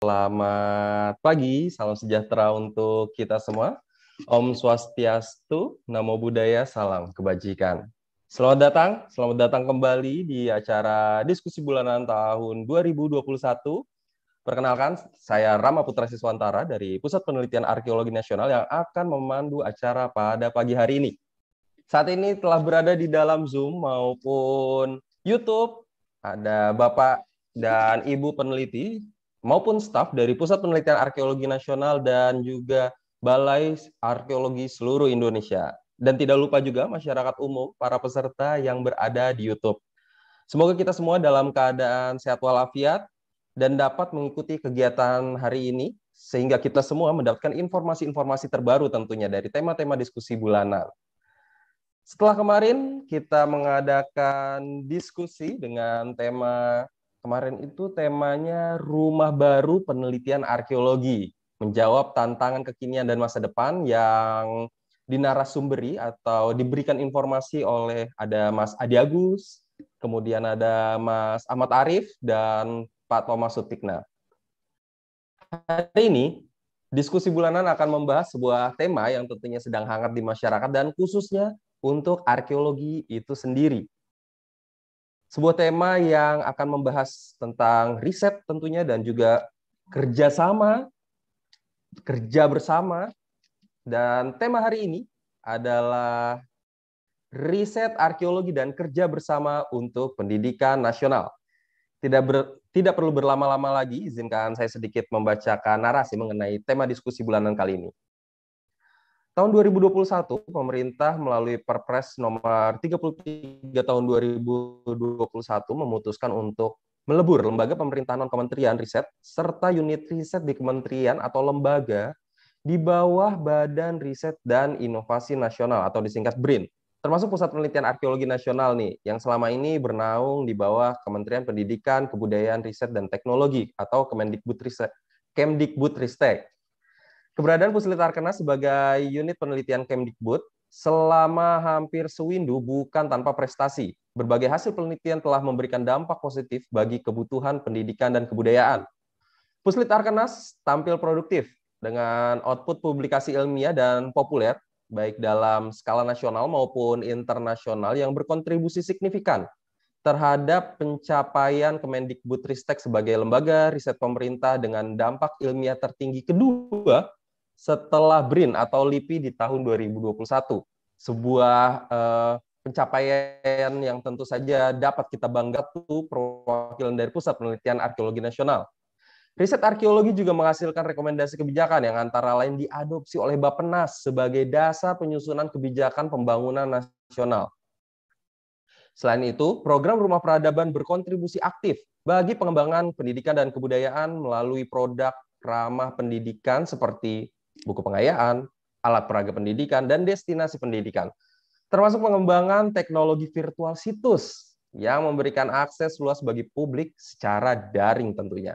Selamat pagi, salam sejahtera untuk kita semua. Om Swastiastu, Namo Buddhaya, salam kebajikan. Selamat datang, selamat datang kembali di acara diskusi bulanan tahun 2021. Perkenalkan, saya Rama Putra Siswantara dari Pusat Penelitian Arkeologi Nasional yang akan memandu acara pada pagi hari ini. Saat ini telah berada di dalam Zoom maupun YouTube, ada Bapak dan Ibu peneliti maupun staf dari Pusat Penelitian Arkeologi Nasional dan juga Balai Arkeologi seluruh Indonesia. Dan tidak lupa juga masyarakat umum, para peserta yang berada di YouTube. Semoga kita semua dalam keadaan sehat walafiat dan dapat mengikuti kegiatan hari ini sehingga kita semua mendapatkan informasi-informasi terbaru tentunya dari tema-tema diskusi bulanan. Setelah kemarin kita mengadakan diskusi dengan tema Kemarin itu temanya Rumah Baru Penelitian Arkeologi, menjawab tantangan kekinian dan masa depan yang dinarasumberi atau diberikan informasi oleh ada Mas Adi Agus, kemudian ada Mas Ahmad Arif dan Pak Thomas Sutikna. Hari ini diskusi bulanan akan membahas sebuah tema yang tentunya sedang hangat di masyarakat dan khususnya untuk arkeologi itu sendiri sebuah tema yang akan membahas tentang riset tentunya dan juga kerjasama, kerja bersama. Dan tema hari ini adalah riset arkeologi dan kerja bersama untuk pendidikan nasional. Tidak ber, tidak perlu berlama-lama lagi, izinkan saya sedikit membacakan narasi mengenai tema diskusi bulanan kali ini. Tahun 2021, pemerintah melalui Perpres nomor 33 tahun 2021 memutuskan untuk melebur lembaga pemerintahan non-kementerian riset serta unit riset di kementerian atau lembaga di bawah Badan Riset dan Inovasi Nasional atau disingkat BRIN, termasuk Pusat Penelitian Arkeologi Nasional nih, yang selama ini bernaung di bawah Kementerian Pendidikan, Kebudayaan, Riset, dan Teknologi atau Kemendikbud Keberadaan Puslit Arkenas sebagai unit penelitian Kemdikbud selama hampir sewindu bukan tanpa prestasi. Berbagai hasil penelitian telah memberikan dampak positif bagi kebutuhan pendidikan dan kebudayaan. Puslit Arkenas tampil produktif dengan output publikasi ilmiah dan populer, baik dalam skala nasional maupun internasional yang berkontribusi signifikan terhadap pencapaian Kemendikbudristek sebagai lembaga riset pemerintah dengan dampak ilmiah tertinggi kedua setelah BRIN atau LIPI di tahun 2021. Sebuah eh, pencapaian yang tentu saja dapat kita bangga tuh perwakilan dari Pusat Penelitian Arkeologi Nasional. Riset arkeologi juga menghasilkan rekomendasi kebijakan yang antara lain diadopsi oleh Bappenas sebagai dasar penyusunan kebijakan pembangunan nasional. Selain itu, program rumah peradaban berkontribusi aktif bagi pengembangan pendidikan dan kebudayaan melalui produk ramah pendidikan seperti buku pengayaan, alat peraga pendidikan, dan destinasi pendidikan. Termasuk pengembangan teknologi virtual situs yang memberikan akses luas bagi publik secara daring tentunya.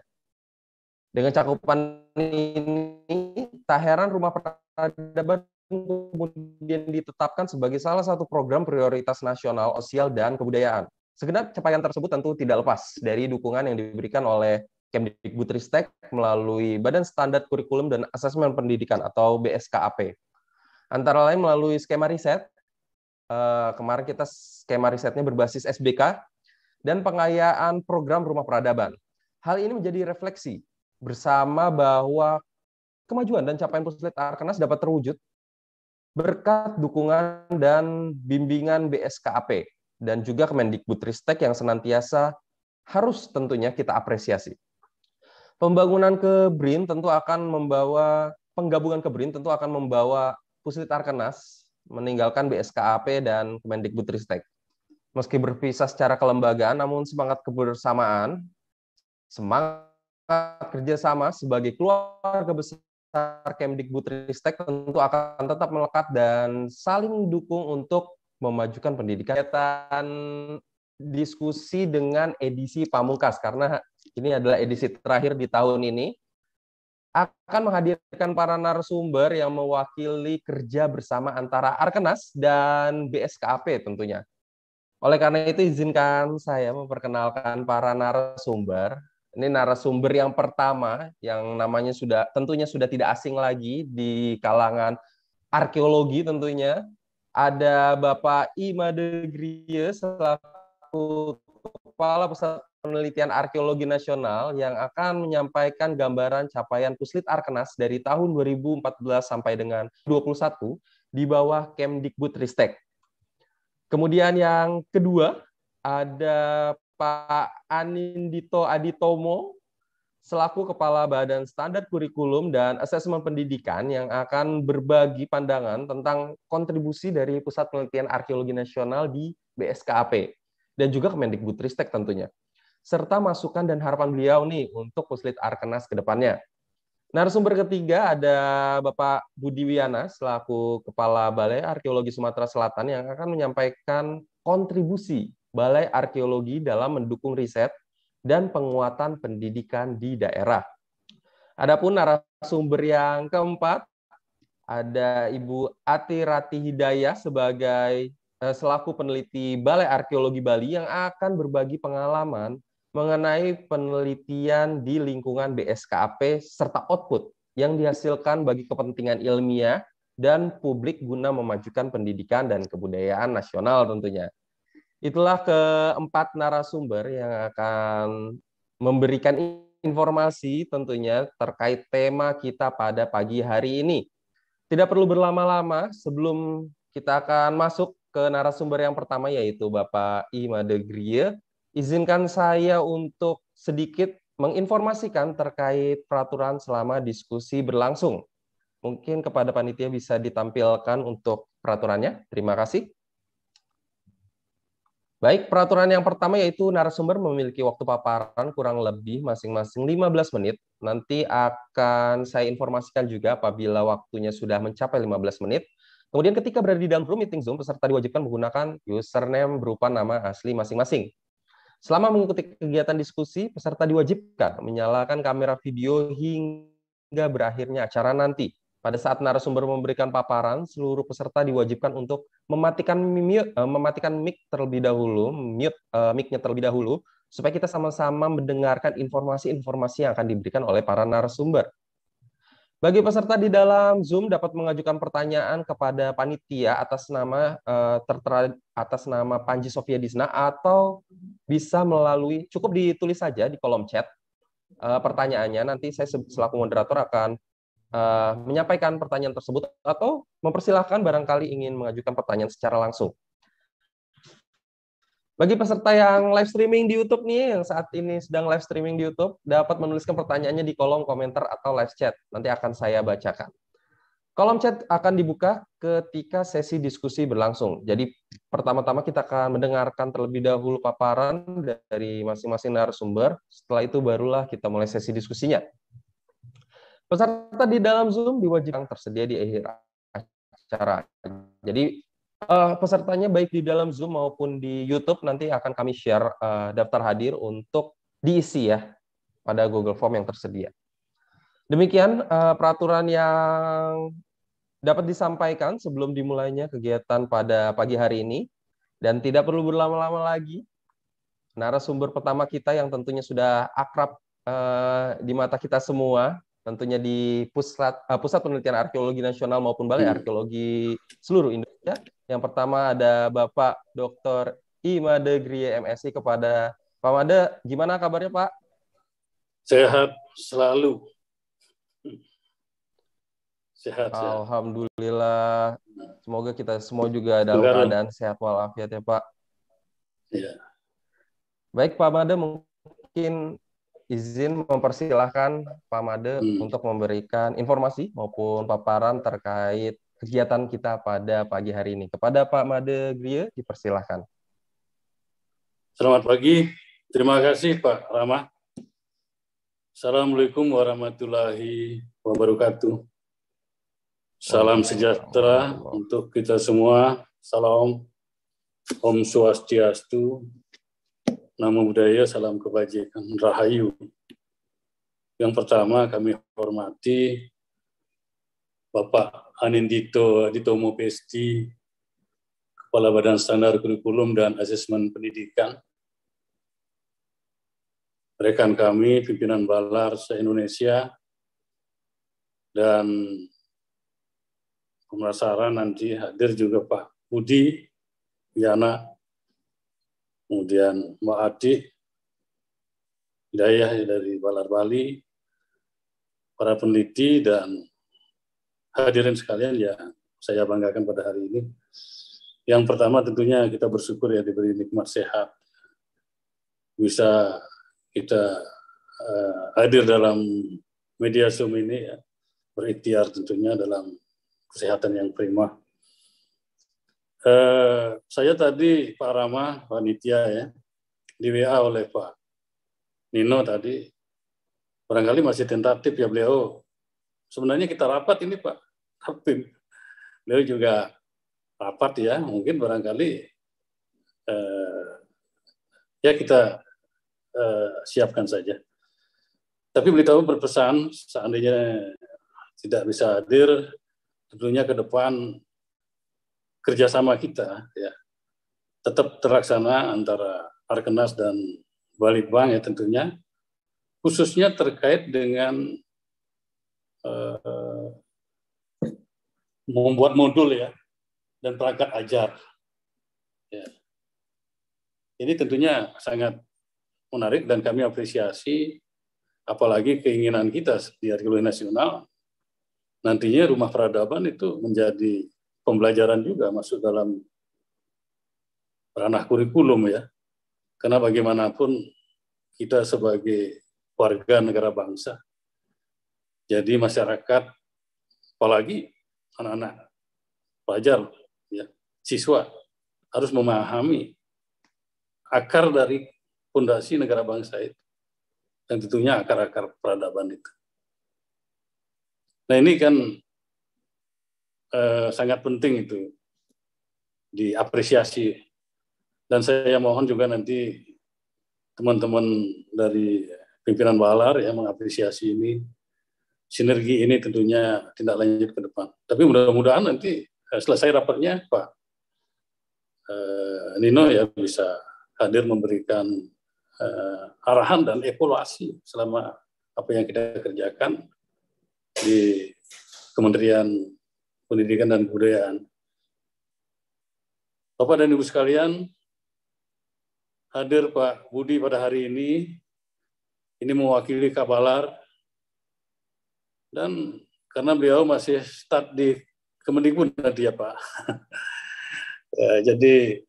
Dengan cakupan ini, tak heran rumah peradaban kemudian ditetapkan sebagai salah satu program prioritas nasional, sosial, dan kebudayaan. Segenap capaian tersebut tentu tidak lepas dari dukungan yang diberikan oleh Kemdikbudristek melalui Badan Standar Kurikulum dan Asesmen Pendidikan atau BSKAP. Antara lain melalui skema riset, eh, kemarin kita skema risetnya berbasis SBK, dan pengayaan program rumah peradaban. Hal ini menjadi refleksi bersama bahwa kemajuan dan capaian Puslit Arkenas dapat terwujud berkat dukungan dan bimbingan BSKAP dan juga Kemendikbudristek yang senantiasa harus tentunya kita apresiasi. Pembangunan ke BRIN tentu akan membawa penggabungan ke BRIN tentu akan membawa Puslit Arkenas meninggalkan BSKAP dan Kemendikbudristek. Meski berpisah secara kelembagaan, namun semangat kebersamaan, semangat kerjasama sebagai keluarga besar kemendikbudristek tentu akan tetap melekat dan saling dukung untuk memajukan pendidikan diskusi dengan edisi Pamungkas karena ini adalah edisi terakhir di tahun ini akan menghadirkan para narasumber yang mewakili kerja bersama antara Arkenas dan BSKAP tentunya. Oleh karena itu izinkan saya memperkenalkan para narasumber. Ini narasumber yang pertama yang namanya sudah tentunya sudah tidak asing lagi di kalangan arkeologi tentunya. Ada Bapak Imade Grie selaku selaku Kepala Pusat Penelitian Arkeologi Nasional yang akan menyampaikan gambaran capaian Puslit Arkenas dari tahun 2014 sampai dengan 2021 di bawah Kemdikbud Ristek. Kemudian yang kedua ada Pak Anindito Aditomo selaku Kepala Badan Standar Kurikulum dan Asesmen Pendidikan yang akan berbagi pandangan tentang kontribusi dari Pusat Penelitian Arkeologi Nasional di BSKAP dan juga Kemendikbudristek tentunya, serta masukan dan harapan beliau nih untuk Puslit Arkenas ke depannya. Narasumber ketiga ada Bapak Budi Wiana selaku Kepala Balai Arkeologi Sumatera Selatan yang akan menyampaikan kontribusi Balai Arkeologi dalam mendukung riset dan penguatan pendidikan di daerah. Adapun narasumber yang keempat ada Ibu Ati Rati Hidayah sebagai Eh, selaku peneliti Balai Arkeologi Bali yang akan berbagi pengalaman mengenai penelitian di lingkungan BSKAP serta output yang dihasilkan bagi kepentingan ilmiah dan publik guna memajukan pendidikan dan kebudayaan nasional tentunya. Itulah keempat narasumber yang akan memberikan informasi tentunya terkait tema kita pada pagi hari ini. Tidak perlu berlama-lama sebelum kita akan masuk ke narasumber yang pertama yaitu Bapak Ima Izinkan saya untuk sedikit menginformasikan terkait peraturan selama diskusi berlangsung. Mungkin kepada panitia bisa ditampilkan untuk peraturannya. Terima kasih. Baik, peraturan yang pertama yaitu narasumber memiliki waktu paparan kurang lebih masing-masing 15 menit. Nanti akan saya informasikan juga apabila waktunya sudah mencapai 15 menit. Kemudian ketika berada di dalam room meeting Zoom, peserta diwajibkan menggunakan username berupa nama asli masing-masing. Selama mengikuti kegiatan diskusi, peserta diwajibkan menyalakan kamera video hingga berakhirnya acara nanti. Pada saat narasumber memberikan paparan, seluruh peserta diwajibkan untuk mematikan mute, eh, mematikan mic terlebih dahulu, mute uh, mic-nya terlebih dahulu supaya kita sama-sama mendengarkan informasi-informasi yang akan diberikan oleh para narasumber. Bagi peserta di dalam Zoom dapat mengajukan pertanyaan kepada panitia atas nama uh, tertera atas nama Panji Sofia Disna atau bisa melalui cukup ditulis saja di kolom chat uh, pertanyaannya. Nanti saya selaku moderator akan uh, menyampaikan pertanyaan tersebut atau mempersilahkan barangkali ingin mengajukan pertanyaan secara langsung. Bagi peserta yang live streaming di YouTube nih, yang saat ini sedang live streaming di YouTube, dapat menuliskan pertanyaannya di kolom komentar atau live chat. Nanti akan saya bacakan. Kolom chat akan dibuka ketika sesi diskusi berlangsung. Jadi pertama-tama kita akan mendengarkan terlebih dahulu paparan dari masing-masing narasumber. Setelah itu barulah kita mulai sesi diskusinya. Peserta di dalam Zoom diwajibkan tersedia di akhir acara. Jadi Uh, pesertanya baik di dalam Zoom maupun di YouTube nanti akan kami share uh, daftar hadir untuk diisi ya pada Google Form yang tersedia. Demikian uh, peraturan yang dapat disampaikan sebelum dimulainya kegiatan pada pagi hari ini dan tidak perlu berlama-lama lagi. Narasumber pertama kita yang tentunya sudah akrab uh, di mata kita semua, tentunya di pusat uh, pusat penelitian arkeologi nasional maupun balai hmm. arkeologi seluruh Indonesia yang pertama ada Bapak Dr. Imade Grie MSI kepada Pak Made. Gimana kabarnya Pak? Sehat selalu. Sehat, Alhamdulillah. Semoga kita semua juga dalam keadaan sehat walafiat ya Pak. Iya. Baik Pak Made mungkin izin mempersilahkan Pak Made hmm. untuk memberikan informasi maupun paparan terkait kegiatan kita pada pagi hari ini. Kepada Pak Made Gria, dipersilahkan. Selamat pagi. Terima kasih Pak Rama. Assalamualaikum warahmatullahi wabarakatuh. Salam sejahtera untuk kita semua. Salam Om Swastiastu. Namo Buddhaya, salam kebajikan, rahayu. Yang pertama kami hormati Bapak Anindito Ditomo PSD, Kepala Badan Standar Kurikulum dan Asesmen Pendidikan, rekan kami, pimpinan Balar se-Indonesia, dan pemasaran nanti hadir juga Pak Budi, Yana, kemudian Mbak Adi, Hidayah dari Balar Bali, para peneliti dan hadirin sekalian ya saya banggakan pada hari ini. Yang pertama tentunya kita bersyukur ya diberi nikmat sehat. Bisa kita uh, hadir dalam media Zoom ini ya. Berikhtiar tentunya dalam kesehatan yang prima. Uh, saya tadi Pak Rama, Nitya ya, di WA oleh Pak Nino tadi, barangkali masih tentatif ya beliau. Sebenarnya kita rapat ini Pak, tapi beliau juga rapat ya, mungkin barangkali eh, ya kita eh, siapkan saja. Tapi beritahu berpesan seandainya tidak bisa hadir, tentunya ke depan kerjasama kita ya tetap terlaksana antara Arkenas dan Bank ya tentunya, khususnya terkait dengan eh, membuat modul ya dan perangkat ajar. Ya. Ini tentunya sangat menarik dan kami apresiasi apalagi keinginan kita di arkeologi nasional nantinya rumah peradaban itu menjadi pembelajaran juga masuk dalam ranah kurikulum ya. Karena bagaimanapun kita sebagai warga negara bangsa jadi masyarakat apalagi anak-anak pelajar, ya, siswa harus memahami akar dari fondasi negara bangsa itu, dan tentunya akar-akar peradaban itu. Nah ini kan eh, sangat penting itu diapresiasi dan saya mohon juga nanti teman-teman dari pimpinan Balar yang mengapresiasi ini sinergi ini tentunya tindak lanjut ke depan. Tapi mudah-mudahan nanti eh, selesai rapatnya Pak eh, Nino ya bisa hadir memberikan eh, arahan dan evaluasi selama apa yang kita kerjakan di Kementerian Pendidikan dan Kebudayaan. Bapak dan Ibu sekalian, hadir Pak Budi pada hari ini, ini mewakili Kabalar dan karena beliau masih start di Kemendikbud nanti ya Pak. Ya, jadi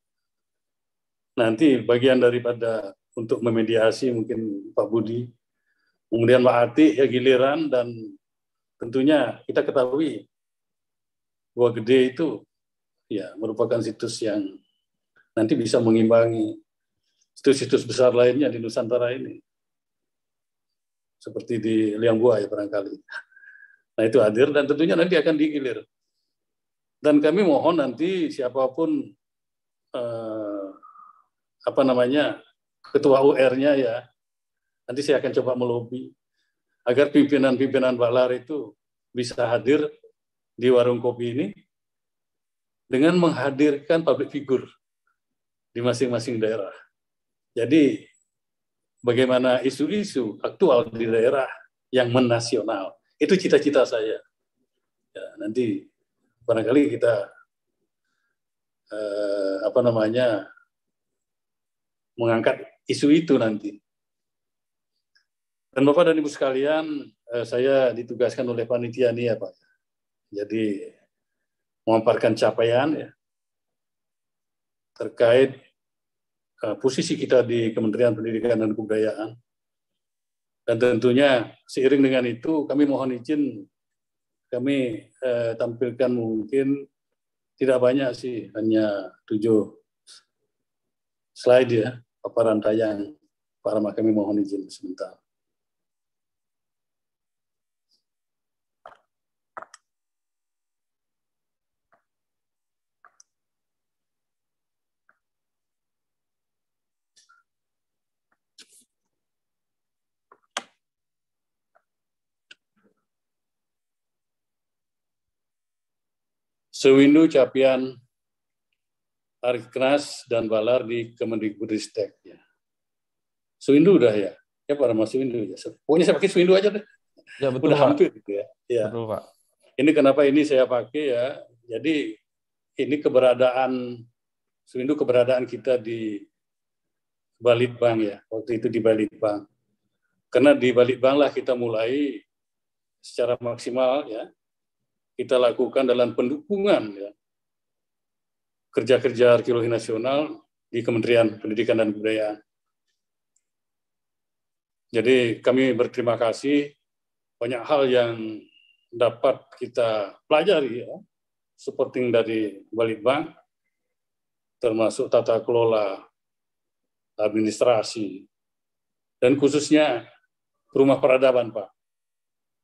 nanti bagian daripada untuk memediasi mungkin Pak Budi, kemudian Pak Ati ya giliran dan tentunya kita ketahui Gua Gede itu ya merupakan situs yang nanti bisa mengimbangi situs-situs besar lainnya di Nusantara ini. Seperti di Liang Buah ya barangkali. Nah itu hadir dan tentunya nanti akan digilir. Dan kami mohon nanti siapapun eh, apa namanya ketua UR-nya ya, nanti saya akan coba melobi agar pimpinan-pimpinan Balar itu bisa hadir di warung kopi ini dengan menghadirkan public figure di masing-masing daerah. Jadi bagaimana isu-isu aktual di daerah yang menasional itu cita-cita saya. Ya, nanti barangkali kita eh, apa namanya mengangkat isu itu nanti. Dan Bapak dan Ibu sekalian, eh, saya ditugaskan oleh panitia ini ya Pak. Jadi memaparkan capaian ya terkait eh, posisi kita di Kementerian Pendidikan dan Kebudayaan dan tentunya seiring dengan itu kami mohon izin kami eh, tampilkan mungkin tidak banyak sih hanya tujuh slide ya paparan tayang para kami mohon izin sebentar. sewindu Capian keras dan Balar di Kemendikbudristek. Ya. Sewindu udah ya? Ya para Mas Sewindu. ya. Pokoknya saya pakai Sewindu aja deh. Ya, betul, udah Pak. hampir gitu ya. ya. Betul, Pak. Ini kenapa ini saya pakai ya. Jadi ini keberadaan Sewindu keberadaan kita di Balitbang ya. Waktu itu di Balitbang. Karena di Balitbang lah kita mulai secara maksimal ya kita lakukan dalam pendukungan ya, kerja-kerja arkeologi nasional di Kementerian Pendidikan dan Kebudayaan. Jadi kami berterima kasih banyak hal yang dapat kita pelajari ya, supporting dari Balitbank, termasuk tata kelola administrasi, dan khususnya rumah peradaban, Pak.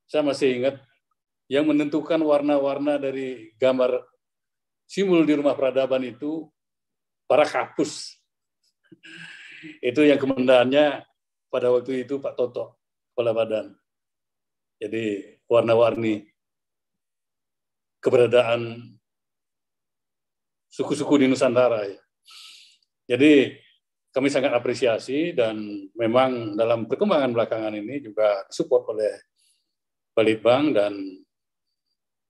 Saya masih ingat yang menentukan warna-warna dari gambar simbol di rumah peradaban itu para kapus. itu yang kemendahannya pada waktu itu Pak Toto, kepala badan. Jadi warna-warni keberadaan suku-suku di Nusantara. Ya. Jadi kami sangat apresiasi dan memang dalam perkembangan belakangan ini juga support oleh Balitbang dan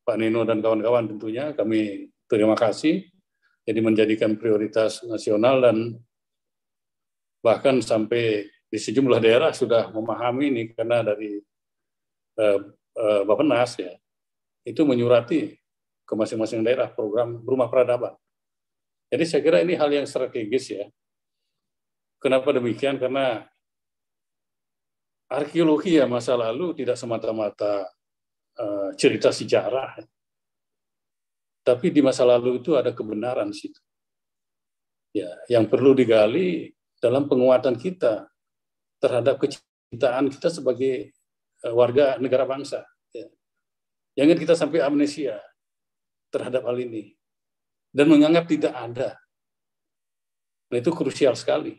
Pak Nino dan kawan-kawan tentunya kami terima kasih. Jadi menjadikan prioritas nasional dan bahkan sampai di sejumlah daerah sudah memahami ini karena dari eh, eh, Nas ya itu menyurati ke masing-masing daerah program rumah peradaban. Jadi saya kira ini hal yang strategis ya. Kenapa demikian? Karena arkeologi ya masa lalu tidak semata-mata Eh, cerita sejarah. Tapi di masa lalu itu ada kebenaran situ. Ya, yang perlu digali dalam penguatan kita terhadap kecintaan kita sebagai eh, warga negara bangsa. Ya. Jangan kita sampai amnesia terhadap hal ini dan menganggap tidak ada. Nah, itu krusial sekali.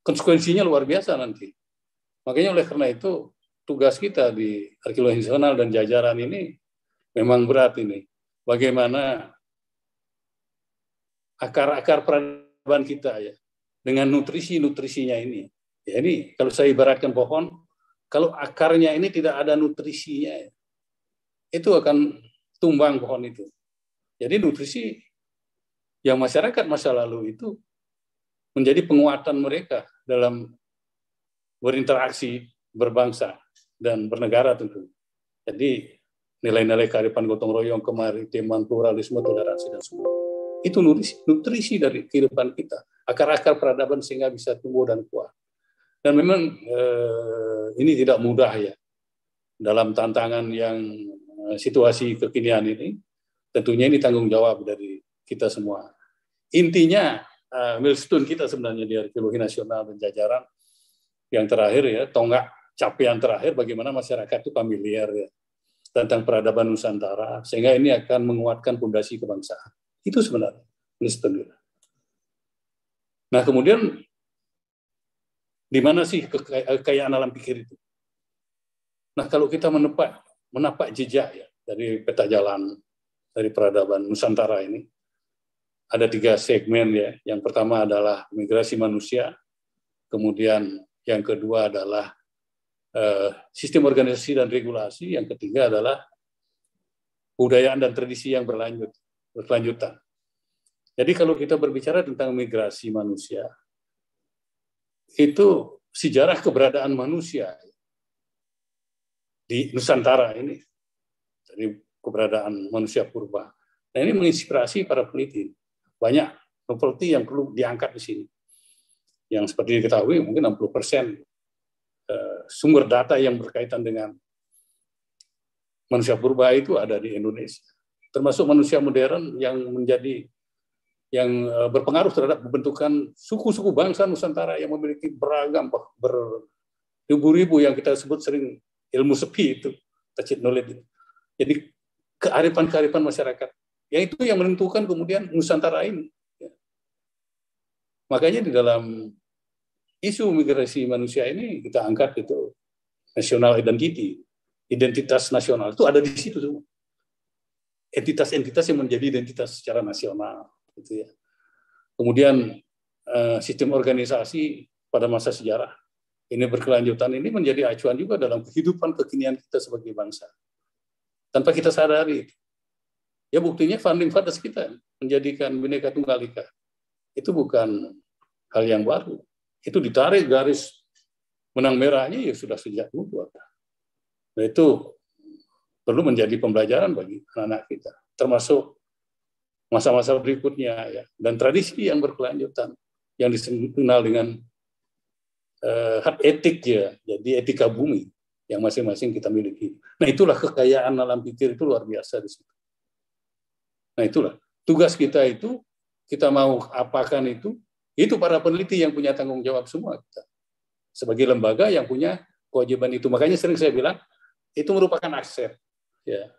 Konsekuensinya luar biasa nanti. Makanya oleh karena itu tugas kita di arkeologi nasional dan jajaran ini memang berat ini. Bagaimana akar-akar peradaban kita ya dengan nutrisi-nutrisinya ini. Ya ini kalau saya ibaratkan pohon, kalau akarnya ini tidak ada nutrisinya, itu akan tumbang pohon itu. Jadi nutrisi yang masyarakat masa lalu itu menjadi penguatan mereka dalam berinteraksi berbangsa dan bernegara tentu. Jadi nilai-nilai kearifan gotong royong, kemaritiman, pluralisme, toleransi dan semua. Itu nutrisi, nutrisi dari kehidupan kita, akar-akar peradaban sehingga bisa tumbuh dan kuat. Dan memang eh, ini tidak mudah ya dalam tantangan yang eh, situasi kekinian ini. Tentunya ini tanggung jawab dari kita semua. Intinya eh, milestone kita sebenarnya di arkeologi nasional dan jajaran yang terakhir ya tonggak capaian terakhir bagaimana masyarakat itu familiar ya tentang peradaban Nusantara sehingga ini akan menguatkan fondasi kebangsaan itu sebenarnya Winston Nah kemudian di mana sih eh, kekayaan alam pikir itu? Nah kalau kita menepak menapak jejak ya dari peta jalan dari peradaban Nusantara ini ada tiga segmen ya. Yang pertama adalah migrasi manusia, kemudian yang kedua adalah Eh, sistem organisasi dan regulasi. Yang ketiga adalah budayaan dan tradisi yang berlanjut, berkelanjutan. Jadi kalau kita berbicara tentang migrasi manusia, itu sejarah keberadaan manusia di Nusantara ini, dari keberadaan manusia purba. Nah ini menginspirasi para peneliti. Banyak properti yang perlu diangkat di sini. Yang seperti diketahui mungkin 60 persen Eh, sumber data yang berkaitan dengan manusia purba itu ada di Indonesia. Termasuk manusia modern yang menjadi yang eh, berpengaruh terhadap pembentukan suku-suku bangsa Nusantara yang memiliki beragam beribu-ribu yang kita sebut sering ilmu sepi itu tacit knowledge. Jadi kearifan-kearifan masyarakat yang itu yang menentukan kemudian Nusantara ini. Ya. Makanya di dalam isu migrasi manusia ini kita angkat itu nasional identity. Identitas nasional itu ada di situ semua. Entitas-entitas yang menjadi identitas secara nasional gitu ya. Kemudian eh, sistem organisasi pada masa sejarah. Ini berkelanjutan ini menjadi acuan juga dalam kehidupan kekinian kita sebagai bangsa. Tanpa kita sadari. Ya buktinya funding fathers kita menjadikan bineka Tunggal Ika. Itu bukan hal yang baru itu ditarik garis menang merahnya ya sudah sejak dulu ada. Nah itu perlu menjadi pembelajaran bagi anak-anak kita, termasuk masa-masa berikutnya ya dan tradisi yang berkelanjutan yang dikenal dengan uh, hak etik ya, jadi etika bumi yang masing-masing kita miliki. Nah itulah kekayaan alam pikir itu luar biasa di situ. Nah itulah tugas kita itu kita mau apakan itu itu para peneliti yang punya tanggung jawab semua kita. Sebagai lembaga yang punya kewajiban itu. Makanya sering saya bilang, itu merupakan aset. Ya.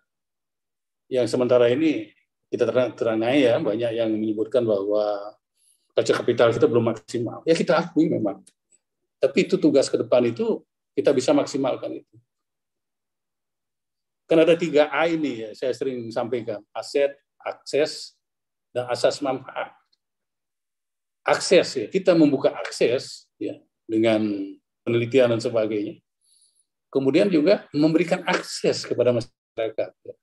Yang sementara ini kita terang terangai ya, banyak yang menyebutkan bahwa kerja kapital kita belum maksimal. Ya kita akui memang. Tapi itu tugas ke depan itu kita bisa maksimalkan itu. Kan ada tiga A ini ya, saya sering sampaikan. Aset, akses, dan asas manfaat akses ya kita membuka akses ya dengan penelitian dan sebagainya kemudian juga memberikan akses kepada masyarakat ya.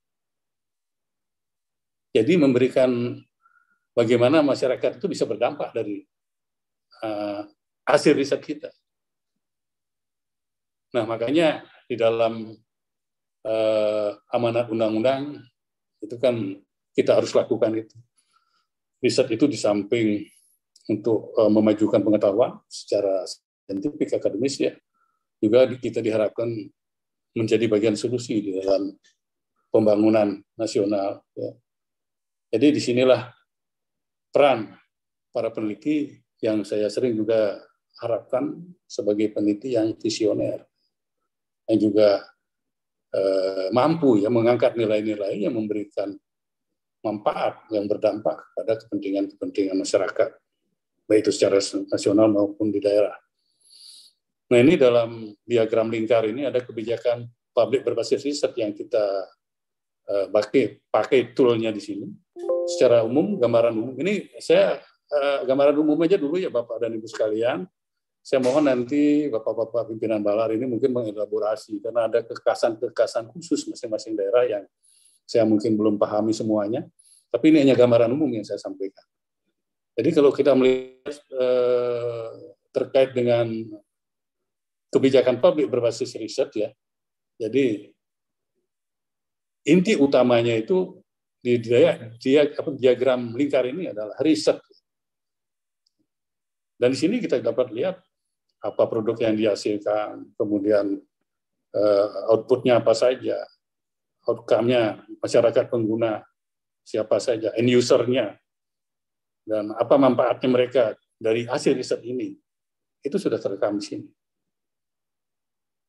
jadi memberikan bagaimana masyarakat itu bisa berdampak dari uh, hasil riset kita nah makanya di dalam uh, amanat undang-undang itu kan kita harus lakukan itu riset itu di samping untuk uh, memajukan pengetahuan secara saintifik akademis ya. Juga kita diharapkan menjadi bagian solusi di dalam pembangunan nasional. Ya. Jadi disinilah peran para peneliti yang saya sering juga harapkan sebagai peneliti yang visioner, yang juga eh, mampu ya mengangkat nilai-nilai yang memberikan manfaat yang berdampak pada kepentingan-kepentingan masyarakat baik itu secara nasional maupun di daerah. Nah ini dalam diagram lingkar ini ada kebijakan publik berbasis riset yang kita uh, pakai pakai toolnya di sini. Secara umum gambaran umum ini saya eh, gambaran umum aja dulu ya Bapak dan Ibu sekalian. Saya mohon nanti Bapak-Bapak pimpinan Balar ini mungkin mengelaborasi karena ada kekasan-kekasan khusus masing-masing daerah yang saya mungkin belum pahami semuanya. Tapi ini hanya gambaran umum yang saya sampaikan. Jadi kalau kita melihat eh, terkait dengan kebijakan publik berbasis riset ya, jadi inti utamanya itu di dia, apa, diagram lingkar ini adalah riset. Dan di sini kita dapat lihat apa produk yang dihasilkan, kemudian eh, outputnya apa saja, outcome-nya masyarakat pengguna siapa saja, end usernya, dan apa manfaatnya mereka dari hasil riset ini itu sudah terekam di sini.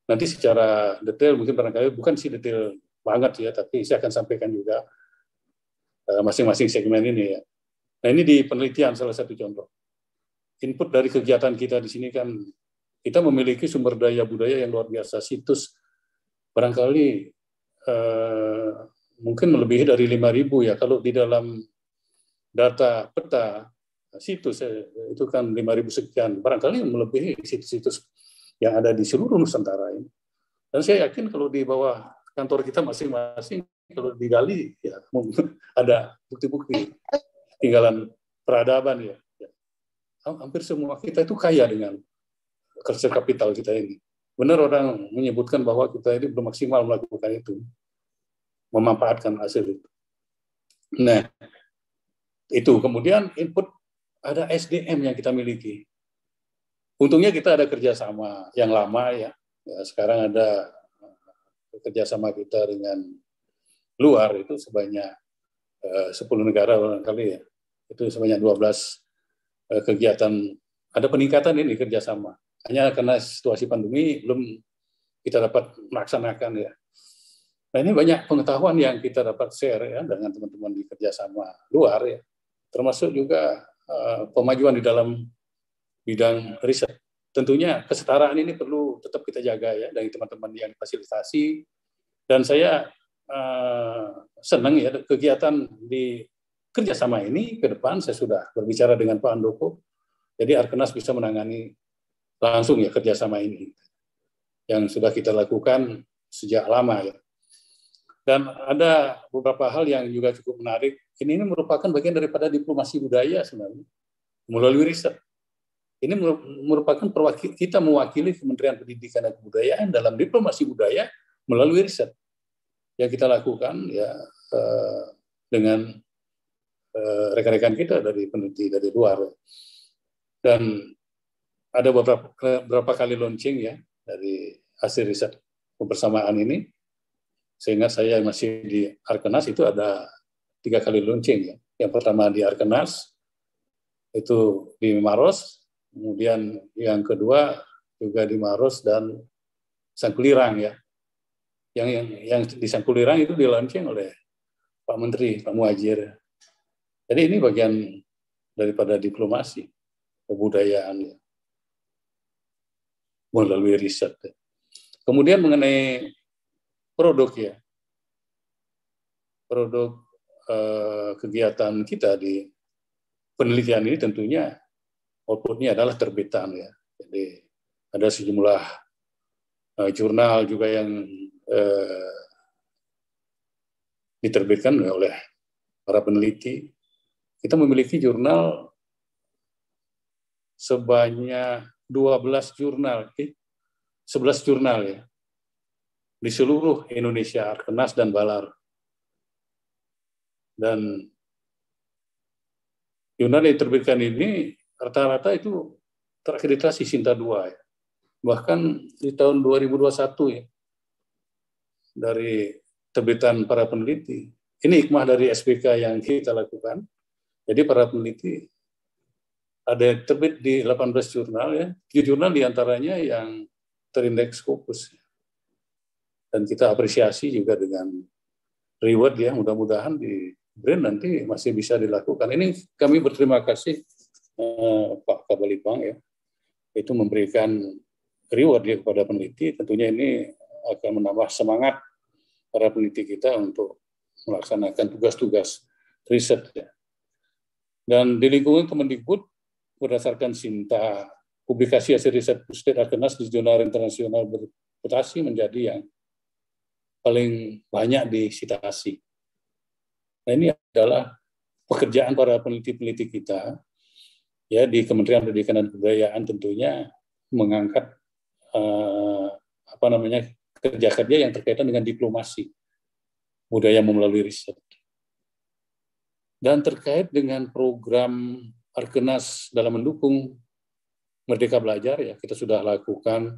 Nanti secara detail mungkin barangkali bukan sih detail banget ya, tapi saya akan sampaikan juga eh, masing-masing segmen ini ya. Nah ini di penelitian salah satu contoh. Input dari kegiatan kita di sini kan kita memiliki sumber daya budaya yang luar biasa, situs barangkali eh, mungkin melebihi dari 5.000 ya kalau di dalam data peta situs eh, itu kan 5.000 sekian barangkali melebihi situs-situs yang ada di seluruh Nusantara ini. Dan saya yakin kalau di bawah kantor kita masing-masing kalau digali ya ada bukti-bukti tinggalan peradaban ya. ya. Hampir semua kita itu kaya dengan kerja kapital kita ini. Benar orang menyebutkan bahwa kita ini belum maksimal melakukan itu, memanfaatkan hasil itu. Nah, itu kemudian input ada SDM yang kita miliki. Untungnya kita ada kerjasama yang lama ya. ya sekarang ada eh, kerjasama kita dengan luar itu sebanyak eh, 10 negara kali ya. Itu sebanyak 12 eh, kegiatan. Ada peningkatan ini kerjasama. Hanya karena situasi pandemi belum kita dapat melaksanakan ya. Nah ini banyak pengetahuan yang kita dapat share ya dengan teman-teman di kerjasama luar ya termasuk juga uh, pemajuan di dalam bidang riset. Tentunya kesetaraan ini perlu tetap kita jaga ya dari teman-teman yang fasilitasi. Dan saya uh, senang ya kegiatan di kerjasama ini ke depan saya sudah berbicara dengan Pak Andoko. Jadi Arkenas bisa menangani langsung ya kerjasama ini yang sudah kita lakukan sejak lama ya. Dan ada beberapa hal yang juga cukup menarik. Ini, ini merupakan bagian daripada diplomasi budaya sebenarnya melalui riset. Ini merupakan perwakil, kita mewakili Kementerian Pendidikan dan Kebudayaan dalam diplomasi budaya melalui riset yang kita lakukan ya eh, dengan eh, rekan-rekan kita dari peneliti dari luar dan ada beberapa beberapa kali launching ya dari hasil riset kebersamaan ini sehingga saya masih di Arkenas itu ada tiga kali launching ya. Yang pertama di Arkenas itu di Maros, kemudian yang kedua juga di Maros dan Sangkulirang ya. Yang yang yang di Sangkulirang itu di launching oleh Pak Menteri Pak Muhajir. Jadi ini bagian daripada diplomasi kebudayaan ya. melalui riset. Ya. Kemudian mengenai produk ya, Produk eh, kegiatan kita di penelitian ini tentunya outputnya adalah terbitan ya. Jadi ada sejumlah eh, jurnal juga yang eh, diterbitkan oleh para peneliti. Kita memiliki jurnal sebanyak 12 jurnal, eh, 11 jurnal ya, di seluruh Indonesia, Arkenas dan Balar. Dan Yunani yang terbitkan ini rata-rata itu terakreditasi Sinta dua, ya. Bahkan di tahun 2021 ya, dari terbitan para peneliti. Ini hikmah dari SPK yang kita lakukan. Jadi para peneliti ada yang terbit di 18 jurnal ya, 7 jurnal diantaranya yang terindeks Ya dan kita apresiasi juga dengan reward ya mudah-mudahan di brand nanti masih bisa dilakukan ini kami berterima kasih eh, Pak Kabalipang ya itu memberikan reward ya kepada peneliti tentunya ini akan menambah semangat para peneliti kita untuk melaksanakan tugas-tugas riset ya. dan di lingkungan Kemendikbud berdasarkan Sinta publikasi hasil riset Pusat Arkenas di jurnal internasional berputasi menjadi yang paling banyak disitasi. Nah ini adalah pekerjaan para peneliti-peneliti kita ya di Kementerian Pendidikan dan Kebudayaan tentunya mengangkat eh, apa namanya kerja-kerja yang terkait dengan diplomasi budaya melalui riset. Dan terkait dengan program Arkenas dalam mendukung Merdeka Belajar ya kita sudah lakukan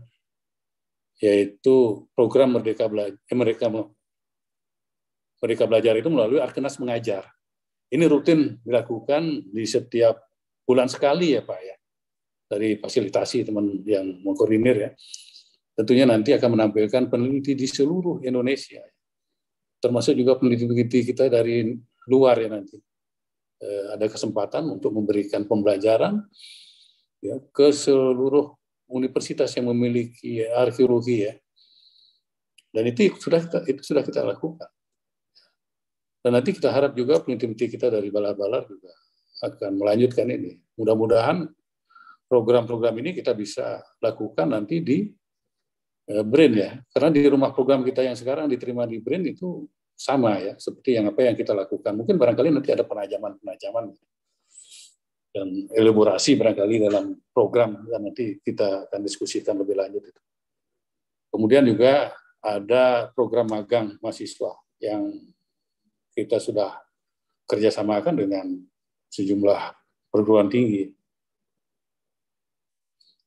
yaitu program Merdeka Belajar, eh, Merdeka, Merdeka Belajar itu melalui Arkenas Mengajar. Ini rutin dilakukan di setiap bulan sekali ya Pak ya, dari fasilitasi teman yang mengkoordinir ya. Tentunya nanti akan menampilkan peneliti di seluruh Indonesia, termasuk juga peneliti-peneliti kita dari luar ya nanti. E, ada kesempatan untuk memberikan pembelajaran ya, ke seluruh universitas yang memiliki arkeologi ya. Dan itu sudah kita, itu sudah kita lakukan. Dan nanti kita harap juga peneliti-peneliti kita dari Balar-Balar juga akan melanjutkan ini. Mudah-mudahan program-program ini kita bisa lakukan nanti di e, BRIN ya. Karena di rumah program kita yang sekarang diterima di BRIN itu sama ya seperti yang apa yang kita lakukan. Mungkin barangkali nanti ada penajaman-penajaman dan elaborasi barangkali dalam program yang nanti kita akan diskusikan lebih lanjut itu. Kemudian juga ada program magang mahasiswa yang kita sudah kerjasamakan dengan sejumlah perguruan tinggi.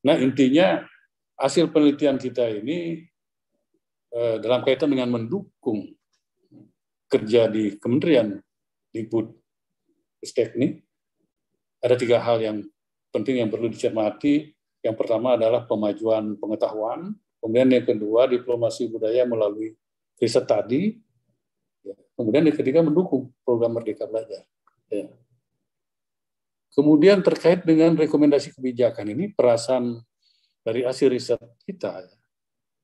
Nah intinya hasil penelitian kita ini eh, dalam kaitan dengan mendukung kerja di Kementerian Dikbud Teknik ada tiga hal yang penting yang perlu dicermati. Yang pertama adalah pemajuan pengetahuan, kemudian yang kedua diplomasi budaya melalui riset tadi, ya. kemudian yang ketiga mendukung program Merdeka Belajar. Ya. Kemudian terkait dengan rekomendasi kebijakan ini, perasaan dari hasil riset kita,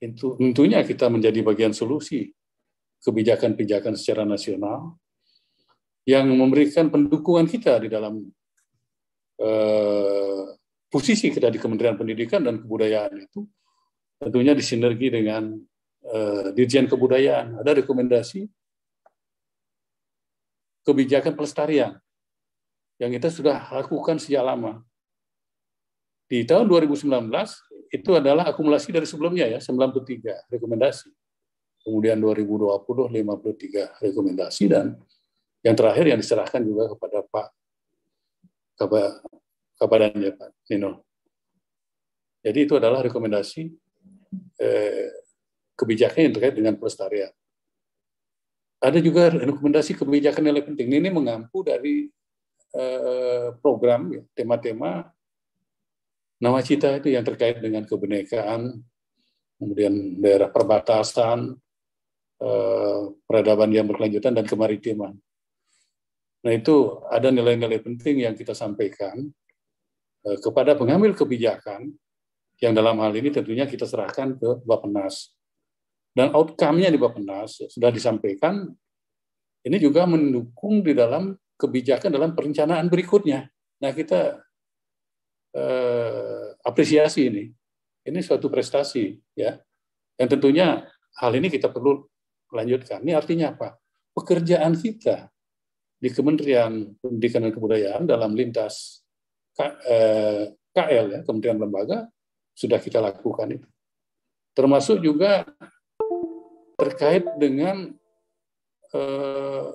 itu tentunya kita menjadi bagian solusi kebijakan-kebijakan secara nasional yang memberikan pendukungan kita di dalam Eh, posisi kita di Kementerian Pendidikan dan Kebudayaan itu tentunya disinergi dengan eh, Dirjen Kebudayaan. Ada rekomendasi kebijakan pelestarian yang kita sudah lakukan sejak lama. Di tahun 2019 itu adalah akumulasi dari sebelumnya ya, 93 rekomendasi. Kemudian 2020 53 rekomendasi dan yang terakhir yang diserahkan juga kepada Pak kabarannya Pak Nino. Jadi itu adalah rekomendasi eh, kebijakan yang terkait dengan pelestarian. Ada juga rekomendasi kebijakan yang lebih penting. Ini mengampu dari eh, program, ya, tema-tema nawacita itu yang terkait dengan kebenekaan, kemudian daerah perbatasan, eh, peradaban yang berkelanjutan, dan kemaritiman. Nah itu ada nilai-nilai penting yang kita sampaikan eh, kepada pengambil kebijakan yang dalam hal ini tentunya kita serahkan ke Bappenas. Dan outcome-nya di Bappenas sudah disampaikan, ini juga mendukung di dalam kebijakan dalam perencanaan berikutnya. Nah kita eh, apresiasi ini, ini suatu prestasi ya. Dan tentunya hal ini kita perlu lanjutkan. Ini artinya apa? Pekerjaan kita di Kementerian Pendidikan dan Kebudayaan dalam lintas KL eh, ya Kementerian Lembaga sudah kita lakukan itu. Termasuk juga terkait dengan eh,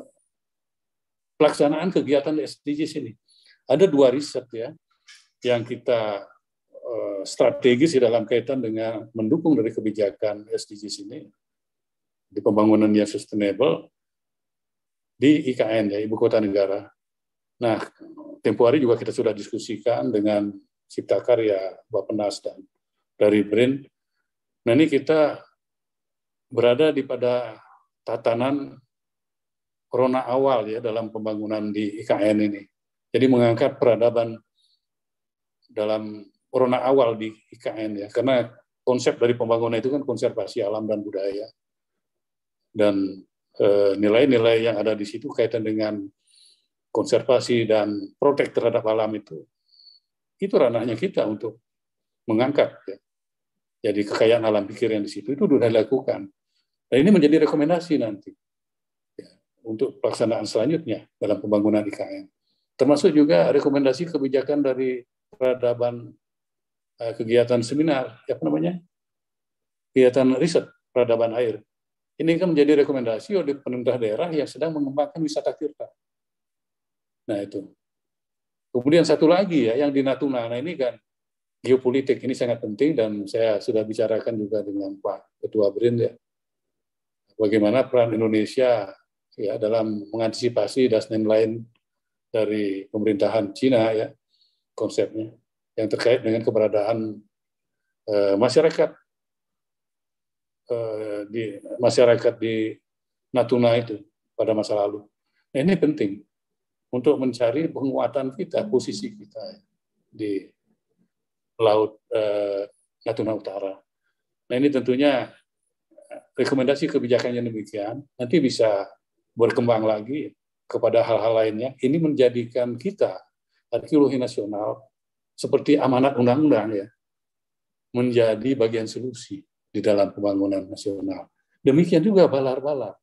pelaksanaan kegiatan SDGs ini. Ada dua riset ya yang kita eh, strategis di dalam kaitan dengan mendukung dari kebijakan SDGs ini di pembangunan yang sustainable di IKN ya ibu kota negara. Nah, tempo hari juga kita sudah diskusikan dengan Cipta Karya, Bappenas dan dari BRIN. Nah, ini kita berada di pada tatanan corona awal ya dalam pembangunan di IKN ini. Jadi mengangkat peradaban dalam corona awal di IKN ya karena konsep dari pembangunan itu kan konservasi alam dan budaya. Dan Eh, nilai-nilai yang ada di situ kaitan dengan konservasi dan protek terhadap alam itu itu ranahnya kita untuk mengangkat ya. jadi kekayaan alam pikir yang di situ itu sudah dilakukan dan ini menjadi rekomendasi nanti ya, untuk pelaksanaan selanjutnya dalam pembangunan IKN termasuk juga rekomendasi kebijakan dari peradaban eh, kegiatan seminar apa namanya kegiatan riset peradaban air ini kan menjadi rekomendasi oleh pemerintah daerah yang sedang mengembangkan wisata tirta. Nah itu. Kemudian satu lagi ya yang di Natuna. Nah ini kan geopolitik ini sangat penting dan saya sudah bicarakan juga dengan Pak Ketua BRIN ya. Bagaimana peran Indonesia ya dalam mengantisipasi dan lain dari pemerintahan Cina ya konsepnya yang terkait dengan keberadaan eh, masyarakat Eh, di masyarakat di Natuna itu pada masa lalu. Nah, ini penting untuk mencari penguatan kita, posisi kita di laut eh, Natuna Utara. Nah, ini tentunya rekomendasi kebijakan yang demikian nanti bisa berkembang lagi kepada hal-hal lainnya. Ini menjadikan kita arkeologi nasional seperti amanat undang-undang ya menjadi bagian solusi di dalam pembangunan nasional. Demikian juga balar-balar.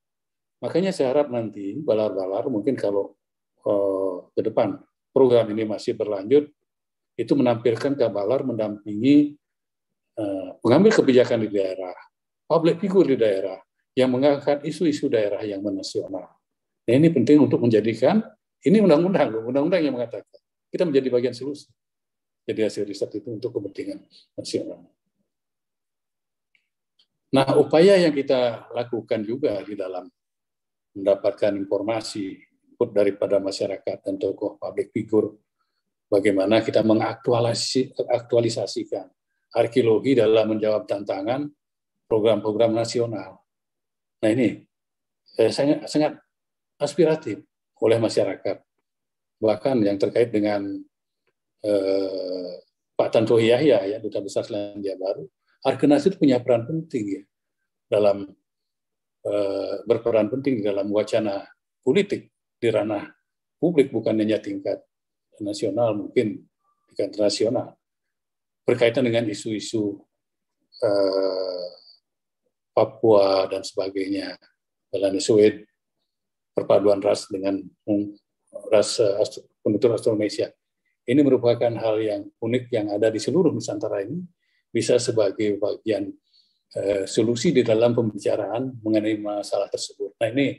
Makanya saya harap nanti balar-balar mungkin kalau eh, ke depan program ini masih berlanjut, itu menampilkan kabalar mendampingi eh, mengambil kebijakan di daerah, public figure di daerah, yang mengangkat isu-isu daerah yang menasional. Nah, ini penting untuk menjadikan, ini undang-undang, undang-undang yang mengatakan, kita menjadi bagian solusi. Jadi hasil riset itu untuk kepentingan nasional. Nah, upaya yang kita lakukan juga di dalam mendapatkan informasi input daripada masyarakat dan tokoh publik figur bagaimana kita mengaktualisasikan arkeologi dalam menjawab tantangan program-program nasional. Nah ini eh, sangat, sangat aspiratif oleh masyarakat, bahkan yang terkait dengan eh, Pak Tantowi Yahya, ya, Duta Besar Selandia Baru, Arkenas itu punya peran penting ya dalam eh, berperan penting dalam wacana politik di ranah publik bukan hanya tingkat nasional mungkin tingkat nasional berkaitan dengan isu-isu eh, Papua dan sebagainya dalam isu perpaduan ras dengan hmm, ras eh, penutur Indonesia ini merupakan hal yang unik yang ada di seluruh Nusantara ini bisa sebagai bagian eh, solusi di dalam pembicaraan mengenai masalah tersebut. Nah ini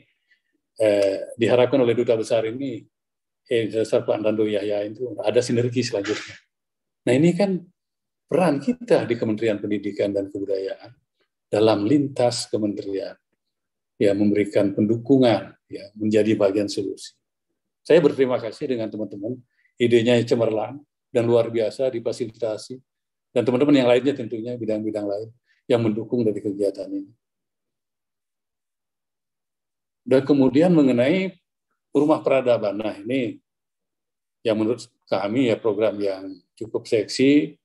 eh, diharapkan oleh duta besar ini, eh, besar Pak Yahya itu ada sinergi selanjutnya. Nah ini kan peran kita di Kementerian Pendidikan dan Kebudayaan dalam lintas kementerian ya memberikan pendukungan ya menjadi bagian solusi. Saya berterima kasih dengan teman-teman idenya cemerlang dan luar biasa difasilitasi dan teman-teman yang lainnya tentunya bidang-bidang lain yang mendukung dari kegiatan ini. Dan kemudian mengenai rumah peradaban, nah ini yang menurut kami ya program yang cukup seksi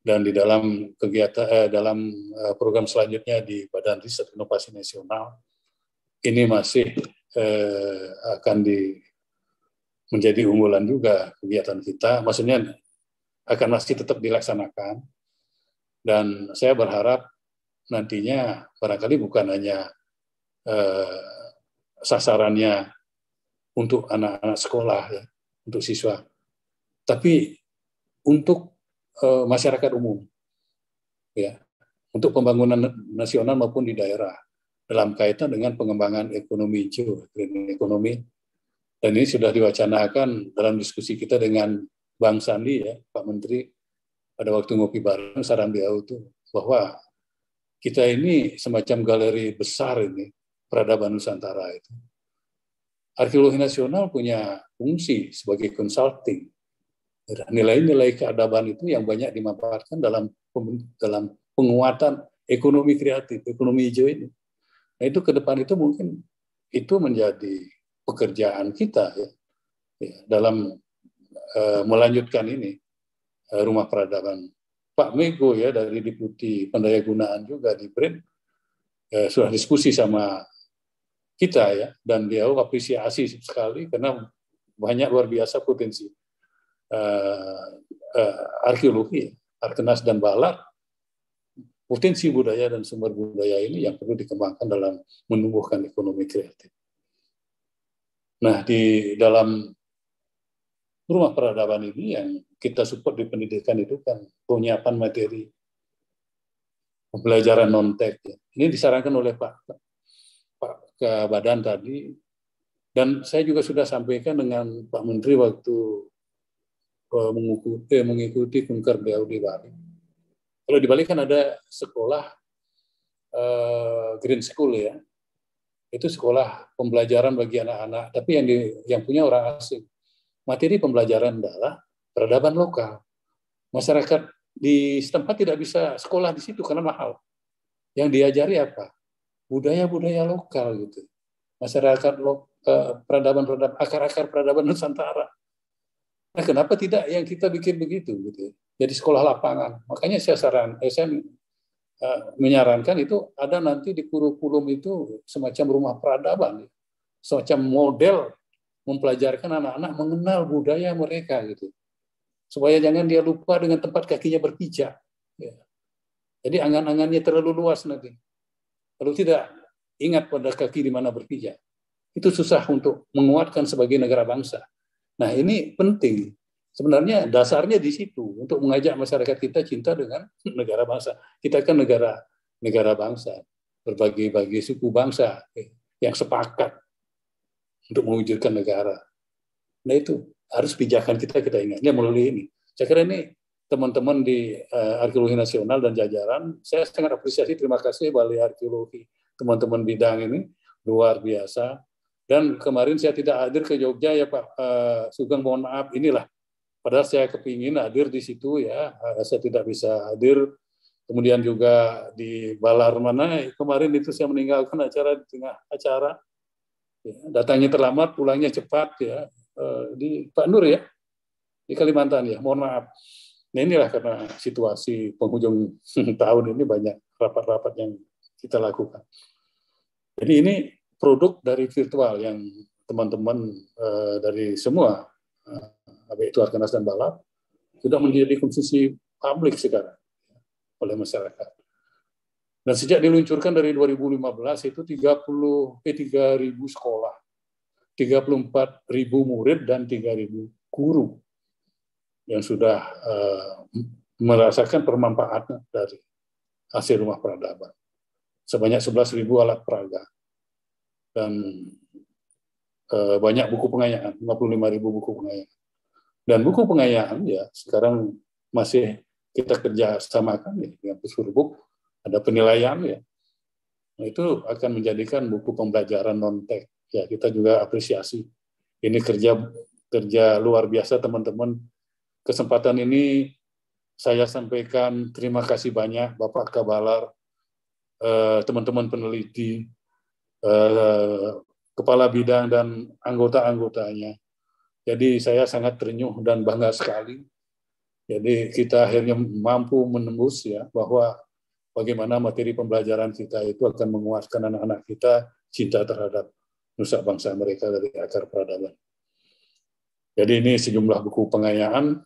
dan di dalam kegiatan eh, dalam eh, program selanjutnya di Badan Riset Inovasi Nasional ini masih eh, akan di menjadi unggulan juga kegiatan kita, maksudnya akan masih tetap dilaksanakan dan saya berharap nantinya barangkali bukan hanya eh, sasarannya untuk anak-anak sekolah, ya, untuk siswa, tapi untuk eh, masyarakat umum, ya, untuk pembangunan nasional maupun di daerah dalam kaitan dengan pengembangan ekonomi hijau, green ekonomi. Dan ini sudah diwacanakan dalam diskusi kita dengan Bang Sandi ya, Pak Menteri, pada waktu ngopi bareng saran beliau itu bahwa kita ini semacam galeri besar ini peradaban Nusantara itu. Arkeologi nasional punya fungsi sebagai consulting. Nilai-nilai keadaban itu yang banyak dimanfaatkan dalam dalam penguatan ekonomi kreatif, ekonomi hijau ini. Nah itu ke depan itu mungkin itu menjadi pekerjaan kita ya, ya dalam uh, melanjutkan ini Eh, rumah peradaban. Pak Mego ya dari Deputi Pendayagunaan juga di BRIN eh, sudah diskusi sama kita ya dan dia apresiasi sekali karena banyak luar biasa potensi eh, eh, arkeologi Arkenas dan Balar potensi budaya dan sumber budaya ini yang perlu dikembangkan dalam menumbuhkan ekonomi kreatif. Nah, di dalam rumah peradaban ini yang kita support di pendidikan itu kan penyiapan materi pembelajaran non tech ini disarankan oleh Pak Pak ke Badan tadi dan saya juga sudah sampaikan dengan Pak Menteri waktu eh, mengikuti, eh, mengikuti kunker BAU di Bali. Kalau di Bali kan ada sekolah eh, Green School ya, itu sekolah pembelajaran bagi anak-anak, tapi yang di, yang punya orang asing materi pembelajaran adalah peradaban lokal. Masyarakat di setempat tidak bisa sekolah di situ karena mahal. Yang diajari apa? Budaya-budaya lokal gitu. Masyarakat eh, peradaban peradaban akar-akar peradaban Nusantara. Nah, kenapa tidak yang kita bikin begitu gitu? Ya? Jadi sekolah lapangan. Makanya saya saran, eh, SM eh, menyarankan itu ada nanti di kurikulum itu semacam rumah peradaban, semacam model mempelajarkan anak-anak mengenal budaya mereka gitu supaya jangan dia lupa dengan tempat kakinya berpijak ya. jadi angan-angannya terlalu luas nanti kalau tidak ingat pada kaki di mana berpijak itu susah untuk menguatkan sebagai negara bangsa nah ini penting sebenarnya dasarnya di situ untuk mengajak masyarakat kita cinta dengan negara bangsa kita kan negara negara bangsa berbagai-bagai suku bangsa ya, yang sepakat untuk mewujudkan negara. Nah itu harus pijakan kita kita ingat. Ini melalui ini. Saya kira ini teman-teman di uh, arkeologi nasional dan jajaran, saya sangat apresiasi. Terima kasih Bali Arkeologi teman-teman bidang ini luar biasa. Dan kemarin saya tidak hadir ke Jogja ya Pak uh, Sugeng mohon maaf inilah. Padahal saya kepingin hadir di situ ya, uh, saya tidak bisa hadir. Kemudian juga di Balar mana kemarin itu saya meninggalkan acara di tengah acara Ya, datangnya terlambat, pulangnya cepat ya eh, di Pak Nur ya di Kalimantan ya. Mohon maaf. Nah inilah karena situasi penghujung tahun ini banyak rapat-rapat yang kita lakukan. Jadi ini produk dari virtual yang teman-teman eh, dari semua uh, itu Arkanas dan Balap sudah menjadi konsumsi publik sekarang ya, oleh masyarakat. Dan sejak diluncurkan dari 2015 itu 30 eh 3000 sekolah, 34.000 murid dan 3000 guru yang sudah uh, merasakan permanfaatan dari hasil rumah peradaban. Sebanyak 11.000 alat peraga dan uh, banyak buku pengayaan, 55.000 buku pengayaan. Dan buku pengayaan ya sekarang masih kita kerja samakan ya, dengan buku ada penilaian ya. Nah, itu akan menjadikan buku pembelajaran non tech. Ya, kita juga apresiasi. Ini kerja kerja luar biasa teman-teman. Kesempatan ini saya sampaikan terima kasih banyak Bapak Kabalar, eh, teman-teman peneliti, eh, kepala bidang dan anggota-anggotanya. Jadi saya sangat terenyuh dan bangga sekali. Jadi kita akhirnya mampu menembus ya bahwa bagaimana materi pembelajaran kita itu akan menguaskan anak-anak kita cinta terhadap nusa bangsa mereka dari akar peradaban. Jadi ini sejumlah buku pengayaan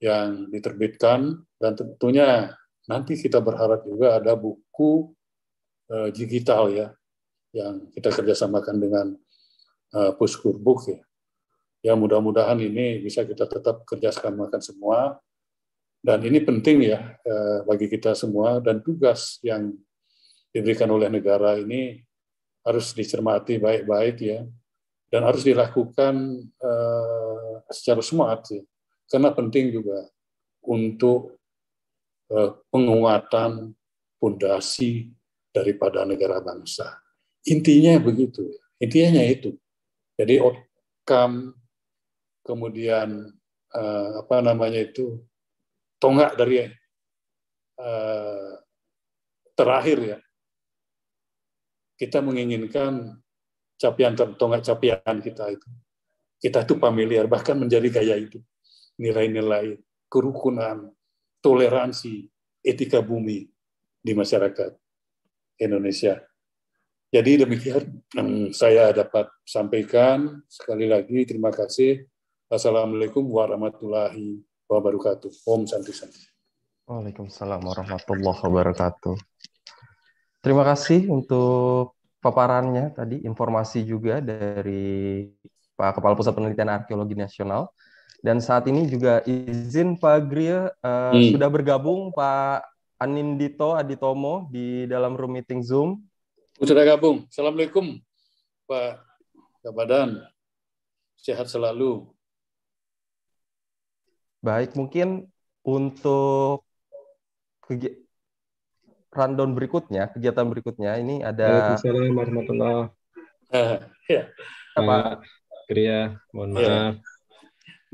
yang diterbitkan dan tentunya nanti kita berharap juga ada buku eh, digital ya yang kita kerjasamakan dengan eh, Puskurbuk ya. Ya mudah-mudahan ini bisa kita tetap kerjasamakan semua dan ini penting ya eh, bagi kita semua dan tugas yang diberikan oleh negara ini harus dicermati baik-baik ya dan harus dilakukan eh, secara semangat ya. karena penting juga untuk eh, penguatan fondasi daripada negara bangsa. Intinya begitu, ya. intinya itu. Jadi outcome kemudian apa namanya itu tonggak dari uh, terakhir ya. Kita menginginkan capian tonggak capian kita itu. Kita itu familiar, bahkan menjadi gaya itu. Nilai-nilai kerukunan, toleransi, etika bumi di masyarakat Indonesia. Jadi demikian yang saya dapat sampaikan. Sekali lagi terima kasih. Assalamualaikum warahmatullahi wabarakatuh. Om Santi Santi. Waalaikumsalam warahmatullahi wabarakatuh. Terima kasih untuk paparannya tadi, informasi juga dari Pak Kepala Pusat Penelitian Arkeologi Nasional. Dan saat ini juga izin Pak Gria uh, eh, hmm. sudah bergabung Pak Anindito Aditomo di dalam room meeting Zoom. Sudah gabung. Assalamualaikum Pak Kabadan. Sehat selalu. Baik, mungkin untuk rundown berikutnya, kegiatan berikutnya ini ada Assalamualaikum warahmatullahi. Uh, eh, ya. mohon ya. maaf. Ya.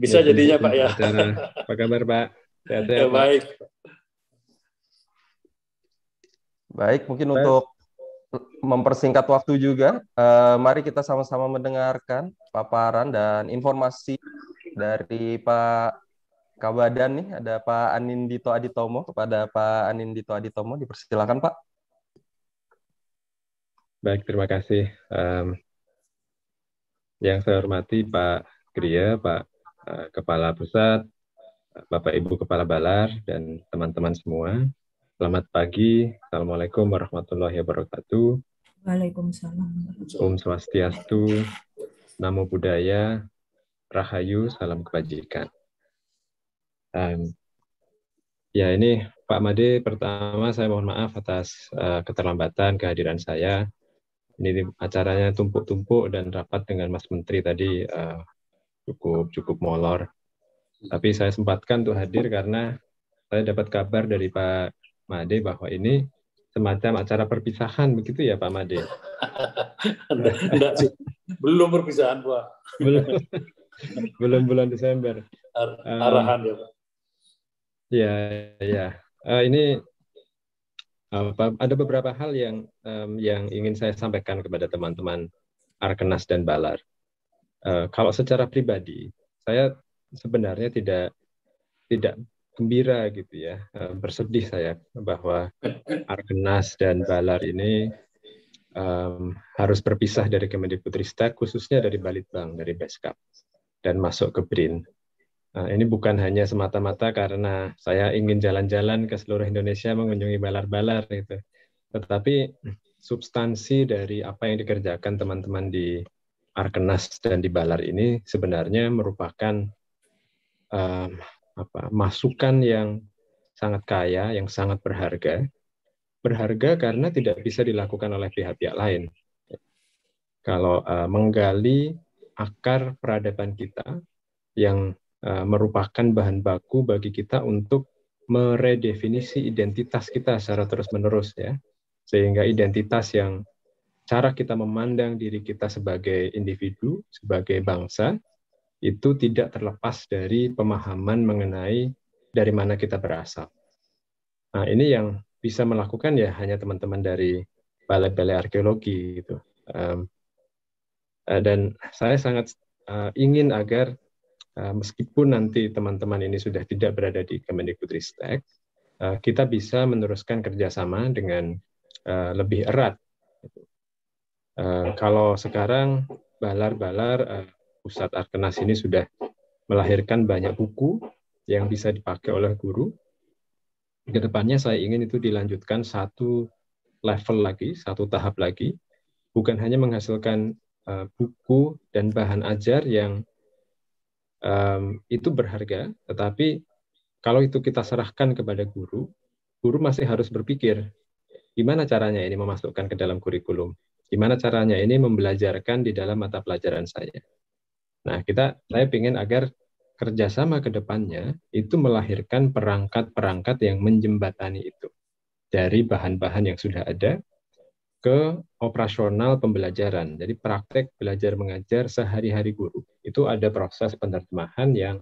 Bisa ya, jadinya Pak ya. Acara. Apa kabar Pak? Sehat, ya, Pak. baik. Baik, mungkin baik. untuk mempersingkat waktu juga, eh, mari kita sama-sama mendengarkan paparan dan informasi dari Pak Kabadan nih ada Pak Anindito Aditomo kepada Pak Anindito Aditomo dipersilakan Pak. Baik, terima kasih. Um, yang saya hormati Pak Kriya, Pak uh, Kepala Pusat, Bapak Ibu Kepala Balar dan teman-teman semua. Selamat pagi. Assalamualaikum warahmatullahi wabarakatuh. Waalaikumsalam. Om Swastiastu, Namo Buddhaya, Rahayu, Salam Kebajikan. Um, ya ini Pak Made, pertama saya mohon maaf atas uh, keterlambatan kehadiran saya. Ini acaranya tumpuk-tumpuk dan rapat dengan Mas Menteri tadi uh, cukup cukup molor. Tapi saya sempatkan untuk hadir karena saya dapat kabar dari Pak Made bahwa ini semacam acara perpisahan begitu ya Pak Made? belum perpisahan Pak. belum, bulan Desember. arahan ya Pak. Ya, ya. Uh, ini apa, ada beberapa hal yang um, yang ingin saya sampaikan kepada teman-teman Arkenas dan Balar. Uh, kalau secara pribadi, saya sebenarnya tidak tidak gembira gitu ya, uh, bersedih saya bahwa Arkenas dan Balar ini um, harus berpisah dari Kemendikbudristek, khususnya dari Balitbang, dari Beskap, dan masuk ke BRIN. Nah, ini bukan hanya semata-mata karena saya ingin jalan-jalan ke seluruh Indonesia mengunjungi balar-balar gitu. Tetapi substansi dari apa yang dikerjakan teman-teman di Arkenas dan di Balar ini sebenarnya merupakan um, apa, masukan yang sangat kaya, yang sangat berharga. Berharga karena tidak bisa dilakukan oleh pihak-pihak lain. Kalau uh, menggali akar peradaban kita yang Eh, merupakan bahan baku bagi kita untuk meredefinisi identitas kita secara terus-menerus ya. Sehingga identitas yang cara kita memandang diri kita sebagai individu, sebagai bangsa itu tidak terlepas dari pemahaman mengenai dari mana kita berasal. Nah, ini yang bisa melakukan ya hanya teman-teman dari balai-balai arkeologi itu. Eh, dan saya sangat eh, ingin agar Eh, meskipun nanti teman-teman ini sudah tidak berada di Kemendikbudristek, eh, kita bisa meneruskan kerjasama dengan eh, lebih erat. Kalau sekarang balar-balar pusat Arkenas ini sudah melahirkan banyak buku yang bisa dipakai oleh guru. Kedepannya saya ingin itu dilanjutkan satu level lagi, satu tahap lagi, bukan hanya menghasilkan buku dan bahan ajar yang um, itu berharga, tetapi kalau itu kita serahkan kepada guru, guru masih harus berpikir gimana caranya ini memasukkan ke dalam kurikulum, gimana caranya ini membelajarkan di dalam mata pelajaran saya. Nah, kita saya ingin agar kerjasama ke depannya itu melahirkan perangkat-perangkat yang menjembatani itu dari bahan-bahan yang sudah ada ke operasional pembelajaran. Jadi praktek belajar mengajar sehari-hari guru itu ada proses penerjemahan yang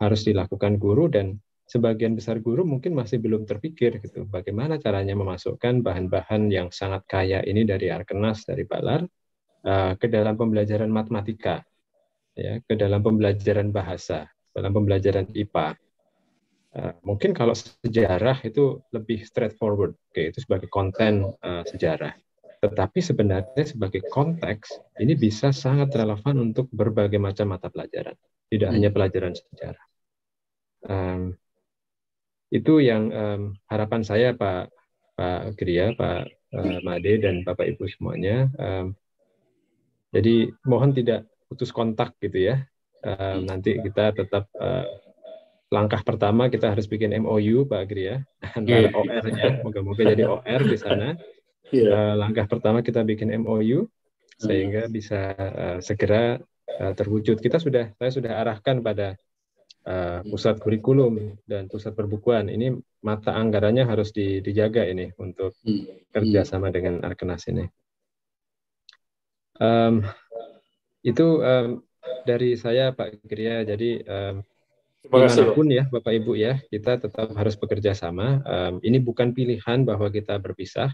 harus dilakukan guru dan sebagian besar guru mungkin masih belum terpikir gitu bagaimana caranya memasukkan bahan-bahan yang sangat kaya ini dari Arkenas dari Balar uh, ke dalam pembelajaran matematika ya ke dalam pembelajaran bahasa dalam pembelajaran IPA eh, mungkin kalau sejarah itu lebih straightforward itu sebagai konten eh, sejarah tetapi sebenarnya sebagai konteks ini bisa sangat relevan untuk berbagai macam mata pelajaran, tidak hmm. hanya pelajaran sejarah. Um, itu yang um, harapan saya Pak Pak Gria, Pak uh, Made dan Bapak Ibu semuanya. Um, jadi mohon tidak putus kontak gitu ya. Um, nanti kita tetap uh, langkah pertama kita harus bikin MOU Pak Agri ya antara OR-nya moga-moga jadi OR di sana yeah. Iya. langkah pertama kita bikin MOU sehingga hmm. bisa uh, segera uh, terwujud. Kita sudah saya sudah arahkan pada uh, pusat kurikulum dan pusat perbukuan. Ini mata anggarannya harus di, dijaga ini untuk hmm. kerjasama dengan Arkenas ini. Um, itu um, dari saya Pak Gria. Jadi um, dimanapun ya Bapak Ibu ya kita tetap harus bekerja sama. Um, ini bukan pilihan bahwa kita berpisah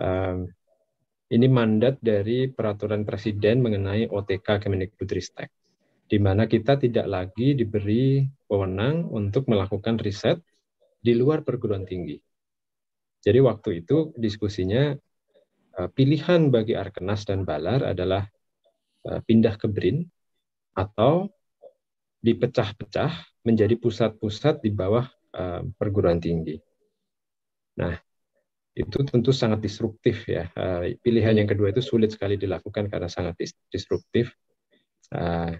Ehm, ini mandat dari peraturan presiden mengenai OTK Kemendikbudristek, di mana kita tidak lagi diberi wewenang untuk melakukan riset di luar perguruan tinggi. Jadi waktu itu diskusinya eh, pilihan bagi Arkenas dan Balar adalah eh, pindah ke BRIN atau dipecah-pecah menjadi pusat-pusat di bawah eh, perguruan tinggi. Nah, itu tentu sangat disruptif ya. Eh, pilihan yang kedua itu sulit sekali dilakukan karena sangat disruptif. Eh,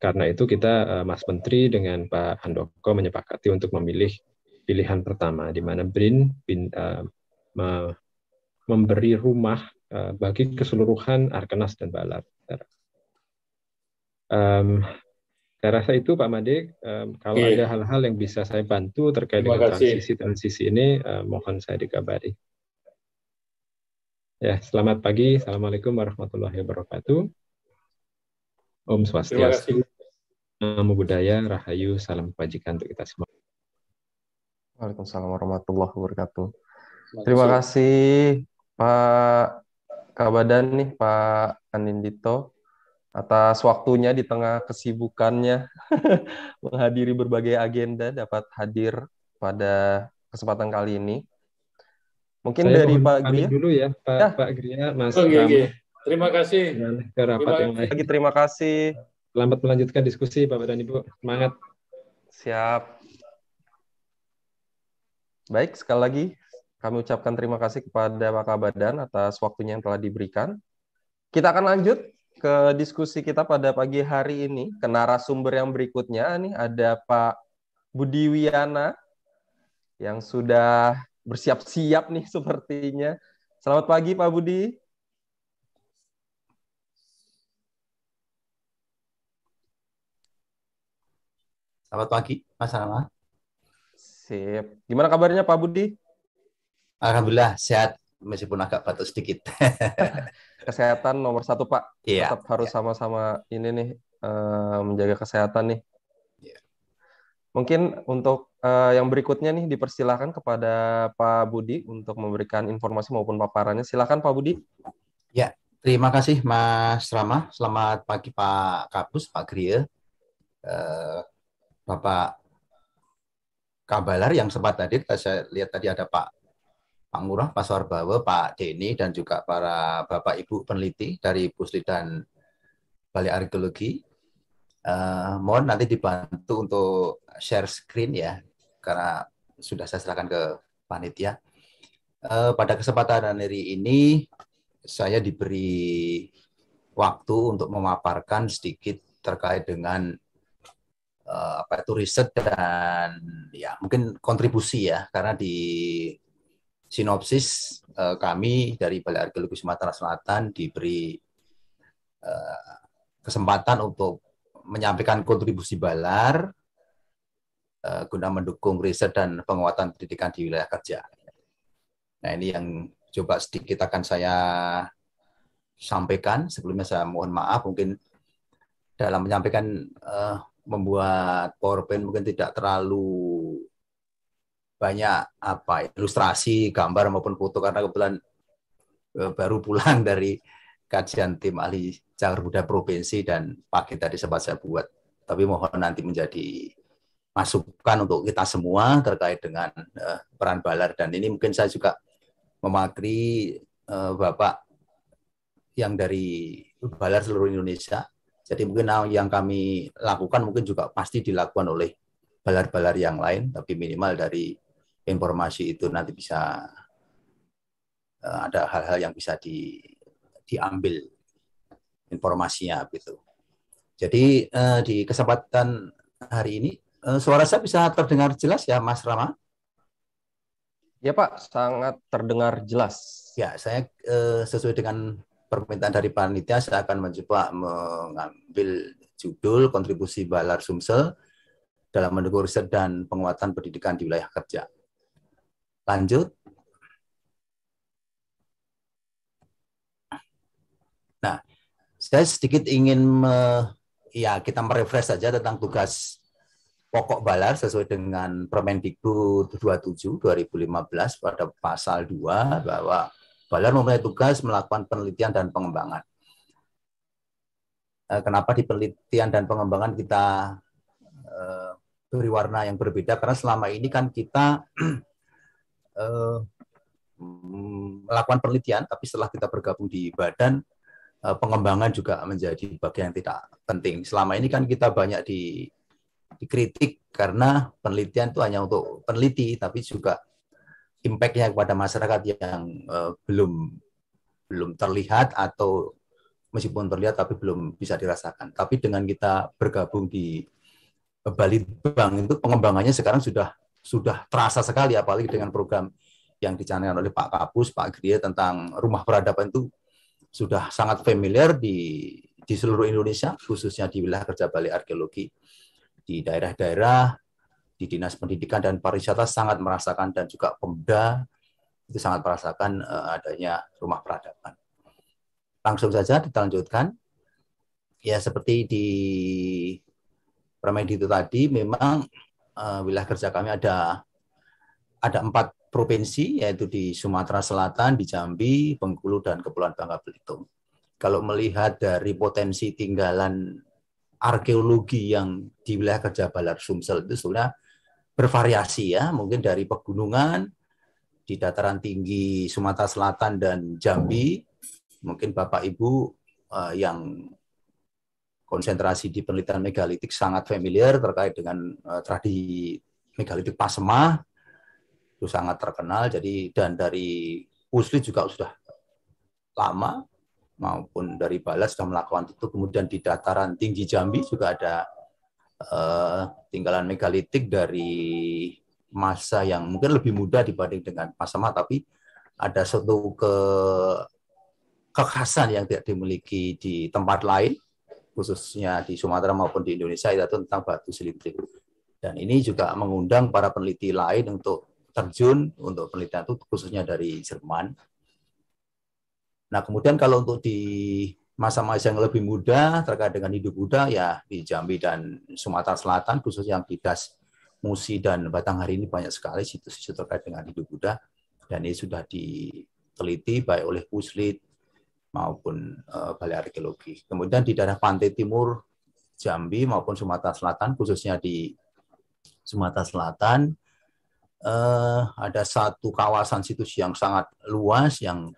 karena itu kita eh, Mas Menteri dengan Pak Handoko menyepakati untuk memilih pilihan pertama, di mana BRIN memberi rumah bagi keseluruhan Arkenas dan Balar. Saya rasa itu Pak Made, um, kalau yeah. ada hal-hal yang bisa saya bantu terkait Terima dengan transisi-transisi ini, uh, mohon saya dikabari. Ya, selamat pagi. Assalamualaikum warahmatullahi wabarakatuh. Om Swastiastu, Namo Buddhaya, Rahayu, salam kebajikan untuk kita semua. Waalaikumsalam warahmatullahi wabarakatuh. Terima kasih Pak Kabadan nih, Pak Anindito atas waktunya di tengah kesibukannya menghadiri berbagai agenda dapat hadir pada kesempatan kali ini. Mungkin Saya dari Pak Gria dulu ya, Pak, ya. Pak Gria, Mas. Oh, iya, iya. Terima kasih. Ke rapat terima yang Lagi terima kasih. Selamat melanjutkan diskusi Bapak dan Ibu. Semangat. Siap. Baik, sekali lagi kami ucapkan terima kasih kepada Pak Kabadan atas waktunya yang telah diberikan. Kita akan lanjut ke diskusi kita pada pagi hari ini ke narasumber yang berikutnya nih ada Pak Budi Wiana yang sudah bersiap-siap nih sepertinya. Selamat pagi Pak Budi. Selamat pagi Mas Rama. Sip. Gimana kabarnya Pak Budi? Alhamdulillah sehat meskipun agak batuk sedikit. kesehatan nomor satu Pak. Yeah. Tetap harus iya. sama-sama ini nih eh, menjaga kesehatan nih. Iya. Mungkin untuk eh, yang berikutnya nih dipersilahkan kepada Pak Budi untuk memberikan informasi maupun paparannya. Silakan Pak Budi. Ya, terima kasih Mas Rama. Selamat pagi Pak Kapus, Pak Gria, eh, Bapak Kabalar yang sempat tadi Saya lihat tadi ada Pak Pak Ngurah, Pak Soarbawe, Pak Deni, dan juga para Bapak Ibu peneliti dari Pusli dan Balai Arkeologi. Uh, mohon nanti dibantu untuk share screen ya, karena sudah saya serahkan ke panitia. Uh, pada kesempatan hari ini, saya diberi waktu untuk memaparkan sedikit terkait dengan uh, apa itu riset dan ya mungkin kontribusi ya karena di sinopsis eh, kami dari Balai Arkeologi Sumatera Selatan diberi eh, kesempatan untuk menyampaikan kontribusi Balar eh, guna mendukung riset dan penguatan pendidikan di wilayah kerja. Nah ini yang coba sedikit akan saya sampaikan. Sebelumnya saya mohon maaf mungkin dalam menyampaikan eh, membuat PowerPoint mungkin tidak terlalu banyak apa ilustrasi, gambar maupun foto karena kebetulan eh, baru pulang dari kajian tim ahli cagar budaya provinsi dan pagi tadi sempat saya buat. Tapi mohon nanti menjadi masukan untuk kita semua terkait dengan uh, peran Balar dan ini mungkin saya juga memakri uh, eh, Bapak yang dari Balar seluruh Indonesia. Jadi mungkin yang kami lakukan mungkin juga pasti dilakukan oleh balar-balar yang lain, tapi minimal dari informasi itu nanti bisa uh, ada hal-hal yang bisa di, diambil informasinya gitu. Jadi uh, di kesempatan hari ini uh, suara saya bisa terdengar jelas ya Mas Rama? Ya Pak, sangat terdengar jelas. Ya, saya uh, sesuai dengan permintaan dari panitia, saya akan mencoba mengambil judul kontribusi Balar Sumsel dalam mendukung riset dan penguatan pendidikan di wilayah kerja. Lanjut. Nah, saya sedikit ingin me, ya kita merefresh saja tentang tugas pokok balar sesuai dengan Permendikbud 27 2015 pada pasal 2 bahwa balar mempunyai tugas melakukan penelitian dan pengembangan. Eh, kenapa di penelitian dan pengembangan kita eh, beri warna yang berbeda karena selama ini kan kita Eh, melakukan penelitian, tapi setelah kita bergabung di badan, eh, pengembangan juga menjadi bagian yang tidak penting. Selama ini kan kita banyak di, dikritik karena penelitian itu hanya untuk peneliti, tapi juga impact-nya kepada masyarakat yang eh, belum belum terlihat atau meskipun terlihat tapi belum bisa dirasakan. Tapi dengan kita bergabung di Bali Bank itu pengembangannya sekarang sudah sudah terasa sekali apalagi dengan program yang dicanangkan oleh Pak Kapus, Pak Gria tentang rumah peradaban itu sudah sangat familiar di di seluruh Indonesia, khususnya di wilayah kerja Balai Arkeologi di daerah-daerah di Dinas Pendidikan dan Pariwisata sangat merasakan dan juga Pemda itu sangat merasakan eh, adanya rumah peradaban. Langsung saja kita lanjutkan. Ya seperti di Permen itu tadi memang uh, wilayah kerja kami ada ada empat provinsi yaitu di Sumatera Selatan, di Jambi, Bengkulu dan Kepulauan Bangka Belitung. Kalau melihat dari potensi tinggalan arkeologi yang di wilayah kerja Balar Sumsel itu sudah bervariasi ya, mungkin dari pegunungan di dataran tinggi Sumatera Selatan dan Jambi, mungkin Bapak Ibu eh, yang konsentrasi di penelitian megalitik sangat familiar terkait dengan uh, eh, tradisi megalitik Pasema itu sangat terkenal jadi dan dari Usli juga sudah lama maupun dari Balas sudah melakukan itu kemudian di dataran tinggi Jambi juga ada uh, tinggalan megalitik dari masa yang mungkin lebih muda dibanding dengan Pasema tapi ada suatu ke kekhasan yang tidak dimiliki di tempat lain khususnya di Sumatera maupun di Indonesia itu tentang batu selintik. Dan ini juga mengundang para peneliti lain untuk terjun untuk penelitian itu khususnya dari Jerman. Nah kemudian kalau untuk di masa-masa yang lebih muda terkait dengan hidup Buddha ya di Jambi dan Sumatera Selatan khususnya yang di Musi dan Batang hari ini banyak sekali situs-situs terkait dengan hidup Buddha dan ini sudah diteliti baik oleh Puslit maupun eh, Balai Arkeologi. Kemudian di daerah pantai timur Jambi maupun Sumatera Selatan, khususnya di Sumatera Selatan, eh, ada satu kawasan situs yang sangat luas yang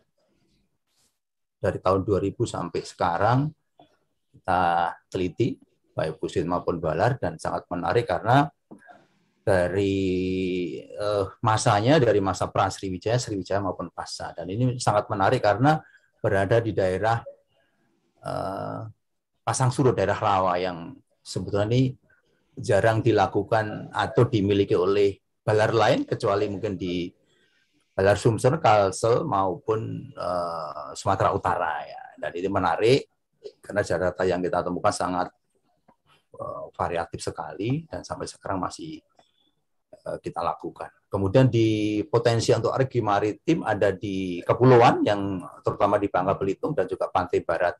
dari tahun 2000 sampai sekarang kita teliti baik pusit maupun Balar dan sangat menarik karena dari eh, masanya dari masa pra Sriwijaya, Sriwijaya maupun pasca dan ini sangat menarik karena berada di daerah uh, pasang surut daerah rawa yang sebetulnya ini jarang dilakukan atau dimiliki oleh balar lain kecuali mungkin di Balar Sumsel, Kalsel maupun uh, Sumatera Utara ya. Dan ini menarik karena data yang kita temukan sangat uh, variatif sekali dan sampai sekarang masih Eh, kita lakukan. Kemudian di potensi untuk regi maritim ada di kepulauan yang terutama di Bangka Belitung dan juga pantai barat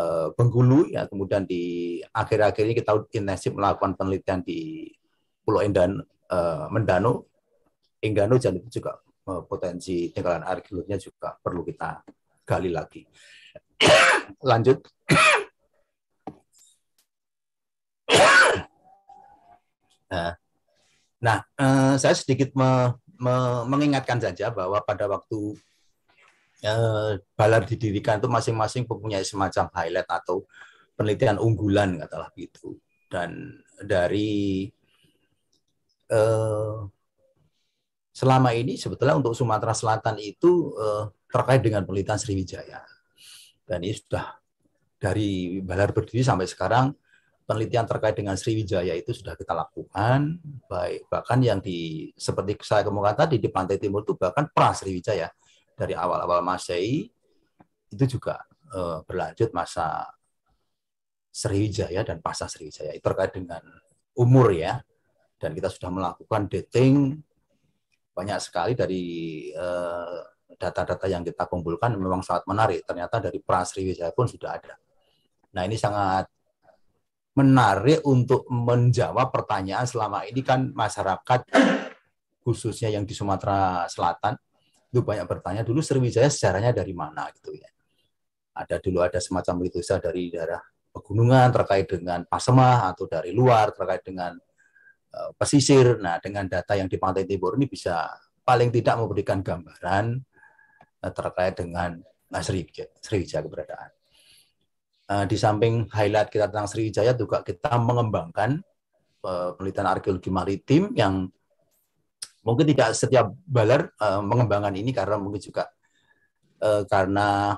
eh, Bengkulu ya kemudian di akhir-akhir ini kita intensif melakukan penelitian di Pulau Endan eh, Mendano Enggano dan itu juga potensi tinggalan arkeologinya juga perlu kita gali lagi. Lanjut. nah, Nah, eh, saya sedikit me, me, mengingatkan saja bahwa pada waktu eh, Balar didirikan itu masing-masing mempunyai semacam highlight atau penelitian unggulan katalah begitu. Dan dari eh, selama ini sebetulnya untuk Sumatera Selatan itu eh, terkait dengan penelitian Sriwijaya. Dan ini sudah dari Balar berdiri sampai sekarang penelitian terkait dengan Sriwijaya itu sudah kita lakukan, baik bahkan yang di seperti saya kemukakan tadi di pantai timur itu bahkan pra Sriwijaya dari awal-awal Masehi itu juga uh, berlanjut masa Sriwijaya dan pasca Sriwijaya itu terkait dengan umur ya dan kita sudah melakukan dating banyak sekali dari data eh, data-data yang kita kumpulkan memang sangat menarik ternyata dari pra Sriwijaya pun sudah ada. Nah ini sangat menarik untuk menjawab pertanyaan selama ini kan masyarakat khususnya yang di Sumatera Selatan itu banyak bertanya dulu Sriwijaya sejarahnya dari mana gitu ya. Ada dulu ada semacam saya dari daerah pegunungan terkait dengan Pasemah atau dari luar terkait dengan eh, pesisir. Nah, dengan data yang di Pantai Timur ini bisa paling tidak memberikan gambaran eh, terkait dengan eh, Sriwijaya, Sriwijaya keberadaan. Eh, di samping highlight kita tentang Sriwijaya juga kita mengembangkan eh, penelitian arkeologi maritim yang mungkin tidak setiap baler eh, mengembangkan ini karena mungkin juga karena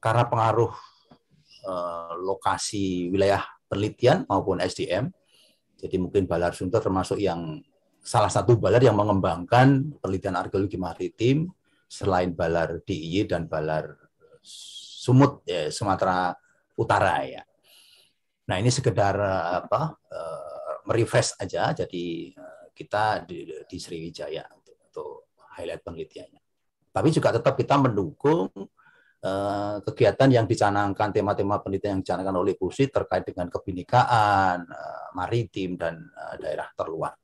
karena pengaruh lokasi wilayah penelitian maupun SDM. Jadi mungkin Balar Sunter termasuk yang salah satu Balar yang mengembangkan penelitian arkeologi maritim selain Balar DIY dan Balar Sumut ya, Sumatera utara ya. Nah ini sekedar eh, apa eh, merefresh aja, jadi eh, kita di, di Sriwijaya untuk, untuk highlight penelitiannya. Tapi juga tetap kita mendukung Uh, kegiatan yang dicanangkan tema-tema penelitian yang dicanangkan oleh Pusi terkait dengan kebinekaan, uh, maritim dan uh, daerah terluar.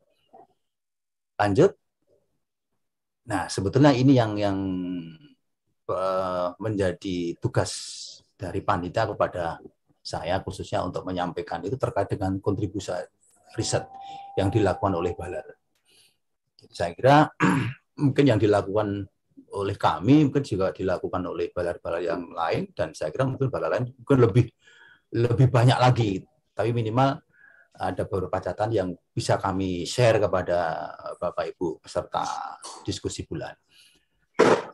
Lanjut. Nah, sebetulnya ini yang yang menjadi tugas dari panitia kepada saya khususnya untuk menyampaikan itu terkait dengan kontribusi riset yang dilakukan oleh Jadi Saya kira mungkin yang dilakukan oleh kami mungkin juga dilakukan oleh balar-balar yang lain dan saya kira mungkin balar lain mungkin lebih lebih banyak lagi tapi minimal ada beberapa catatan yang bisa kami share kepada Bapak Ibu peserta diskusi bulan.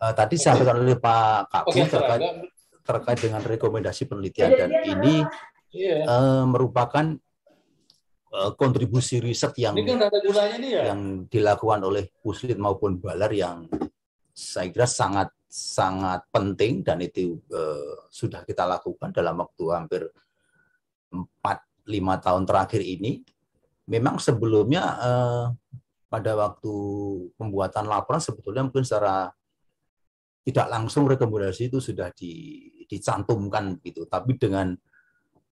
Uh, tadi sampaikan oleh Pak Kabin terkait terkait dengan rekomendasi penelitian iya, dan iya, ini yeah. Iya. uh, merupakan uh, kontribusi riset yang ini kan ya. yang dilakukan oleh Puslit maupun Balar yang saya kira sangat sangat penting dan itu uh, sudah kita lakukan dalam waktu hampir 4 5 tahun terakhir ini. Memang sebelumnya uh, pada waktu pembuatan laporan sebetulnya mungkin secara tidak langsung rekomendasi itu sudah di, dicantumkan gitu, tapi dengan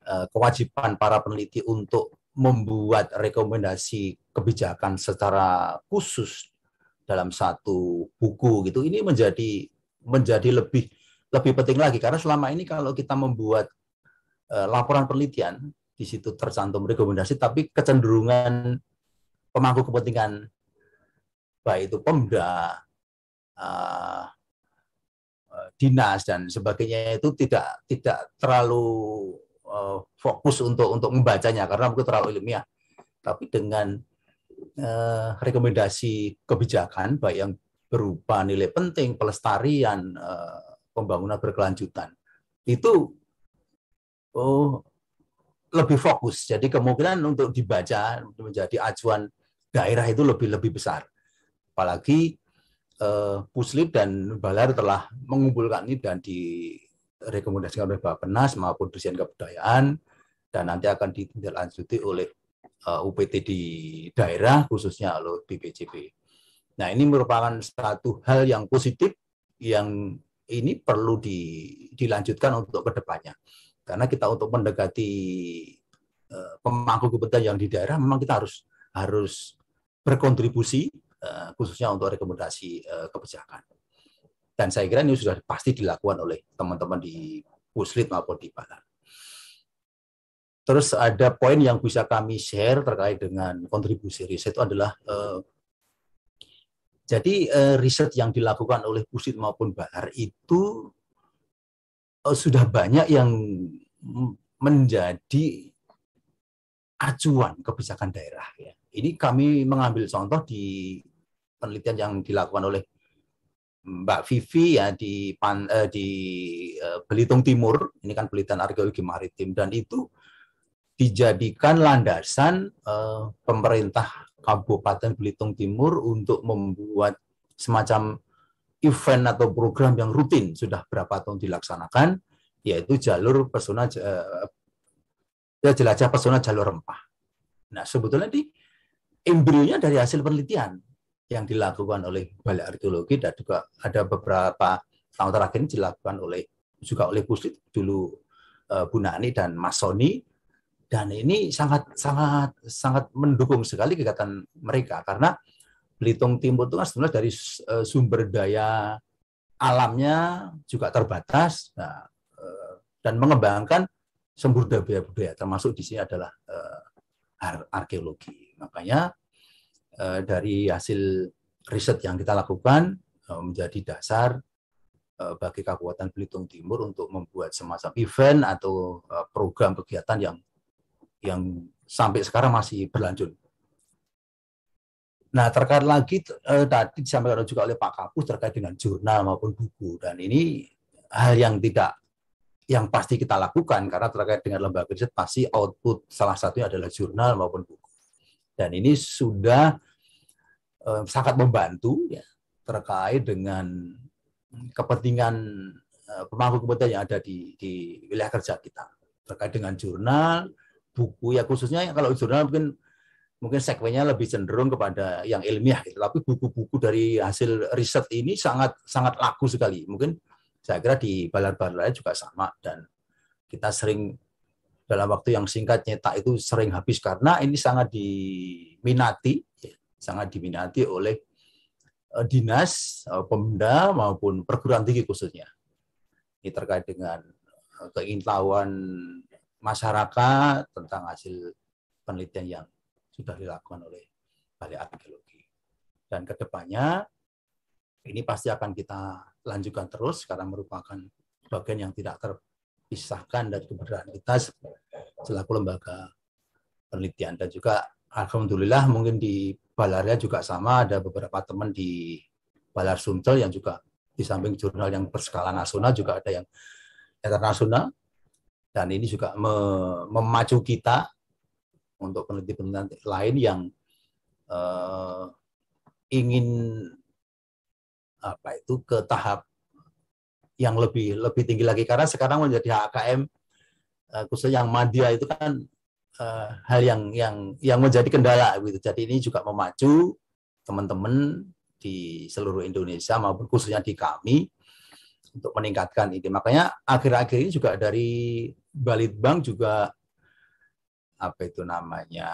uh, kewajiban para peneliti untuk membuat rekomendasi kebijakan secara khusus dalam satu buku gitu, ini menjadi menjadi lebih lebih penting lagi karena selama ini kalau kita membuat uh, laporan penelitian di situ tercantum rekomendasi, tapi kecenderungan pemangku kepentingan baik itu Pemda, uh, dinas dan sebagainya itu tidak tidak terlalu uh, fokus untuk untuk membacanya karena mungkin terlalu ilmiah. Tapi dengan uh, rekomendasi kebijakan baik yang berupa nilai penting pelestarian uh, pembangunan berkelanjutan itu oh lebih fokus. Jadi kemungkinan untuk dibaca menjadi acuan daerah itu lebih lebih besar. Apalagi Eh, Puslit dan Balar telah mengumpulkan ini dan direkomendasikan oleh Bapak Penas maupun Presiden Kebudayaan dan nanti akan ditindaklanjuti oleh eh, UPT di daerah khususnya oleh BPJB. Nah ini merupakan satu hal yang positif yang ini perlu di, dilanjutkan untuk kedepannya karena kita untuk mendekati eh, pemangku kepentingan yang di daerah memang kita harus harus berkontribusi Eh, khususnya untuk rekomendasi eh, kebijakan. Dan saya kira ini sudah pasti dilakukan oleh teman-teman di Puslit maupun di Balan. Terus ada poin yang bisa kami share terkait dengan kontribusi riset itu adalah eh, jadi riset yang dilakukan oleh Puslit maupun Bahar itu sudah banyak yang menjadi acuan kebijakan daerah ya. Ini kami mengambil contoh di penelitian yang dilakukan oleh Mbak Vivi ya di Pan, eh, di eh, Belitung Timur, ini kan penelitian arkeologi maritim dan itu dijadikan landasan eh, pemerintah Kabupaten Belitung Timur untuk membuat semacam event atau program yang rutin sudah berapa tahun dilaksanakan yaitu jalur pesona eh, jelajah pesona jalur rempah. Nah, sebetulnya di embrionya dari hasil penelitian yang dilakukan oleh Balai Arkeologi dan juga ada beberapa tahun terakhir ini dilakukan oleh juga oleh Puslit dulu eh, Bunani dan Masoni dan ini sangat sangat sangat mendukung sekali kegiatan mereka karena Belitung Timur itu kan sebenarnya dari eh, sumber daya alamnya juga terbatas nah, eh, dan mengembangkan sumber daya budaya termasuk di sini adalah arkeologi makanya Eh, dari hasil riset yang kita lakukan eh, menjadi dasar eh, bagi Kabupaten Belitung Timur untuk membuat semacam event atau program kegiatan yang yang sampai sekarang masih berlanjut. Nah, terkait lagi tadi disampaikan juga oleh Pak Kapus terkait dengan jurnal maupun buku dan ini hal yang tidak yang pasti kita lakukan karena terkait dengan lembaga riset pasti output salah satunya adalah jurnal maupun buku. Dan ini sudah Eh, sangat membantu ya, terkait dengan kepentingan eh, pemangku kepentingan yang ada di, di wilayah kerja kita terkait dengan jurnal, buku ya khususnya kalau jurnal mungkin mungkin segmennya lebih cenderung kepada yang ilmiah gitu. Tapi buku-buku dari hasil riset ini sangat sangat laku sekali. Mungkin saya kira di balar-balar lain juga sama dan kita sering dalam waktu yang singkatnya tak itu sering habis karena ini sangat diminati. Ya, sangat diminati oleh e, dinas, e, pemda maupun perguruan tinggi khususnya. Ini terkait dengan e, keingintahuan masyarakat tentang hasil penelitian yang sudah dilakukan oleh Balai Arkeologi. Dan kedepannya ini pasti akan kita lanjutkan terus karena merupakan bagian yang tidak terpisahkan dari keberadaan kita selaku lembaga penelitian dan juga alhamdulillah mungkin di Balarnya juga sama, ada beberapa teman di Balar Sumtel yang juga di samping jurnal yang berskala nasional juga ada yang internasional dan ini juga me memacu kita untuk peneliti-peneliti lain yang uh, ingin apa itu ke tahap yang lebih lebih tinggi lagi karena sekarang menjadi HKM eh, khususnya yang media itu kan uh, hal yang yang yang menjadi kendala gitu. Jadi ini juga memacu teman-teman di seluruh Indonesia maupun khususnya di kami untuk meningkatkan ini. Makanya akhir-akhir ini juga dari Balitbank juga apa itu namanya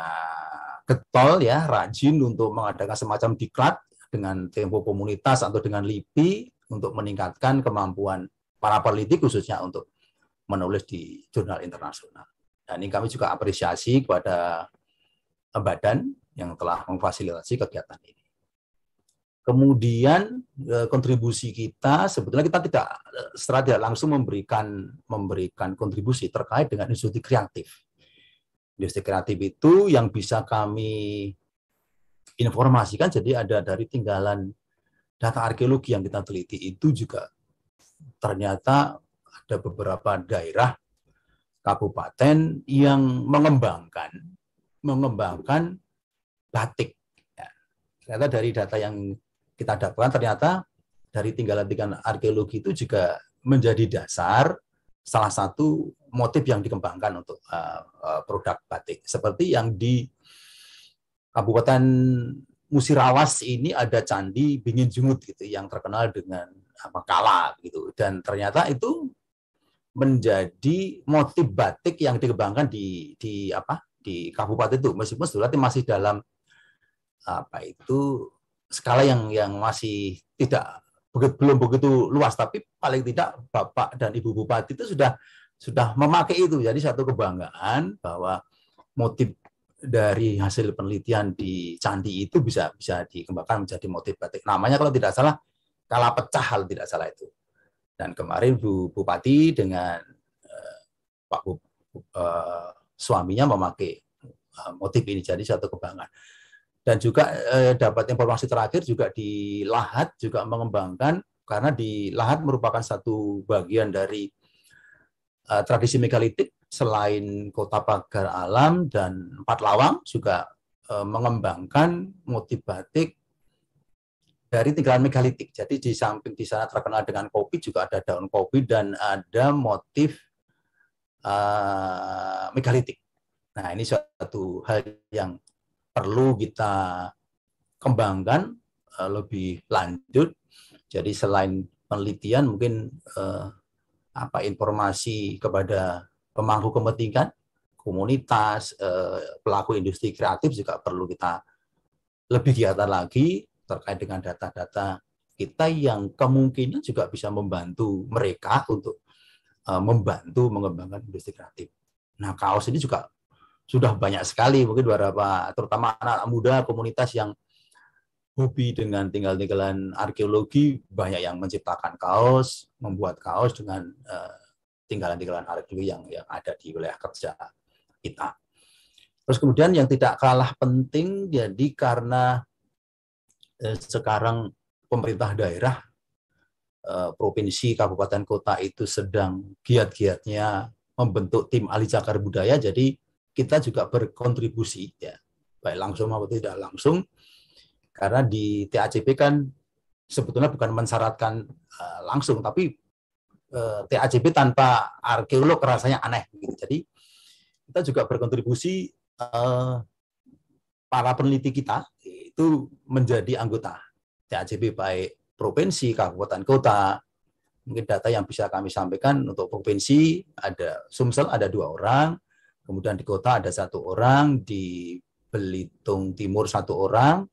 getol ya rajin untuk mengadakan semacam diklat dengan tempo komunitas atau dengan LIPI untuk meningkatkan kemampuan para peneliti khususnya untuk menulis di jurnal internasional. Dan ini kami juga apresiasi kepada badan yang telah memfasilitasi kegiatan ini. Kemudian e, kontribusi kita sebetulnya kita tidak secara tidak langsung memberikan memberikan kontribusi terkait dengan industri kreatif. Industri kreatif itu yang bisa kami informasikan jadi ada dari tinggalan data arkeologi yang kita teliti itu juga ternyata ada beberapa daerah kabupaten yang mengembangkan mengembangkan batik. Ya. Ternyata dari data yang kita dapatkan ternyata dari tinggalan-tinggalan arkeologi itu juga menjadi dasar salah satu motif yang dikembangkan untuk uh, uh, produk batik. Seperti yang di Kabupaten Musirawas ini ada candi Bingin Jungut gitu yang terkenal dengan apa kala gitu dan ternyata itu menjadi motif batik yang dikembangkan di di apa di kabupaten itu meskipun sebetulnya masih dalam apa itu skala yang yang masih tidak belum begitu luas tapi paling tidak bapak dan ibu bupati itu sudah sudah memakai itu jadi satu kebanggaan bahwa motif dari hasil penelitian di candi itu bisa bisa dikembangkan menjadi motif batik namanya kalau tidak salah kala pecah kalau tidak salah itu dan kemarin Bu Bupati dengan uh, Pak Bu, uh, suaminya memakai uh, motif ini jadi satu kebanggaan. Dan juga uh, dapat informasi terakhir juga di Lahat juga mengembangkan karena di Lahat merupakan satu bagian dari uh, tradisi megalitik selain kota pagar alam dan empat lawang juga mengembangkan motif batik dari tinggalan megalitik. Jadi di samping di sana terkenal dengan kopi juga ada daun kopi dan ada motif uh, megalitik. Nah ini suatu hal yang perlu kita kembangkan uh, lebih lanjut. Jadi selain penelitian mungkin uh, apa informasi kepada pemangku kepentingan, komunitas, uh, pelaku industri kreatif juga perlu kita lebih giatan lagi terkait dengan data-data kita yang kemungkinan juga bisa membantu mereka untuk eh, membantu mengembangkan industri kreatif. Nah, kaos ini juga sudah banyak sekali mungkin beberapa terutama anak-anak muda komunitas yang hobi dengan tinggal-tinggalan arkeologi banyak yang menciptakan kaos, membuat kaos dengan uh, tinggalan-tinggalan arkeologi yang yang ada di wilayah kerja kita. Terus kemudian yang tidak kalah penting jadi karena Eh, sekarang pemerintah daerah eh, provinsi, kabupaten, kota itu sedang giat-giatnya membentuk tim ahli cakar budaya. Jadi kita juga berkontribusi ya, baik langsung maupun tidak langsung. Karena di TACP kan sebetulnya bukan mensyaratkan uh, langsung, tapi uh, TACP tanpa arkeolog rasanya aneh. Gitu. Jadi kita juga berkontribusi uh, para peneliti kita itu menjadi anggota TACB baik provinsi, kabupaten, kota. Mungkin data yang bisa kami sampaikan untuk provinsi ada Sumsel ada dua orang, kemudian di kota ada satu orang, di Belitung Timur satu orang,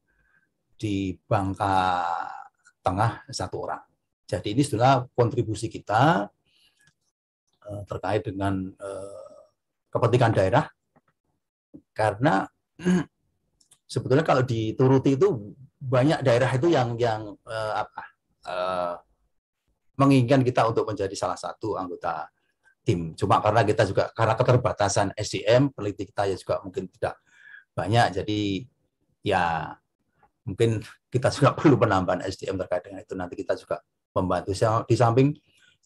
di Bangka Tengah satu orang. Jadi ini sudah kontribusi kita eh, terkait dengan eh, kepentingan daerah karena sebetulnya kalau dituruti itu banyak daerah itu yang yang uh, apa uh, menginginkan kita untuk menjadi salah satu anggota tim. Cuma karena kita juga karena keterbatasan SDM peneliti kita ya juga mungkin tidak banyak. Jadi ya mungkin kita juga perlu penambahan SDM terkait dengan itu nanti kita juga membantu di samping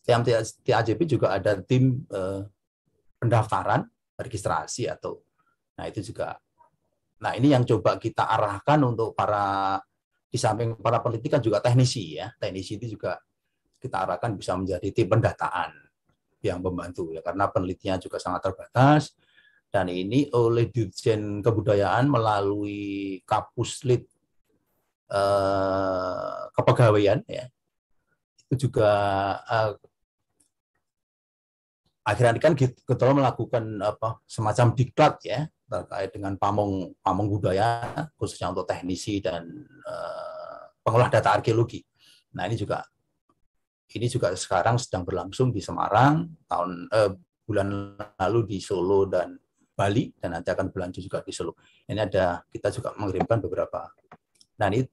setiap TAJP juga ada tim eh, pendaftaran registrasi atau nah itu juga Nah, ini yang coba kita arahkan untuk para di samping para peneliti kan juga teknisi ya. Teknisi itu juga kita arahkan bisa menjadi tim pendataan yang membantu ya karena penelitian juga sangat terbatas dan ini oleh Dirjen Kebudayaan melalui Kapuslit eh, Kepegawaian ya itu juga eh, akhirnya kan kita melakukan apa semacam diklat ya terkait dengan pamong pamong budaya khususnya untuk teknisi dan eh, pengolah data arkeologi. Nah ini juga ini juga sekarang sedang berlangsung di Semarang tahun eh, bulan lalu di Solo dan Bali dan nanti akan berlanjut juga di Solo. Ini ada kita juga mengirimkan beberapa. Nah ini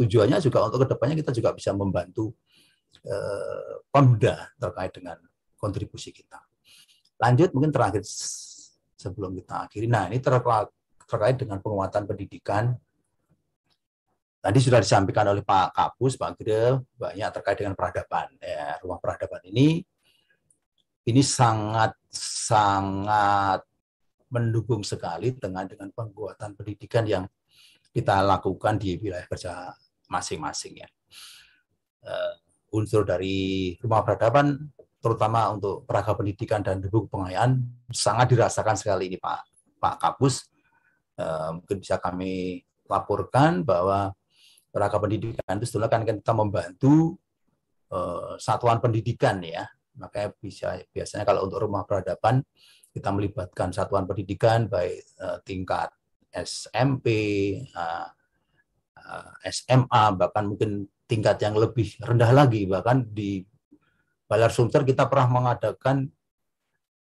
tujuannya juga untuk kedepannya kita juga bisa membantu eh, Pemda terkait dengan kontribusi kita. Lanjut mungkin terakhir sebelum kita akhiri. Nah, ini terkait dengan penguatan pendidikan. Tadi sudah disampaikan oleh Pak Kapus, Pak Gede, banyak terkait dengan peradaban. Ya, rumah peradaban ini ini sangat sangat mendukung sekali dengan dengan penguatan pendidikan yang kita lakukan di wilayah kerja masing-masing ya. Uh, unsur dari rumah peradaban terutama untuk peraga pendidikan dan buku pengayaan sangat dirasakan sekali ini Pak Pak Kapus e, mungkin bisa kami laporkan bahwa peraga pendidikan itu sebetulnya kan kita membantu e, satuan pendidikan ya makanya bisa biasanya kalau untuk rumah peradaban kita melibatkan satuan pendidikan baik e, tingkat SMP e, SMA bahkan mungkin tingkat yang lebih rendah lagi bahkan di Balar Sulter kita pernah mengadakan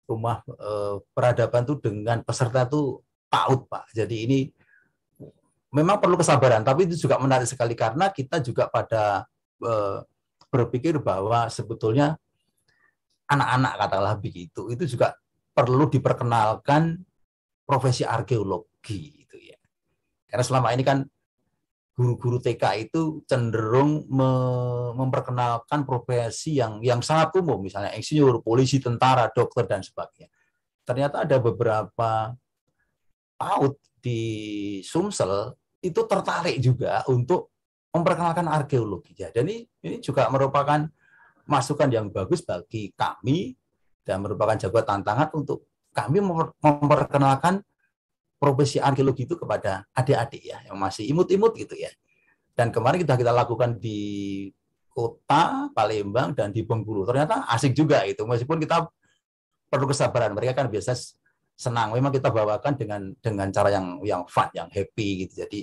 rumah eh, peradaban itu dengan peserta itu PAUD Pak. Jadi ini memang perlu kesabaran, tapi itu juga menarik sekali karena kita juga pada eh, berpikir bahwa sebetulnya anak-anak katalah begitu itu juga perlu diperkenalkan profesi arkeologi itu ya. Karena selama ini kan guru-guru TK itu cenderung memperkenalkan profesi yang yang sangat umum misalnya insinyur, polisi, tentara, dokter dan sebagainya. Ternyata ada beberapa PAUD di Sumsel itu tertarik juga untuk memperkenalkan arkeologi. Ya, jadi ini juga merupakan masukan yang bagus bagi kami dan merupakan jawaban tantangan untuk kami memperkenalkan profesi arkeologi itu kepada adik-adik ya yang masih imut-imut gitu ya. Dan kemarin kita kita lakukan di kota Palembang dan di Bengkulu. Ternyata asik juga itu meskipun kita perlu kesabaran. Mereka kan biasa senang. Memang kita bawakan dengan dengan cara yang yang fun, yang happy gitu. Jadi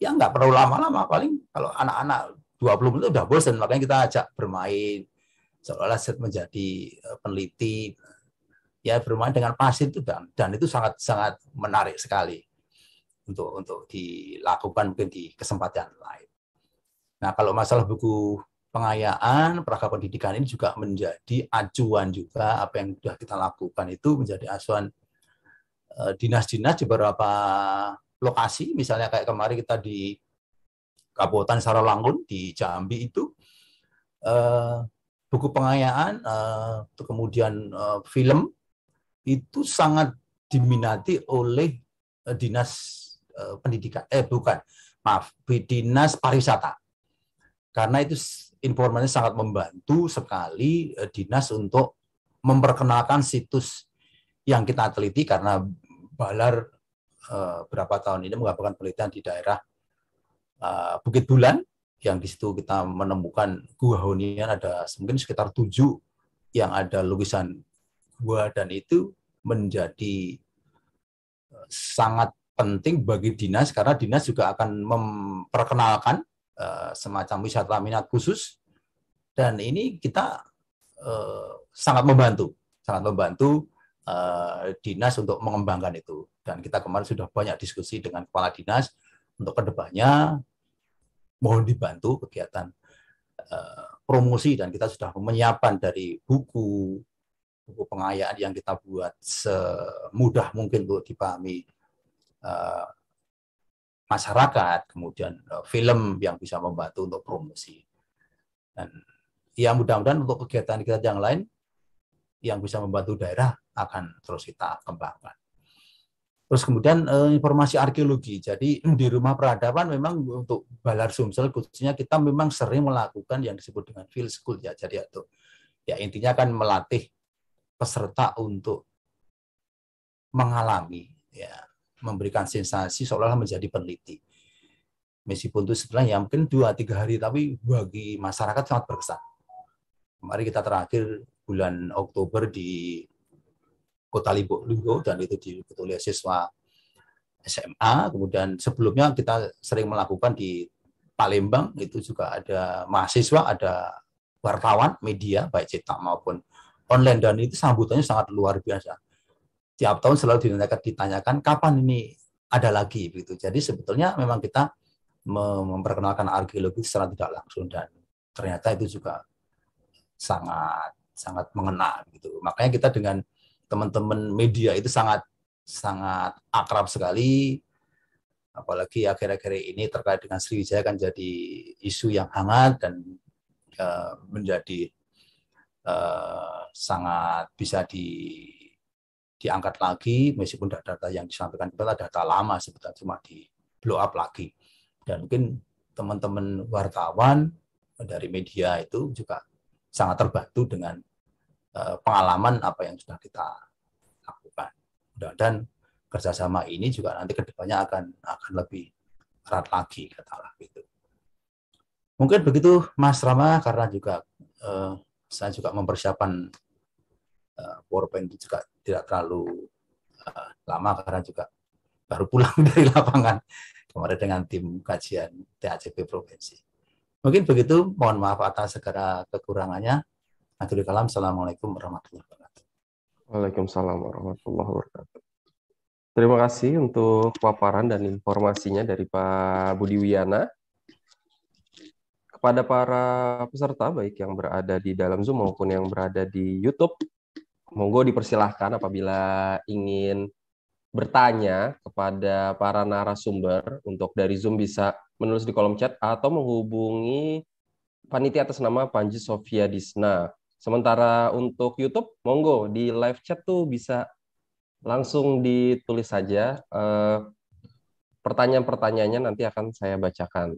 ya nggak perlu lama-lama paling kalau anak-anak 20 menit udah bosan makanya kita ajak bermain seolah-olah menjadi eh, peneliti ya bermain dengan pasir itu dan, dan itu sangat sangat menarik sekali untuk untuk dilakukan mungkin di kesempatan lain. Nah kalau masalah buku pengayaan peraga pendidikan ini juga menjadi acuan juga apa yang sudah kita lakukan itu menjadi acuan eh, dinas-dinas di beberapa lokasi misalnya kayak kemarin kita di Kabupaten sarolangun di Jambi itu eh, buku pengayaan eh, kemudian film itu sangat diminati oleh eh, dinas eh, pendidikan eh bukan maaf dinas pariwisata karena itu informasinya sangat membantu sekali eh, dinas untuk memperkenalkan situs yang kita teliti karena Balar berapa tahun ini menggabarkan penelitian di daerah Bukit Bulan yang di situ kita menemukan gua hunian ada mungkin sekitar tujuh yang ada lukisan gua dan itu menjadi eh, sangat penting bagi dinas karena dinas juga akan memperkenalkan uh, semacam wisata minat khusus dan ini kita uh, sangat membantu sangat membantu uh, dinas untuk mengembangkan itu dan kita kemarin sudah banyak diskusi dengan kepala dinas untuk kedepannya mohon dibantu kegiatan promosi dan kita sudah menyiapkan dari buku buku pengayaan yang kita buat semudah mungkin untuk dipahami uh, masyarakat, kemudian uh, film yang bisa membantu untuk promosi. Dan ya mudah-mudahan untuk kegiatan kita yang lain yang bisa membantu daerah akan terus kita kembangkan. Terus kemudian eh, informasi arkeologi. Jadi di rumah peradaban memang untuk Balar Sumsel khususnya kita memang sering melakukan yang disebut dengan field school ya. Jadi itu ya intinya kan melatih peserta untuk mengalami, ya, memberikan sensasi seolah-olah menjadi peneliti. Meskipun itu setelah ya mungkin dua tiga hari, tapi bagi masyarakat sangat berkesan. Kemarin kita terakhir bulan Oktober di Kota Lugo dan itu diikuti oleh siswa SMA. Kemudian sebelumnya kita sering melakukan di Palembang itu juga ada mahasiswa, ada wartawan, media baik cetak maupun online dan itu sambutannya sangat luar biasa. Tiap tahun selalu ditanyakan, ditanyakan kapan ini ada lagi begitu. Jadi sebetulnya memang kita memperkenalkan arkeologi secara tidak langsung dan ternyata itu juga sangat sangat mengena gitu. Makanya kita dengan teman-teman media itu sangat sangat akrab sekali apalagi akhir-akhir ini terkait dengan Sriwijaya kan jadi isu yang hangat dan uh, menjadi eh, sangat bisa di diangkat lagi meskipun data data yang disampaikan kita data lama sebetulnya cuma di blow up lagi dan mungkin teman-teman wartawan dari media itu juga sangat terbantu dengan eh, pengalaman apa yang sudah kita lakukan dan kerjasama ini juga nanti kedepannya akan akan lebih erat lagi katalah gitu mungkin begitu Mas Rama karena juga eh, saya juga mempersiapkan uh, eh, powerpoint itu juga tidak terlalu uh, lama karena juga baru pulang dari lapangan kemarin dengan tim kajian TACP provinsi. Mungkin begitu, mohon maaf atas segala kekurangannya. Akhirnya kalam, Assalamualaikum warahmatullahi wabarakatuh. Waalaikumsalam warahmatullahi wabarakatuh. Terima kasih untuk paparan dan informasinya dari Pak Budi Wiana kepada para peserta baik yang berada di dalam Zoom maupun yang berada di YouTube. Monggo dipersilahkan apabila ingin bertanya kepada para narasumber untuk dari Zoom bisa menulis di kolom chat atau menghubungi panitia atas nama Panji Sofia Disna. Sementara untuk YouTube, monggo di live chat tuh bisa langsung ditulis saja. Eh, pertanyaan-pertanyaannya nanti akan saya bacakan.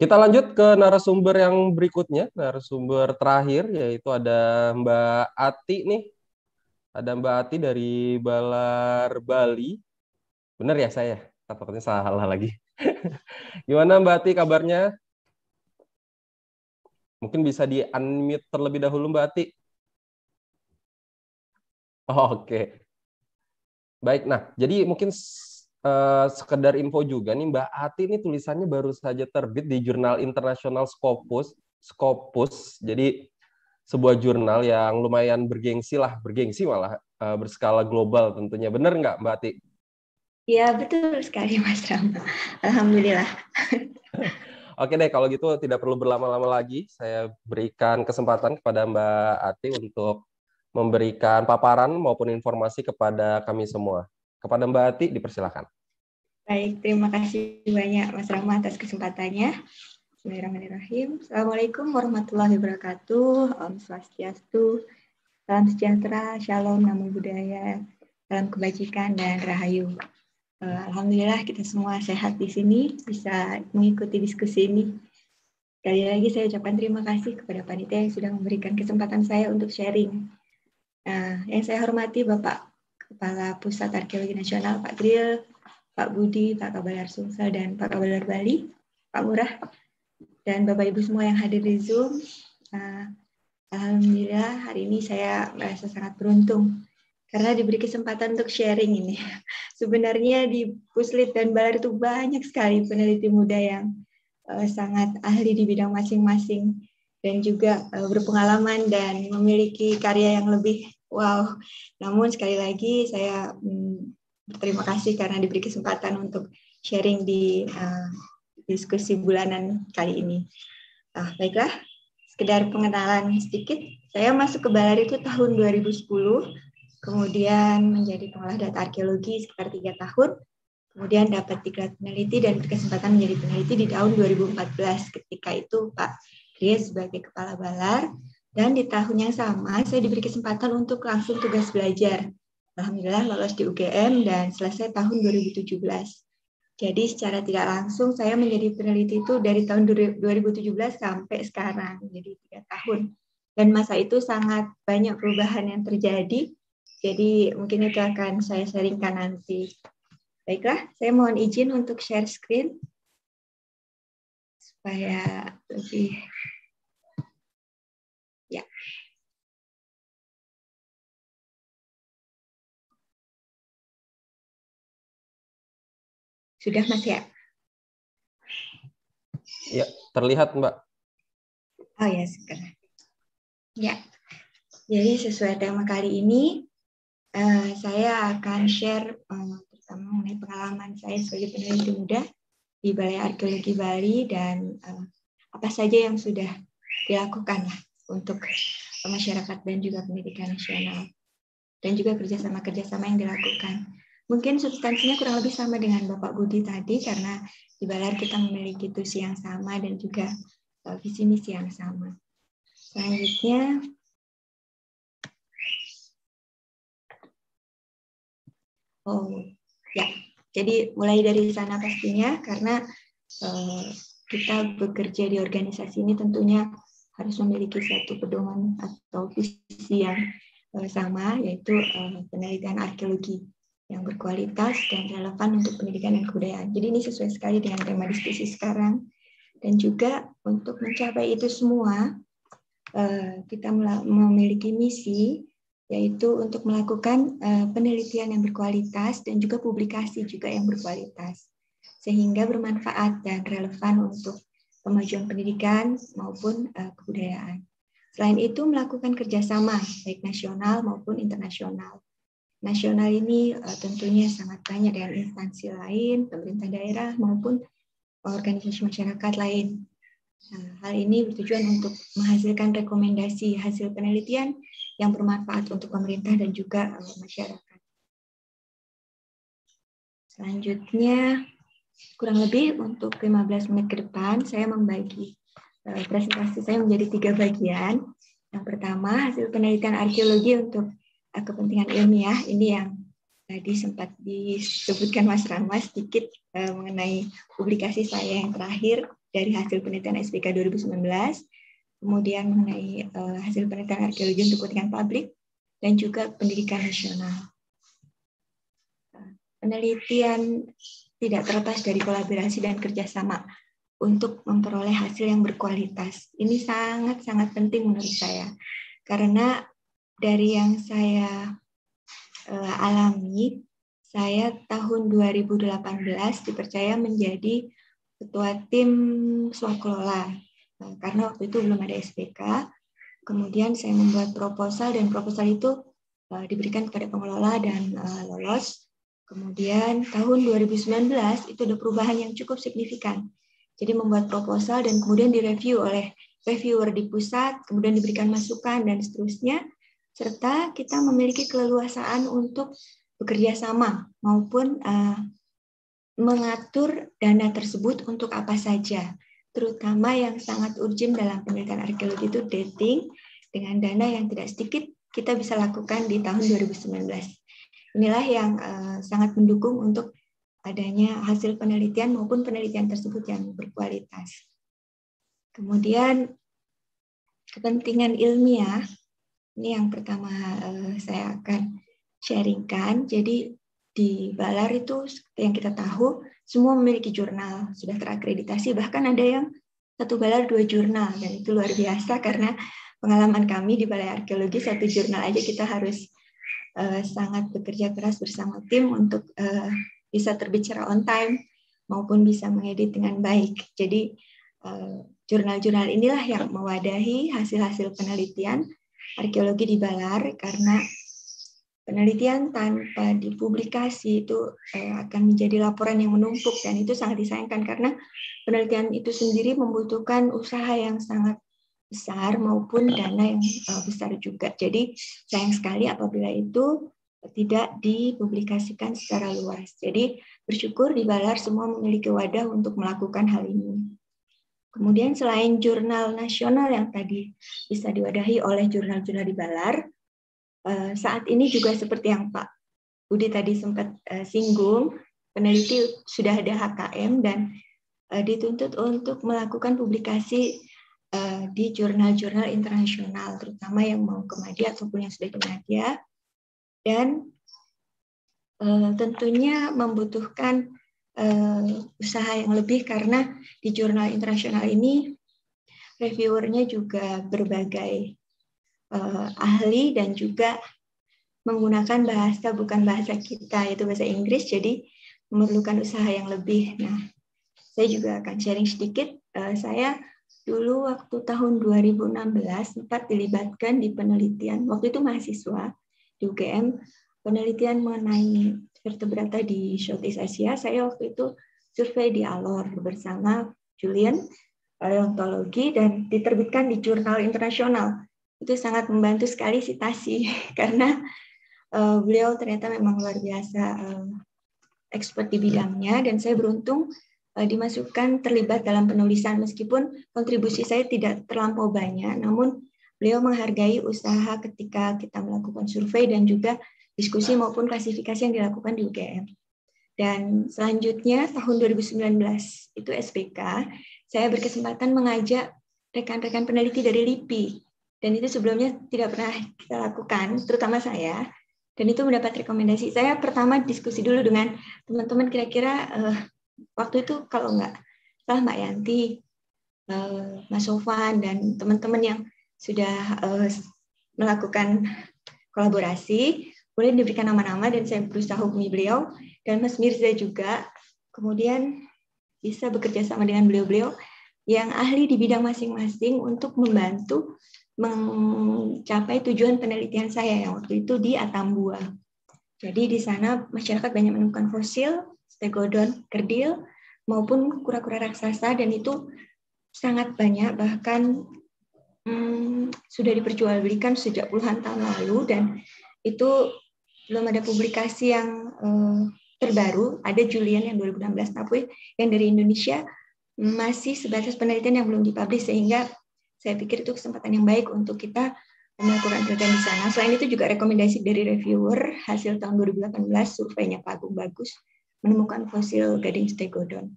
Kita lanjut ke narasumber yang berikutnya, narasumber terakhir yaitu ada Mbak Ati nih. Ada Mbak Ati dari Balar Bali. Benar ya saya? Takutnya salah lagi. Gimana Mbak Ati kabarnya? Mungkin bisa di-unmute terlebih dahulu Mbak Ati. Oh, oke. Okay. Baik, nah jadi mungkin Eh, sekedar info juga nih Mbak Ati ini tulisannya baru saja terbit di jurnal internasional Scopus, Scopus. Jadi sebuah jurnal yang lumayan bergengsi lah, bergengsi malah eh, berskala global tentunya. Benar nggak Mbak Ati? Iya betul sekali Mas Rama. Alhamdulillah. Oke deh kalau gitu tidak perlu berlama-lama lagi. Saya berikan kesempatan kepada Mbak Ati untuk memberikan paparan maupun informasi kepada kami semua. Kepada Mbak Ati dipersilakan. Baik, terima kasih banyak Mas Rama atas kesempatannya. Bismillahirrahmanirrahim. Assalamualaikum warahmatullahi wabarakatuh. Om Swastiastu. Salam sejahtera, shalom, namo budaya, salam kebajikan, dan rahayu. Eh, Alhamdulillah kita semua sehat di sini, bisa mengikuti diskusi ini. Sekali lagi saya ucapkan terima kasih kepada panitia yang sudah memberikan kesempatan saya untuk sharing. Nah, yang saya hormati Bapak Kepala Pusat Arkeologi Nasional Pak Dril, Pak Budi, Pak Kabalar Sumsel, dan Pak Kabalar Bali, Pak Murah, dan Bapak Ibu semua yang hadir di Zoom. Uh, Alhamdulillah hari ini saya merasa sangat beruntung karena diberi kesempatan untuk sharing ini. Sebenarnya di Puslit dan Balar itu banyak sekali peneliti muda yang uh, sangat ahli di bidang masing-masing dan juga uh, berpengalaman dan memiliki karya yang lebih wow. Namun sekali lagi saya hmm, berterima kasih karena diberi kesempatan untuk sharing di uh, diskusi bulanan kali ini. Nah, baiklah, sekedar pengenalan sedikit. Saya masuk ke Balar itu tahun 2010, kemudian menjadi pengolah data arkeologi sekitar tiga tahun, kemudian dapat tiga peneliti dan berkesempatan menjadi peneliti di tahun 2014 ketika itu Pak Kris sebagai kepala Balar, dan di tahun yang sama, saya diberi kesempatan untuk langsung tugas belajar. Alhamdulillah lolos di UGM dan selesai tahun 2017. Jadi secara tidak langsung saya menjadi peneliti itu dari tahun 2017 sampai sekarang, jadi tiga tahun. Dan masa itu sangat banyak perubahan yang terjadi. Jadi mungkin itu akan saya sharingkan nanti. Baiklah, saya mohon izin untuk share screen supaya lebih Sudah Mas ya? Ya, terlihat Mbak. Oh ya, segera. Ya, jadi ya, ya, sesuai tema kali ini, uh, saya akan share uh, terutama mengenai pengalaman saya sebagai peneliti muda di Balai Arkeologi Bali dan uh, apa saja yang sudah dilakukan lah untuk masyarakat dan juga pendidikan nasional dan juga kerjasama-kerjasama yang dilakukan. Mungkin substansinya kurang lebih sama dengan Bapak Budi tadi karena di Balar kita memiliki tusi yang sama dan juga e, visi misi yang sama. Selanjutnya Oh, ya. Jadi mulai dari sana pastinya karena eh, kita bekerja di organisasi ini tentunya harus memiliki satu pedoman atau visi yang e, sama yaitu e, penelitian arkeologi yang berkualitas dan relevan untuk pendidikan dan kebudayaan. Jadi ini sesuai sekali dengan tema diskusi sekarang. Dan juga untuk mencapai itu semua, eh, kita memiliki misi yaitu untuk melakukan eh, penelitian yang berkualitas dan juga publikasi juga yang berkualitas. Sehingga bermanfaat dan relevan untuk kemajuan pendidikan maupun eh, kebudayaan. Selain itu, melakukan kerjasama baik nasional maupun internasional nasional ini uh, tentunya sangat banyak dengan instansi lain, pemerintah daerah maupun organisasi masyarakat lain. Nah, hal ini bertujuan untuk menghasilkan rekomendasi hasil penelitian yang bermanfaat untuk pemerintah dan juga uh, masyarakat. Selanjutnya, kurang lebih untuk 15 menit ke depan, saya membagi uh, presentasi saya menjadi tiga bagian. Yang pertama, hasil penelitian arkeologi untuk Eh, kepentingan ilmiah ini yang tadi sempat disebutkan Mas Rama sedikit eh, mengenai publikasi saya yang terakhir dari hasil penelitian SPK 2019, kemudian mengenai eh, hasil penelitian arkeologi untuk kepentingan publik, dan juga pendidikan nasional. Penelitian tidak terlepas dari kolaborasi dan kerjasama untuk memperoleh hasil yang berkualitas. Ini sangat-sangat penting menurut saya. Karena dari yang saya uh, alami, saya tahun 2018 dipercaya menjadi ketua tim swakelola nah, karena waktu itu belum ada SPK. Kemudian saya membuat proposal dan proposal itu uh, diberikan kepada pengelola dan uh, lolos. Kemudian tahun 2019 itu ada perubahan yang cukup signifikan. Jadi membuat proposal dan kemudian direview oleh reviewer di pusat, kemudian diberikan masukan dan seterusnya serta kita memiliki keleluasaan untuk bekerja sama maupun uh, mengatur dana tersebut untuk apa saja, terutama yang sangat urgent dalam penelitian arkeologi itu dating dengan dana yang tidak sedikit kita bisa lakukan di tahun 2019. Inilah yang uh, sangat mendukung untuk adanya hasil penelitian maupun penelitian tersebut yang berkualitas. Kemudian kepentingan ilmiah ini yang pertama eh, saya akan sharingkan. Jadi di Balar itu yang kita tahu semua memiliki jurnal sudah terakreditasi bahkan ada yang satu Balar dua jurnal dan itu luar biasa karena pengalaman kami di Balai Arkeologi satu jurnal aja kita harus uh, sangat bekerja keras bersama tim untuk uh, bisa terbicara on time maupun bisa mengedit dengan baik. Jadi uh, jurnal -jurnal inilah yang mewadahi hasil-hasil penelitian arkeologi di Balar karena penelitian tanpa dipublikasi itu eh, akan menjadi laporan yang menumpuk dan itu sangat disayangkan karena penelitian itu sendiri membutuhkan usaha yang sangat besar maupun dana yang eh, besar juga. Jadi sayang sekali apabila itu tidak dipublikasikan secara luas. Jadi bersyukur di Balar semua memiliki wadah untuk melakukan hal ini. Kemudian selain jurnal nasional yang tadi bisa diwadahi oleh jurnal-jurnal di Balar, eh, saat ini juga seperti yang Pak Budi tadi sempat eh, singgung, peneliti sudah ada HKM dan eh, dituntut untuk melakukan publikasi di jurnal-jurnal internasional, terutama yang mau ke media ataupun yang sudah ke media, dan tentunya membutuhkan uh, usaha yang lebih karena di jurnal internasional ini reviewernya juga berbagai uh, ahli dan juga menggunakan bahasa bukan bahasa kita yaitu bahasa Inggris jadi memerlukan usaha yang lebih. Nah, saya juga akan sharing sedikit. Uh, saya dulu waktu tahun 2016 sempat dilibatkan di penelitian waktu itu mahasiswa di UGM penelitian mengenai vertebrata di Southeast Asia, saya waktu itu survei di Alor bersama Julian paleontologi dan diterbitkan di jurnal internasional. Itu sangat membantu sekali citasi karena uh, beliau ternyata memang luar biasa uh, expert di bidangnya dan saya beruntung uh, dimasukkan terlibat dalam penulisan meskipun kontribusi saya tidak terlampau banyak namun beliau menghargai usaha ketika kita melakukan survei dan juga diskusi maupun klasifikasi yang dilakukan di UGM. Dan selanjutnya tahun 2019 itu SPK, saya berkesempatan mengajak rekan-rekan peneliti dari LIPI. Dan itu sebelumnya tidak pernah kita lakukan, terutama saya. Dan itu mendapat rekomendasi. Saya pertama diskusi dulu dengan teman-teman kira-kira uh, waktu itu kalau enggak salah Mbak Yanti, uh, Mas Sofan, dan teman-teman yang sudah uh, melakukan kolaborasi boleh diberikan nama-nama dan saya berusaha hubungi beliau dan Mas Mirza juga kemudian bisa bekerja sama dengan beliau-beliau yang ahli di bidang masing-masing untuk membantu mencapai tujuan penelitian saya yang waktu itu di Atambua. Jadi di sana masyarakat banyak menemukan fosil, stegodon, kerdil, maupun kura-kura raksasa dan itu sangat banyak bahkan hmm, sudah diperjualbelikan sejak puluhan tahun lalu dan itu belum ada publikasi yang uh, terbaru. Ada Julian yang 2016 tapi yang dari Indonesia masih sebatas penelitian yang belum dipublish sehingga saya pikir itu kesempatan yang baik untuk kita melakukan penelitian di sana. Selain itu juga rekomendasi dari reviewer hasil tahun 2018 surveinya Pak Agung Bagus menemukan fosil gading stegodon.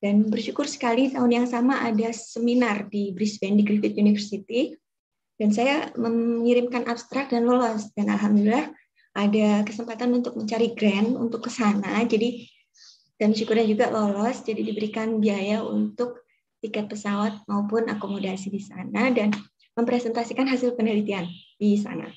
Dan bersyukur sekali tahun yang sama ada seminar di Brisbane di Griffith University dan saya mengirimkan abstrak dan lolos dan alhamdulillah ada kesempatan untuk mencari grant untuk ke sana. Jadi dan syukurnya juga lolos, jadi diberikan biaya untuk tiket pesawat maupun akomodasi di sana dan mempresentasikan hasil penelitian di sana.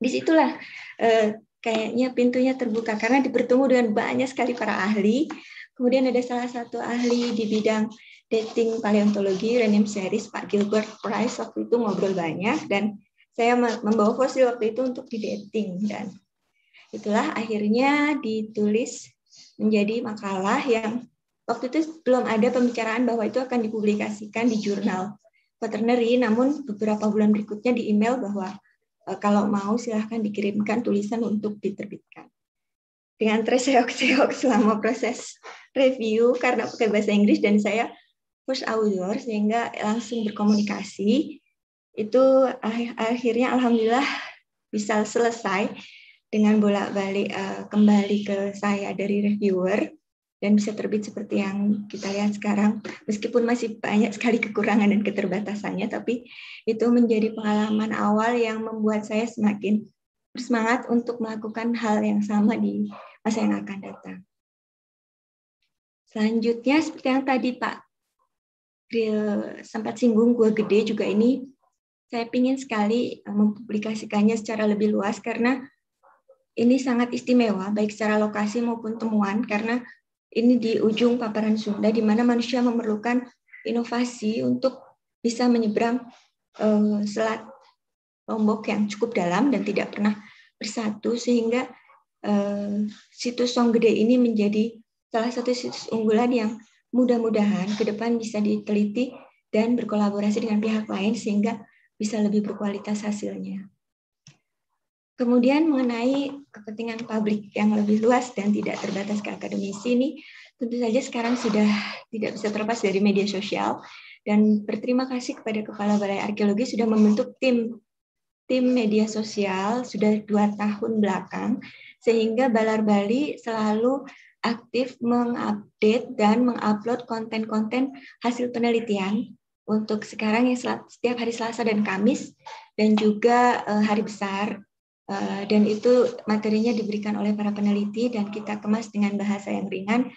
Disitulah eh, kayaknya pintunya terbuka karena bertemu dengan banyak sekali para ahli. Kemudian ada salah satu ahli di bidang dating paleontologi Renim Series Pak Gilbert Price waktu itu ngobrol banyak dan saya membawa fosil waktu itu untuk di dating dan itulah akhirnya ditulis menjadi makalah yang waktu itu belum ada pembicaraan bahwa itu akan dipublikasikan di jurnal veterinary namun beberapa bulan berikutnya di email bahwa e, kalau mau silahkan dikirimkan tulisan untuk diterbitkan dengan terseok-seok selama proses review karena pakai bahasa Inggris dan saya push audio sehingga langsung berkomunikasi itu akhirnya alhamdulillah bisa selesai dengan bolak-balik uh, kembali ke saya dari reviewer dan bisa terbit seperti yang kita lihat sekarang meskipun masih banyak sekali kekurangan dan keterbatasannya tapi itu menjadi pengalaman awal yang membuat saya semakin bersemangat untuk melakukan hal yang sama di masa yang akan datang. Selanjutnya seperti yang tadi Pak Gril sempat singgung gua gede juga ini saya ingin sekali eh, mempublikasikannya secara lebih luas karena ini sangat istimewa baik secara lokasi maupun temuan karena ini di ujung paparan Sunda di mana manusia memerlukan inovasi untuk bisa menyeberang uh, selat Lombok yang cukup dalam dan tidak pernah bersatu sehingga uh, situs Songgede ini menjadi salah satu situs unggulan yang mudah-mudahan ke depan bisa diteliti dan berkolaborasi dengan pihak lain sehingga bisa lebih berkualitas hasilnya. Kemudian mengenai kepentingan publik yang lebih luas dan tidak terbatas ke akademisi ini, tentu saja sekarang sudah tidak bisa terlepas dari media sosial dan berterima kasih kepada Kepala Balai Arkeologi sudah membentuk tim tim media sosial sudah dua tahun belakang sehingga Balar Bali selalu aktif mengupdate dan mengupload konten-konten hasil penelitian untuk sekarang yang setiap hari Selasa dan Kamis dan juga eh, hari besar eh, dan itu materinya diberikan oleh para peneliti dan kita kemas dengan bahasa yang ringan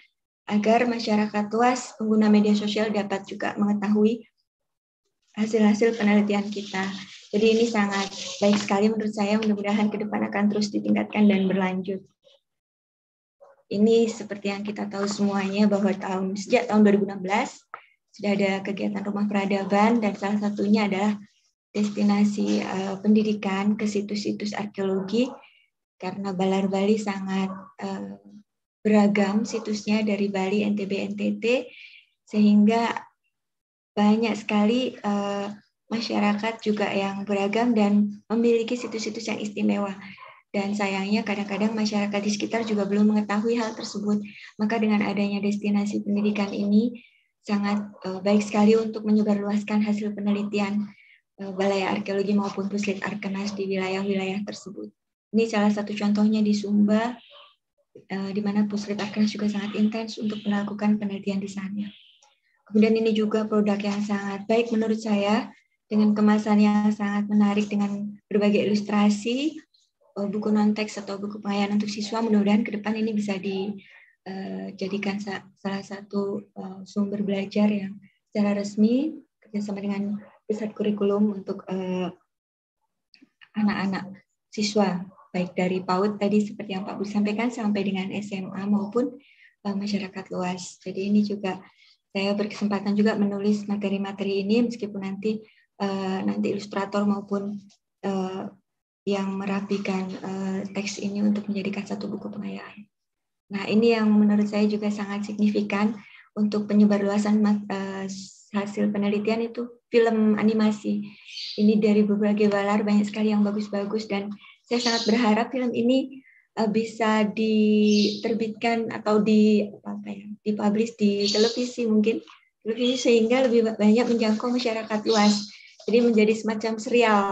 agar masyarakat luas pengguna media sosial dapat juga mengetahui hasil-hasil penelitian kita. Jadi ini sangat baik sekali menurut saya mudah-mudahan ke depan akan terus ditingkatkan dan berlanjut. Ini seperti yang kita tahu semuanya bahwa tahun sejak tahun 2016 sudah ada kegiatan rumah peradaban dan salah satunya adalah destinasi uh, pendidikan ke situs-situs arkeologi karena Balar Bali sangat uh, beragam situsnya dari Bali, NTB, NTT sehingga banyak sekali uh, masyarakat juga yang beragam dan memiliki situs-situs yang istimewa dan sayangnya kadang-kadang masyarakat di sekitar juga belum mengetahui hal tersebut. Maka dengan adanya destinasi pendidikan ini sangat uh, baik sekali untuk menyebarluaskan hasil penelitian uh, Balai Arkeologi maupun Puslit Arkenas di wilayah-wilayah tersebut. Ini salah satu contohnya di Sumba, uh, di mana Puslit Arkenas juga sangat intens untuk melakukan penelitian di sana. Kemudian ini juga produk yang sangat baik menurut saya, dengan kemasan yang sangat menarik dengan berbagai ilustrasi, buku non-teks atau buku pengayaan untuk siswa. Mudah-mudahan ke depan ini bisa di Eh, jadikan sa salah satu uh, sumber belajar yang secara resmi kerjasama dengan pusat kurikulum untuk anak eh, anak-anak siswa baik dari PAUD tadi seperti yang Pak Bu sampaikan sampai dengan SMA maupun uh, masyarakat luas. Jadi ini juga saya berkesempatan juga menulis materi-materi ini meskipun nanti uh, nanti ilustrator maupun uh, yang merapikan uh, teks ini untuk menjadikan satu buku pengayaan. Nah, ini yang menurut saya juga sangat signifikan untuk penyebarluasan uh, hasil penelitian itu film animasi. Ini dari berbagai balar banyak sekali yang bagus-bagus dan saya sangat berharap film ini eh, bisa diterbitkan atau di apa ya, dipublish di televisi mungkin televisi sehingga lebih banyak menjangkau masyarakat luas. Jadi menjadi semacam serial,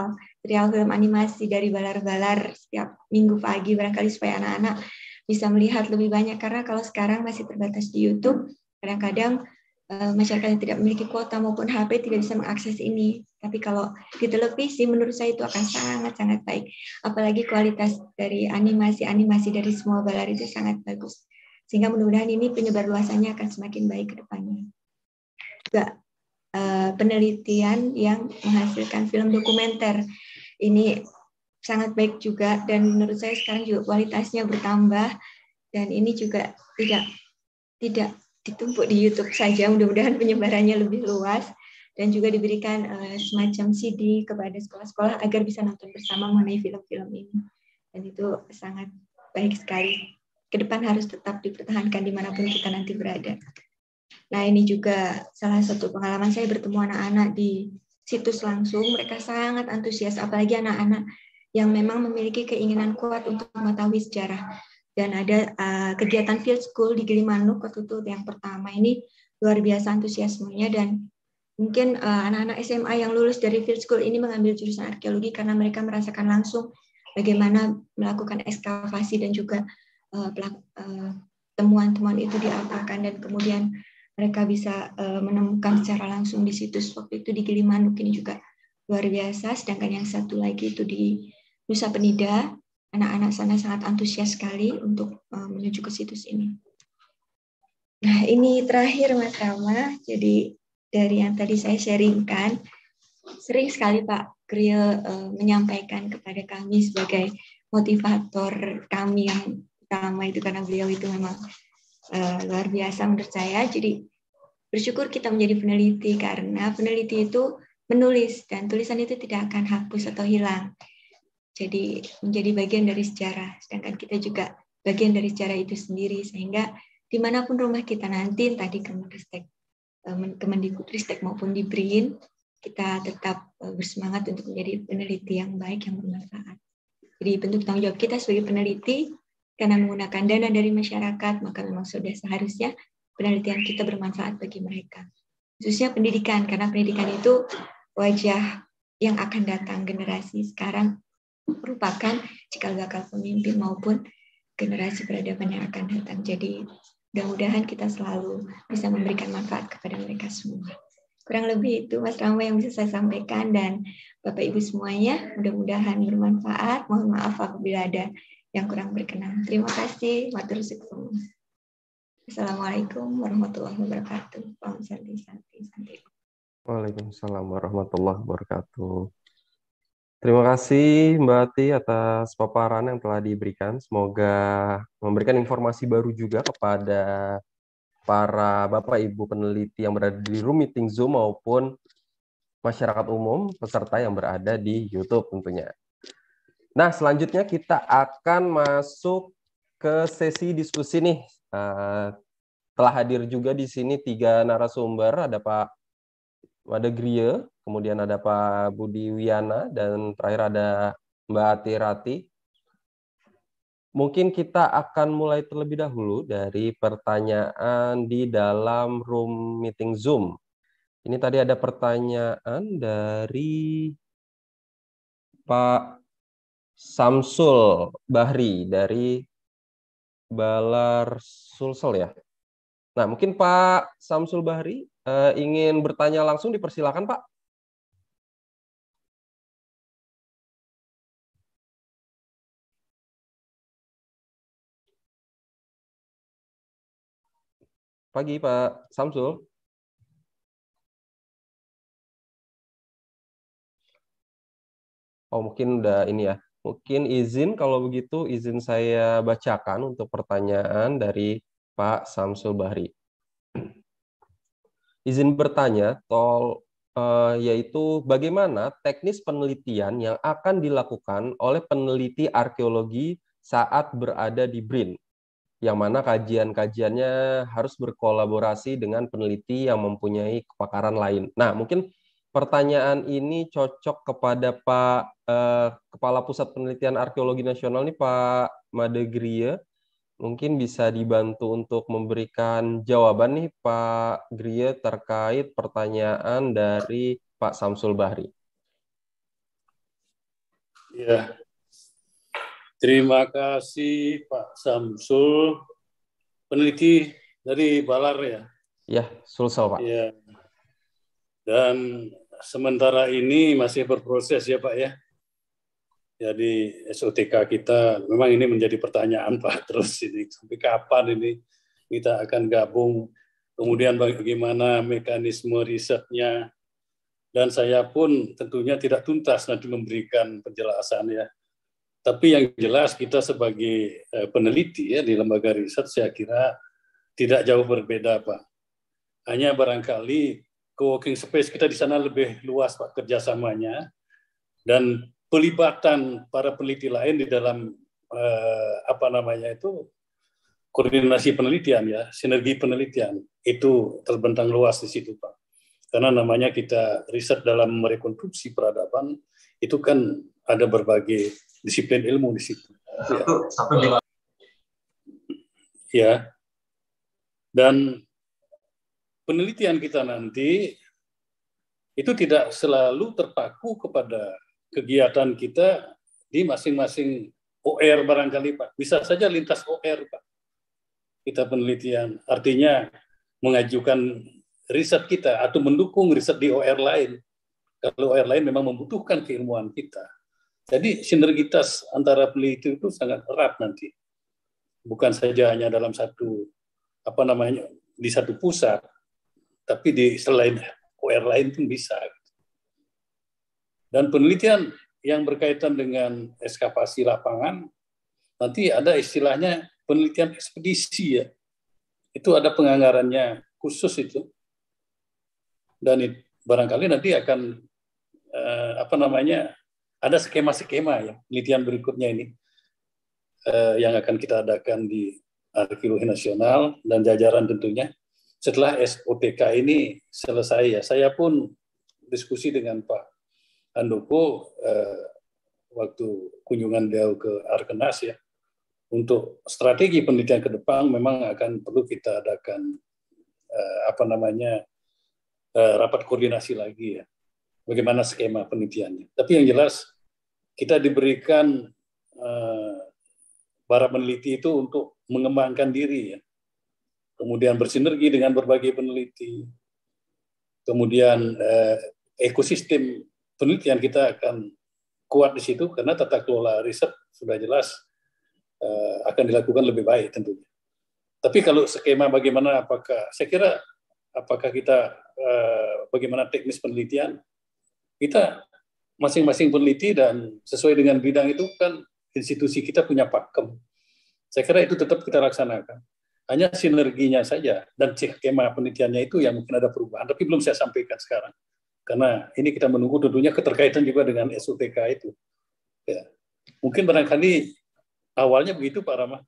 serial film animasi dari balar-balar setiap minggu pagi barangkali supaya anak-anak bisa melihat lebih banyak karena kalau sekarang masih terbatas di YouTube kadang-kadang eh, masyarakat yang tidak memiliki kuota maupun HP tidak bisa mengakses ini tapi kalau di televisi menurut saya itu akan sangat-sangat baik apalagi kualitas dari animasi-animasi dari semua balar itu sangat bagus sehingga mudah-mudahan ini penyebar luasannya akan semakin baik ke depannya juga eh, penelitian yang menghasilkan film dokumenter ini sangat baik juga dan menurut saya sekarang juga kualitasnya bertambah dan ini juga tidak tidak ditumpuk di YouTube saja mudah-mudahan penyebarannya lebih luas dan juga diberikan uh, semacam CD kepada sekolah-sekolah agar bisa nonton bersama mengenai film-film ini dan itu sangat baik sekali ke depan harus tetap dipertahankan dimanapun kita nanti berada nah ini juga salah satu pengalaman saya bertemu anak-anak di situs langsung mereka sangat antusias apalagi anak-anak yang memang memiliki keinginan kuat untuk mengetahui sejarah. Dan ada uh, kegiatan field school di Gilimanuk waktu itu yang pertama ini luar biasa antusiasmenya dan mungkin anak eh, anak-anak SMA yang lulus dari field school ini mengambil jurusan arkeologi karena mereka merasakan langsung bagaimana melakukan ekskavasi dan juga temuan-temuan uh, eh, temuan-temuan itu diapakan dan kemudian mereka bisa uh, menemukan secara langsung di situs waktu itu di Gilimanuk ini juga luar biasa sedangkan yang satu lagi itu di Nusa Penida. Anak-anak sana sangat antusias sekali untuk eh, menuju ke situs ini. Nah, ini terakhir Mas Rama. Jadi dari yang tadi saya sharingkan, sering sekali Pak Kriel eh, menyampaikan kepada kami sebagai motivator kami yang utama itu karena beliau itu memang eh, luar biasa menurut saya. Jadi bersyukur kita menjadi peneliti karena peneliti itu menulis dan tulisan itu tidak akan hapus atau hilang jadi menjadi bagian dari sejarah. Sedangkan kita juga bagian dari sejarah itu sendiri, sehingga dimanapun rumah kita nanti, tadi Kemenristek, eh, Kemendikbudristek maupun di BRIN, kita tetap eh, bersemangat untuk menjadi peneliti yang baik, yang bermanfaat. Jadi bentuk tanggung jawab kita sebagai peneliti, karena menggunakan dana dari masyarakat, maka memang sudah seharusnya penelitian kita bermanfaat bagi mereka. Khususnya pendidikan, karena pendidikan itu wajah yang akan datang generasi sekarang merupakan cikal bakal pemimpin maupun generasi peradaban yang akan datang. Jadi mudah-mudahan kita selalu bisa memberikan manfaat kepada mereka semua. Kurang lebih itu Mas Rama yang bisa saya sampaikan dan Bapak Ibu semuanya mudah-mudahan bermanfaat. Mohon maaf apabila ada yang kurang berkenan. Terima kasih. Matur suwun. Assalamualaikum warahmatullahi wabarakatuh. Om Santi Santi Santi. Waalaikumsalam warahmatullahi wabarakatuh. Terima kasih Mbak Ati atas paparan yang telah diberikan. Semoga memberikan informasi baru juga kepada para Bapak Ibu peneliti yang berada di room meeting Zoom maupun masyarakat umum peserta yang berada di YouTube tentunya. Nah, selanjutnya kita akan masuk ke sesi diskusi nih. Uh, telah hadir juga di sini tiga narasumber, ada Pak Wadegrie, kemudian ada Pak Budi Wiana, dan terakhir ada Mbak Ati Rati. Mungkin kita akan mulai terlebih dahulu dari pertanyaan di dalam room meeting Zoom. Ini tadi ada pertanyaan dari Pak Samsul Bahri dari Balar Sulsel ya. Nah, mungkin Pak Samsul Bahri eh, ingin bertanya langsung dipersilakan Pak. Pagi Pak Samsul. Oh mungkin udah ini ya. Mungkin izin kalau begitu izin saya bacakan untuk pertanyaan dari Pak Samsul Bahri. Izin bertanya, tol eh, yaitu bagaimana teknis penelitian yang akan dilakukan oleh peneliti arkeologi saat berada di BRIN yang mana kajian-kajiannya harus berkolaborasi dengan peneliti yang mempunyai kepakaran lain. Nah, mungkin pertanyaan ini cocok kepada Pak eh, Kepala Pusat Penelitian Arkeologi Nasional nih Pak Madegria, Mungkin bisa dibantu untuk memberikan jawaban nih Pak Gria terkait pertanyaan dari Pak Samsul Bahri. Ya, Terima kasih Pak Samsul, peneliti dari Balar ya? Ya, Sulsel Pak. Ya. Dan sementara ini masih berproses ya Pak ya? Jadi SOTK kita memang ini menjadi pertanyaan Pak terus ini sampai kapan ini kita akan gabung kemudian bagaimana mekanisme risetnya dan saya pun tentunya tidak tuntas nanti memberikan penjelasan ya tapi yang jelas kita sebagai eh, peneliti ya di lembaga riset saya kira tidak jauh berbeda Pak. Hanya barangkali co-working space kita di sana lebih luas Pak kerjasamanya dan pelibatan para peneliti lain di dalam eh, apa namanya itu koordinasi penelitian ya, sinergi penelitian itu terbentang luas di situ Pak. Karena namanya kita riset dalam merekonstruksi peradaban itu kan ada berbagai disiplin ilmu di situ. ya. Ya. Dan penelitian kita nanti itu tidak selalu terpaku kepada kegiatan kita di masing-masing OR barangkali Pak. Bisa saja lintas OR Pak. Kita penelitian. Artinya mengajukan riset kita atau mendukung riset di OR lain. Kalau OR lain memang membutuhkan keilmuan kita jadi sinergitas antara peneliti itu sangat erat nanti. Bukan saja hanya dalam satu apa namanya di satu pusat, tapi di selain OR lain pun bisa. Dan penelitian yang berkaitan dengan eskavasi lapangan, nanti ada istilahnya penelitian ekspedisi ya. Itu ada penganggarannya khusus itu. Dan barangkali nanti akan eh, apa namanya ada skema-skema ya penelitian berikutnya ini eh, yang akan kita adakan di Arkeologi Nasional dan jajaran tentunya. Setelah SOTK ini selesai ya, saya pun diskusi dengan Pak Andoko eh, waktu kunjungan beliau ke Arkenas ya. Untuk strategi penelitian ke depan memang akan perlu kita adakan eh, apa namanya eh, rapat koordinasi lagi ya bagaimana skema penelitiannya. Tapi yang jelas kita diberikan para eh, peneliti itu untuk mengembangkan diri ya. Kemudian bersinergi dengan berbagai peneliti. Kemudian eh, ekosistem penelitian kita akan kuat di situ karena tata kelola riset sudah jelas eh, akan dilakukan lebih baik tentunya. Tapi kalau skema bagaimana apakah saya kira apakah kita eh, bagaimana teknis penelitian kita masing-masing peneliti dan sesuai dengan bidang itu kan institusi kita punya pakem. Saya kira itu tetap kita laksanakan. Hanya sinerginya saja dan skema penelitiannya itu yang mungkin ada perubahan, tapi belum saya sampaikan sekarang. Karena ini kita menunggu tentunya keterkaitan juga dengan SUTK itu. Ya. Mungkin barangkali awalnya begitu Pak Ramah.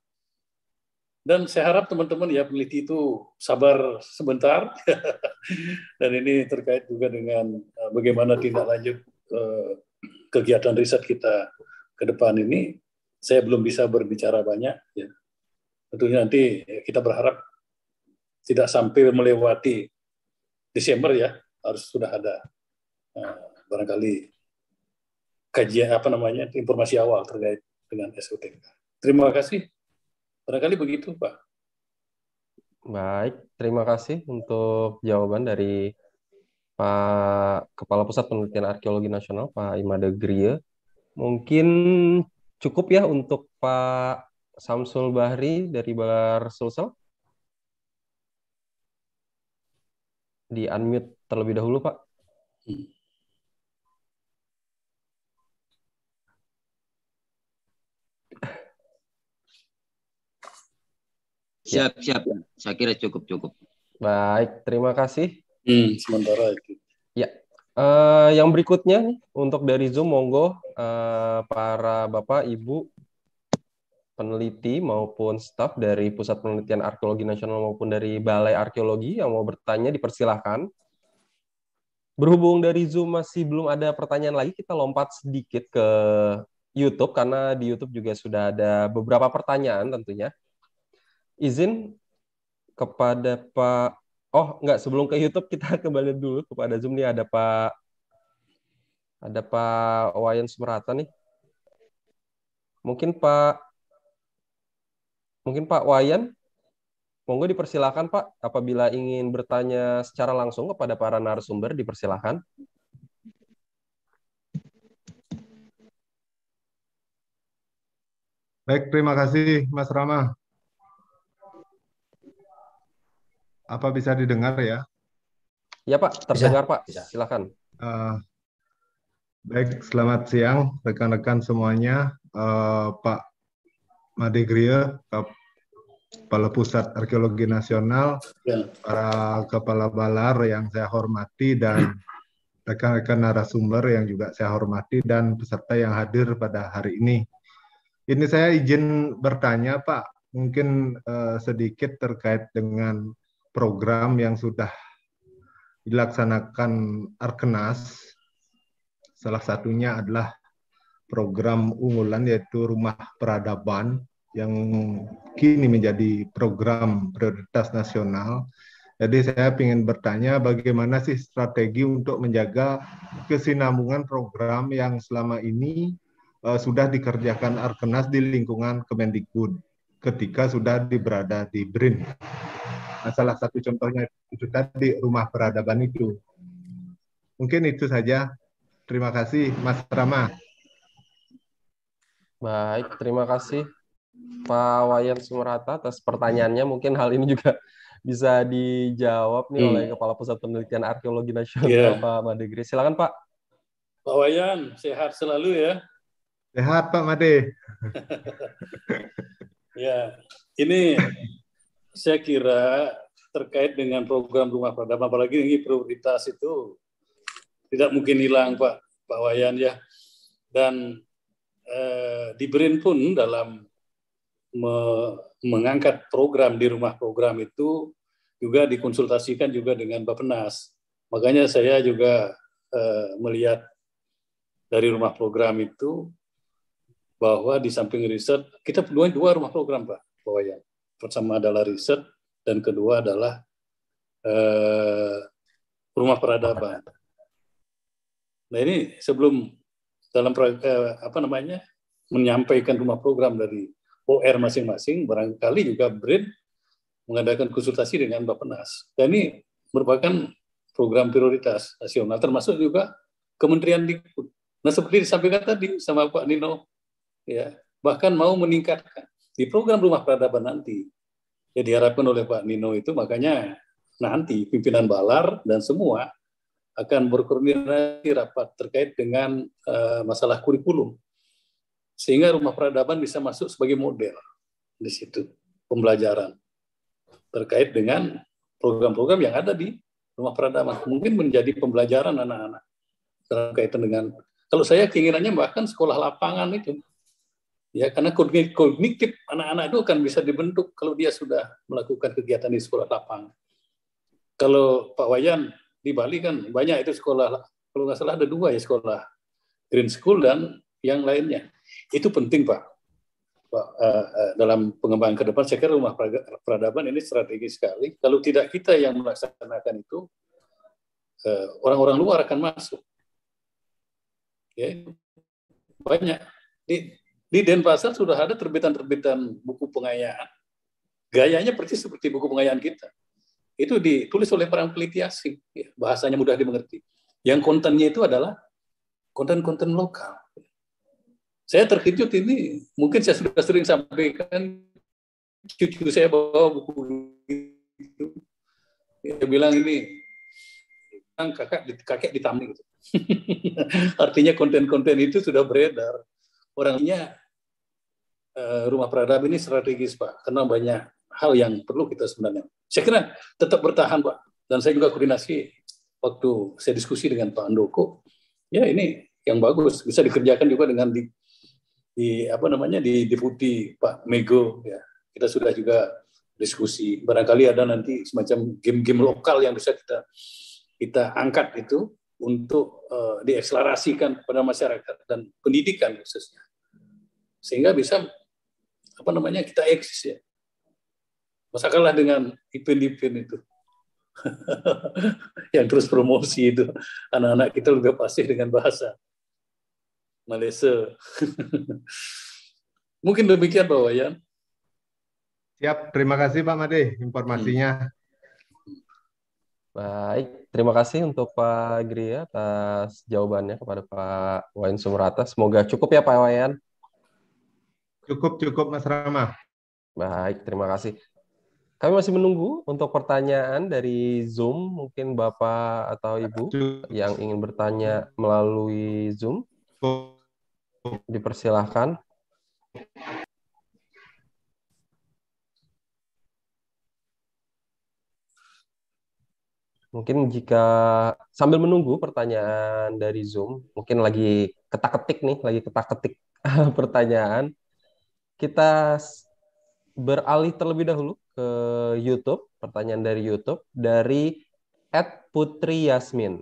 Dan saya harap teman-teman ya peneliti itu sabar sebentar. Dan ini terkait juga dengan eh, bagaimana tindak lanjut eh, kegiatan riset kita ke depan ini. Saya belum bisa berbicara banyak. Ya. Tentunya nanti kita berharap tidak sampai melewati Desember ya harus sudah ada eh, barangkali kajian apa namanya informasi awal terkait dengan SOTK. Terima kasih. Barangkali begitu, Pak. Baik, terima kasih untuk jawaban dari Pak Kepala Pusat Penelitian Arkeologi Nasional, Pak Imade Grie. Mungkin cukup ya untuk Pak Samsul Bahri dari Bar Sulsel. Di unmute terlebih dahulu, Pak. Ya. Siap, ya. siap. Saya kira cukup, cukup. Baik, terima kasih. Hmm, sementara itu. Ya, uh, yang berikutnya nih untuk dari Zoom, monggo uh, para bapak, ibu peneliti maupun staf dari Pusat Penelitian Arkeologi Nasional maupun dari Balai Arkeologi yang mau bertanya dipersilahkan. Berhubung dari Zoom masih belum ada pertanyaan lagi, kita lompat sedikit ke YouTube karena di YouTube juga sudah ada beberapa pertanyaan tentunya izin kepada Pak Oh, enggak sebelum ke YouTube kita kembali dulu kepada Zoom nih ada Pak ada Pak Wayan Sumerata nih. Mungkin Pak mungkin Pak Wayan monggo dipersilakan Pak apabila ingin bertanya secara langsung kepada para narasumber dipersilakan. Baik, terima kasih Mas Rama. Apa bisa didengar ya? Ya Pak, terdengar Pak. Silakan. Uh, baik, selamat siang rekan-rekan semuanya. Uh, Pak Madegria, Kepala Pusat Arkeologi Nasional, ya. para kepala balar yang saya hormati dan rekan-rekan narasumber yang juga saya hormati dan peserta yang hadir pada hari ini. Ini saya izin bertanya Pak, mungkin uh, sedikit terkait dengan program yang sudah dilaksanakan Arkenas. Salah satunya adalah program unggulan yaitu Rumah Peradaban yang kini menjadi program prioritas nasional. Jadi saya ingin bertanya bagaimana sih strategi untuk menjaga kesinambungan program yang selama ini uh, sudah dikerjakan Arkenas di lingkungan Kemendikbud ketika sudah berada di BRIN. Nah, salah satu contohnya itu tadi rumah peradaban itu. Mungkin itu saja. Terima kasih Mas Rama. Baik, terima kasih Pak Wayan Sumerata atas pertanyaannya. Mungkin hal ini juga bisa dijawab nih hmm. oleh Kepala Pusat Penelitian Arkeologi Nasional yeah. Pak Madegri. Silakan Pak. Pak Wayan, sehat selalu ya. Sehat Pak Made. ya, ini saya kira terkait dengan program rumah padam apalagi ini prioritas itu tidak mungkin hilang Pak Pak Wayan ya dan eh, di BRIN pun dalam me mengangkat program di rumah program itu juga dikonsultasikan juga dengan Bappenas makanya saya juga eh, melihat dari rumah program itu bahwa di samping riset kita punya dua rumah program Pak Pak Wayan Pertama adalah riset dan kedua adalah eh, rumah peradaban. Nah ini sebelum dalam proyek eh, apa namanya menyampaikan rumah program dari OR masing-masing, barangkali juga BRIN mengadakan konsultasi dengan bapak Nas. Dan ini merupakan program prioritas nasional, termasuk juga Kementerian Dikbud. Nah seperti disampaikan tadi sama Pak Nino, ya bahkan mau meningkatkan di program rumah peradaban nanti. Ya diharapkan oleh Pak Nino itu makanya nanti pimpinan Balar dan semua akan berkoordinasi rapat terkait dengan uh, masalah kurikulum sehingga rumah peradaban bisa masuk sebagai model di situ pembelajaran terkait dengan program-program yang ada di rumah peradaban mungkin menjadi pembelajaran anak-anak terkait dengan kalau saya keinginannya bahkan sekolah lapangan itu ya karena kognitif anak-anak itu akan bisa dibentuk kalau dia sudah melakukan kegiatan di sekolah lapang. Kalau Pak Wayan di Bali kan banyak itu sekolah kalau nggak salah ada dua ya sekolah Green School dan yang lainnya. Itu penting Pak. Pak uh, uh, dalam pengembangan ke depan saya kira rumah peradaban ini strategis sekali. Kalau tidak kita yang melaksanakan itu orang eh, orang-orang luar akan masuk. Ya, banyak di di Denpasar sudah ada terbitan-terbitan buku pengayaan. Gayanya persis seperti buku pengayaan kita. Itu ditulis oleh para peneliti asing. Ya, bahasanya mudah dimengerti. Yang kontennya itu adalah konten-konten lokal. Saya terkejut ini, mungkin saya sudah sering sampaikan, cucu saya bawa buku itu. Dia bilang ini, kakak kakek ditampil. Artinya konten-konten itu sudah beredar orangnya eh, rumah peradaban ini strategis Pak, karena banyak hal yang perlu kita sebenarnya. Saya kira tetap bertahan Pak, dan saya juga koordinasi waktu saya diskusi dengan Pak Andoko, ya ini yang bagus bisa dikerjakan juga dengan di, di apa namanya di deputi Pak Mego ya kita sudah juga diskusi barangkali ada nanti semacam game-game lokal yang bisa kita kita angkat itu untuk uh, diekselerasikan kepada masyarakat dan pendidikan khususnya sehingga bisa apa namanya kita eksis ya. Masakanlah dengan ipin-ipin itu. yang terus promosi itu anak-anak kita juga pasti dengan bahasa Malaysia. Mungkin demikian Pak Wayan. Siap, terima kasih Pak Made informasinya. Hmm. Baik, terima kasih untuk Pak Gria atas jawabannya kepada Pak Wayan Sumrata. Semoga cukup ya Pak Wayan. Cukup, cukup Mas Rama. Baik, terima kasih. Kami masih menunggu untuk pertanyaan dari Zoom, mungkin Bapak atau Ibu yang ingin bertanya melalui Zoom. Dipersilahkan. Mungkin jika sambil menunggu pertanyaan dari Zoom, mungkin lagi ketak-ketik nih, lagi ketak-ketik pertanyaan kita beralih terlebih dahulu ke YouTube. Pertanyaan dari YouTube dari Ed Putri Yasmin.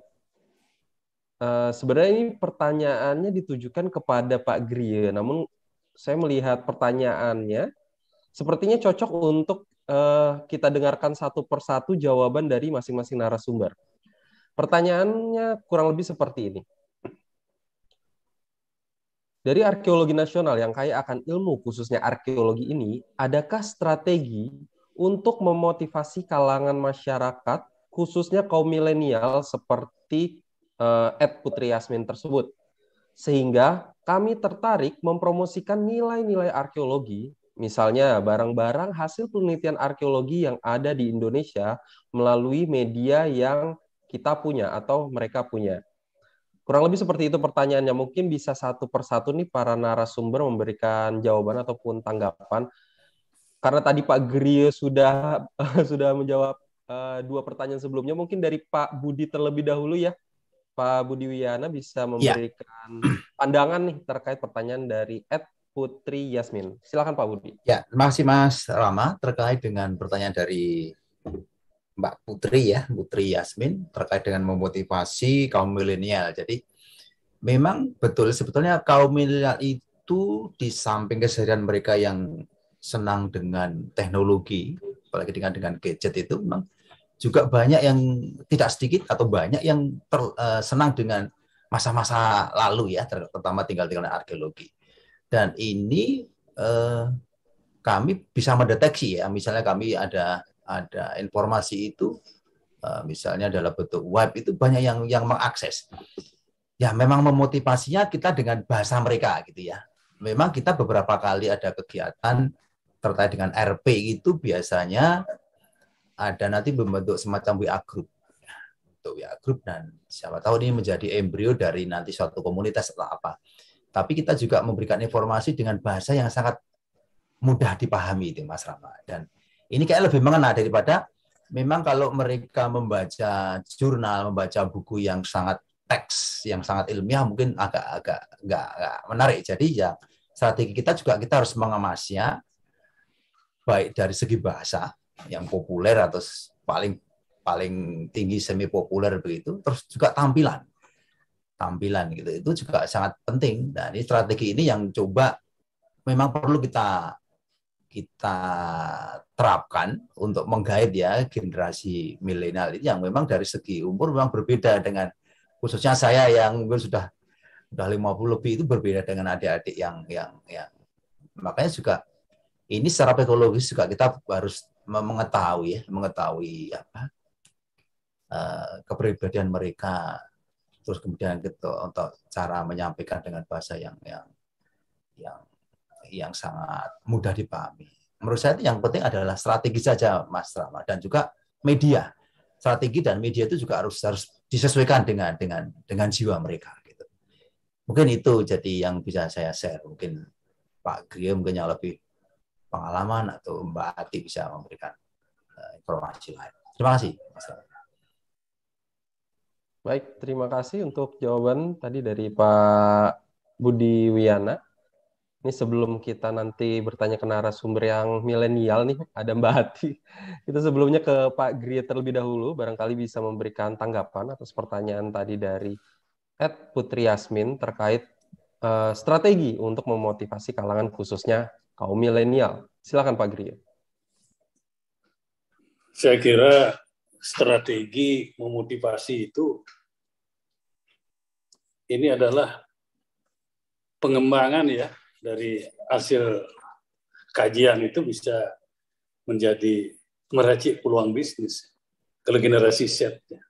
Uh, sebenarnya ini pertanyaannya ditujukan kepada Pak Grie, namun saya melihat pertanyaannya sepertinya cocok untuk uh, kita dengarkan satu persatu jawaban dari masing-masing narasumber. Pertanyaannya kurang lebih seperti ini. Dari arkeologi nasional yang kaya akan ilmu, khususnya arkeologi ini, adakah strategi untuk memotivasi kalangan masyarakat, khususnya kaum milenial seperti uh, Ed Putri Yasmin tersebut? Sehingga kami tertarik mempromosikan nilai-nilai arkeologi, misalnya barang-barang hasil penelitian arkeologi yang ada di Indonesia melalui media yang kita punya atau mereka punya. Kurang lebih seperti itu pertanyaannya. Mungkin bisa satu persatu nih para narasumber memberikan jawaban ataupun tanggapan. Karena tadi Pak Grio sudah sudah menjawab eh, dua pertanyaan sebelumnya. Mungkin dari Pak Budi terlebih dahulu ya. Pak Budi Wiana bisa ya. memberikan ya. pandangan nih terkait pertanyaan dari Ed Putri Yasmin. Silakan Pak Budi. Ya, terima kasih Mas Rama terkait dengan pertanyaan dari Mbak Putri ya, Putri Yasmin terkait dengan memotivasi kaum milenial. Jadi memang betul sebetulnya kaum milenial itu di samping keseharian mereka yang senang dengan teknologi, apalagi dengan dengan gadget itu memang juga banyak yang tidak sedikit atau banyak yang ter, uh, senang dengan masa-masa lalu ya, terutama tinggal tinggal arkeologi. Dan ini uh, kami bisa mendeteksi ya, misalnya kami ada ada informasi itu eh, misalnya dalam bentuk web itu banyak yang yang mengakses. Ya memang memotivasinya kita dengan bahasa mereka gitu ya. Memang kita beberapa kali ada kegiatan terkait dengan RP itu biasanya ada nanti membentuk semacam WA group untuk WA group dan siapa tahu ini menjadi embrio dari nanti suatu komunitas atau apa. Tapi kita juga memberikan informasi dengan bahasa yang sangat mudah dipahami itu Mas Rama dan ini kayak lebih mengena daripada memang kalau mereka membaca jurnal, membaca buku yang sangat teks, yang sangat ilmiah mungkin agak-agak nggak agak menarik. Jadi ya strategi kita juga kita harus mengemasnya baik dari segi bahasa yang populer atau paling paling tinggi semi populer begitu, terus juga tampilan tampilan gitu itu juga sangat penting. Dan nah, ini strategi ini yang coba memang perlu kita kita terapkan untuk menggait ya generasi milenial ini yang memang dari segi umur memang berbeda dengan khususnya saya yang mungkin sudah sudah 50 lebih itu berbeda dengan adik-adik yang yang yang makanya juga ini secara psikologis juga kita harus mengetahui ya mengetahui apa eh, kepribadian mereka terus kemudian gitu untuk cara menyampaikan dengan bahasa yang yang yang yang sangat mudah dipahami. Menurut saya yang penting adalah strategi saja Mas Rama dan juga media. Strategi dan media itu juga harus harus disesuaikan dengan dengan dengan jiwa mereka gitu. Mungkin itu jadi yang bisa saya share. Mungkin Pak Gria mungkin yang lebih pengalaman atau Mbak Ati bisa memberikan eh, informasi lain. Terima kasih, Mas Rama. Baik, terima kasih untuk jawaban tadi dari Pak Budi Wiana. Ini sebelum kita nanti bertanya ke narasumber yang milenial nih, ada Mbak Hati. kita sebelumnya ke Pak Gria terlebih dahulu, barangkali bisa memberikan tanggapan atas pertanyaan tadi dari Ed Putri Yasmin terkait uh, strategi untuk memotivasi kalangan khususnya kaum milenial. Silakan Pak Gria. Saya kira strategi memotivasi itu ini adalah pengembangan ya dari hasil kajian itu bisa menjadi meracik peluang bisnis kalau generasi Z ya.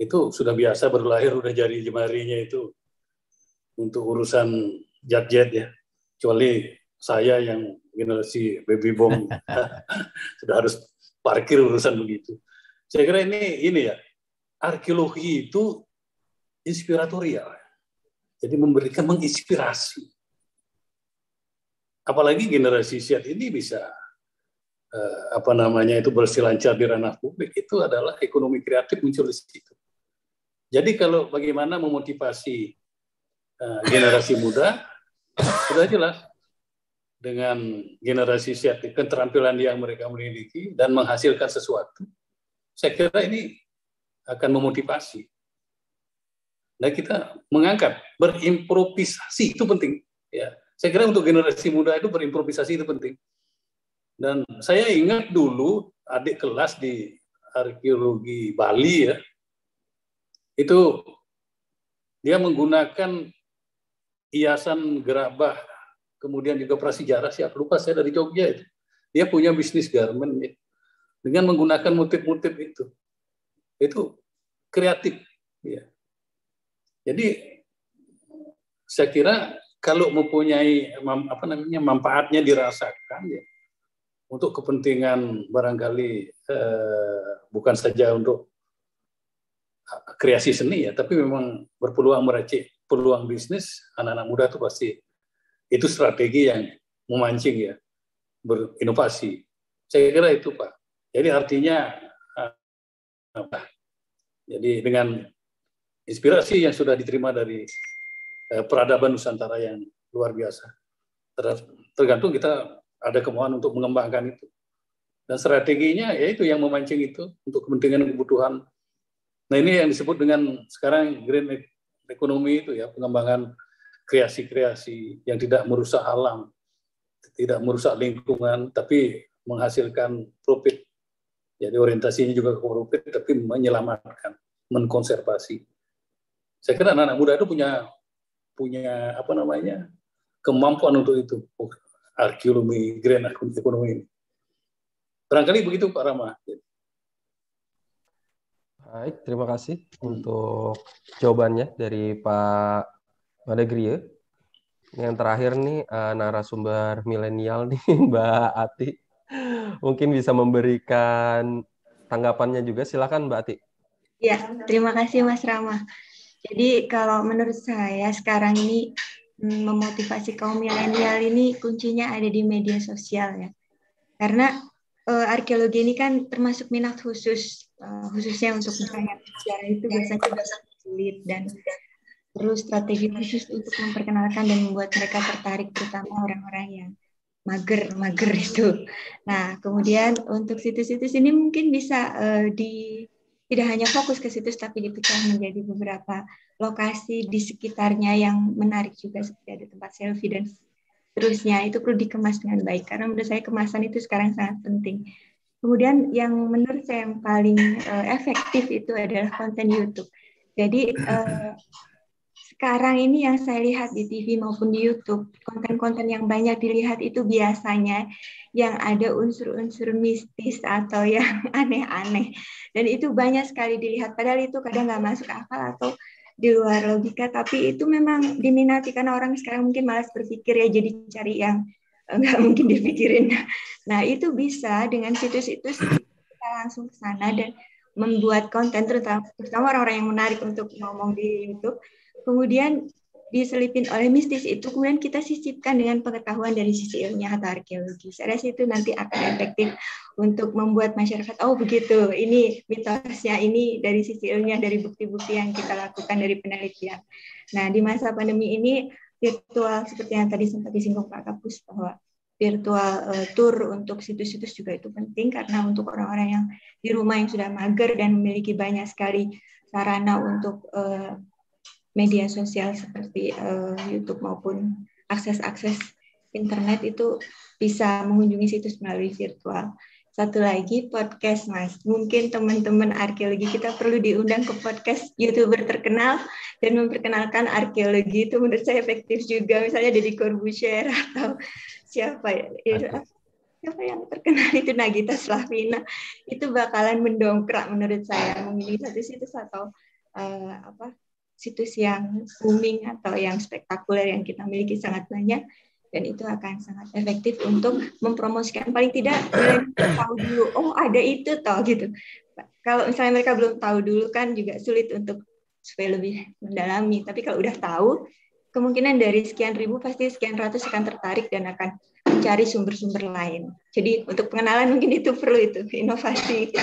itu sudah biasa berlahir udah jari jemarinya itu untuk urusan jet jet ya kecuali saya yang generasi baby boom sudah harus parkir urusan begitu saya kira ini ini ya arkeologi itu inspiratorial ya. jadi memberikan menginspirasi apalagi generasi Z ini bisa eh, apa namanya itu bersilancar di ranah publik itu adalah ekonomi kreatif muncul di situ. Jadi kalau bagaimana memotivasi eh, generasi muda sudah jelas dengan generasi Z keterampilan yang mereka miliki dan menghasilkan sesuatu, saya kira ini akan memotivasi. Nah kita mengangkat berimprovisasi itu penting ya saya kira untuk generasi muda itu berimprovisasi itu penting. Dan saya ingat dulu adik kelas di arkeologi Bali ya, itu dia menggunakan hiasan gerabah, kemudian juga prasejarah, siap lupa saya dari Jogja itu. Dia punya bisnis garment ya, dengan menggunakan motif-motif itu. Itu kreatif. Ya. Jadi saya kira kalau mempunyai apa namanya manfaatnya dirasakan ya untuk kepentingan barangkali eh, bukan saja untuk eh, kreasi seni ya tapi memang berpeluang meracik peluang bisnis anak-anak muda itu pasti itu strategi yang memancing ya berinovasi saya kira itu pak jadi artinya eh, apa jadi dengan inspirasi yang sudah diterima dari Eh, peradaban Nusantara yang luar biasa. Tergantung kita ada kemauan untuk mengembangkan itu. Dan strateginya yaitu yang memancing itu untuk kepentingan kebutuhan. Nah ini yang disebut dengan sekarang green ekonomi itu ya, pengembangan kreasi-kreasi yang tidak merusak alam, tidak merusak lingkungan, tapi menghasilkan profit. Jadi orientasinya juga ke profit, tapi menyelamatkan, mengkonservasi. Saya kira anak-anak muda itu punya punya apa namanya kemampuan untuk itu oh, arkeologi green ekonomi ini. Barangkali begitu Pak Rama. Baik, terima kasih hmm. untuk jawabannya dari Pak Madegrie. Yang terakhir nih eh, narasumber milenial nih Mbak Ati. Mungkin bisa memberikan tanggapannya juga. Silakan Mbak Ati. Ya, terima kasih Mas Rama. Jadi kalau menurut saya sekarang ini hmm, memotivasi kaum milenial ini kuncinya ada di media sosial ya. Karena uh, arkeologi ini kan termasuk minat khusus uh, khususnya untuk misalnya sejarah itu biasanya sangat sulit dan terus strategi khusus untuk memperkenalkan dan membuat mereka tertarik terutama orang-orang yang mager mager itu. Nah kemudian untuk situs-situs ini mungkin bisa uh, di tidak hanya fokus ke situs tapi dipecah menjadi beberapa lokasi di sekitarnya yang menarik juga seperti ada tempat selfie dan seterusnya itu perlu dikemas dengan baik karena menurut saya kemasan itu sekarang sangat penting. Kemudian yang menurut saya yang paling uh, efektif itu adalah konten YouTube. Jadi uh, sekarang ini yang saya lihat di TV maupun di YouTube, konten-konten yang banyak dilihat itu biasanya yang ada unsur-unsur mistis atau yang aneh-aneh. Dan itu banyak sekali dilihat, padahal itu kadang nggak masuk akal atau di luar logika, tapi itu memang diminati karena orang sekarang mungkin malas berpikir ya, jadi cari yang nggak mungkin dipikirin. Nah, itu bisa dengan situs situs kita langsung ke sana dan membuat konten terutama terutama orang-orang yang menarik untuk ngomong di YouTube kemudian diselipin oleh mistis itu kemudian kita sisipkan dengan pengetahuan dari sisi ilmiah atau arkeologi. Saya rasa itu nanti akan efektif untuk membuat masyarakat oh begitu, ini mitosnya ini dari sisi ilmiah dari bukti-bukti yang kita lakukan dari penelitian. Nah, di masa pandemi ini virtual seperti yang tadi sempat disinggung Pak Kapus bahwa virtual uh, tour untuk situs-situs juga itu penting karena untuk orang-orang yang di rumah yang sudah mager dan memiliki banyak sekali sarana untuk uh, media sosial seperti uh, YouTube maupun akses-akses internet itu bisa mengunjungi situs melalui virtual. Satu lagi podcast mas, mungkin teman-teman arkeologi kita perlu diundang ke podcast youtuber terkenal dan memperkenalkan arkeologi itu menurut saya efektif juga. Misalnya Deddy Corbusier atau siapa ya? ya siapa yang terkenal itu Nagita Slavina itu bakalan mendongkrak menurut saya memilih satu situs atau uh, apa situs yang booming atau yang spektakuler yang kita miliki sangat banyak dan itu akan sangat efektif untuk mempromosikan paling tidak mereka tahu dulu oh ada itu toh gitu kalau misalnya mereka belum tahu dulu kan juga sulit untuk supaya lebih mendalami tapi kalau udah tahu kemungkinan dari sekian ribu pasti sekian ratus akan tertarik dan akan mencari sumber-sumber lain jadi untuk pengenalan mungkin itu perlu itu inovasi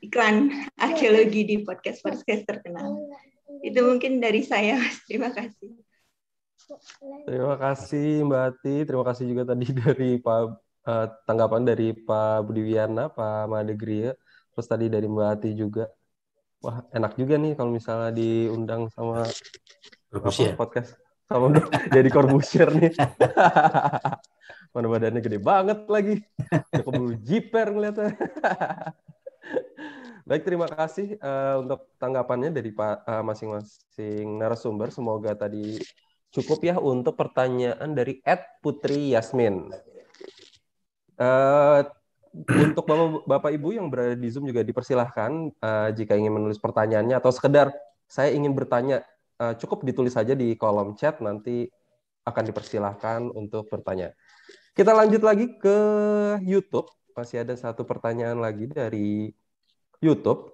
iklan arkeologi di podcast podcast terkenal. Oh, iya. Itu mungkin dari saya, Mas. Terima kasih. Terima kasih Mbak Ati. Terima kasih juga tadi dari Pak uh, tanggapan dari Pak Budi Wiana, Pak Madegria, terus tadi dari Mbak Ati juga. Wah enak juga nih kalau misalnya diundang sama podcast sama jadi korbusier nih. Mana badannya gede banget lagi. Udah jiper ngeliatnya. Baik, terima kasih uh, untuk tanggapannya dari masing eh, masing-masing narasumber. Semoga tadi cukup ya untuk pertanyaan dari Ed Putri Yasmin. Uh, untuk bapak, bapak ibu yang berada di Zoom juga dipersilahkan uh, jika ingin menulis pertanyaannya atau sekedar saya ingin bertanya uh, cukup ditulis saja di kolom chat nanti akan dipersilahkan untuk bertanya. Kita lanjut lagi ke YouTube. Masih ada satu pertanyaan lagi dari YouTube,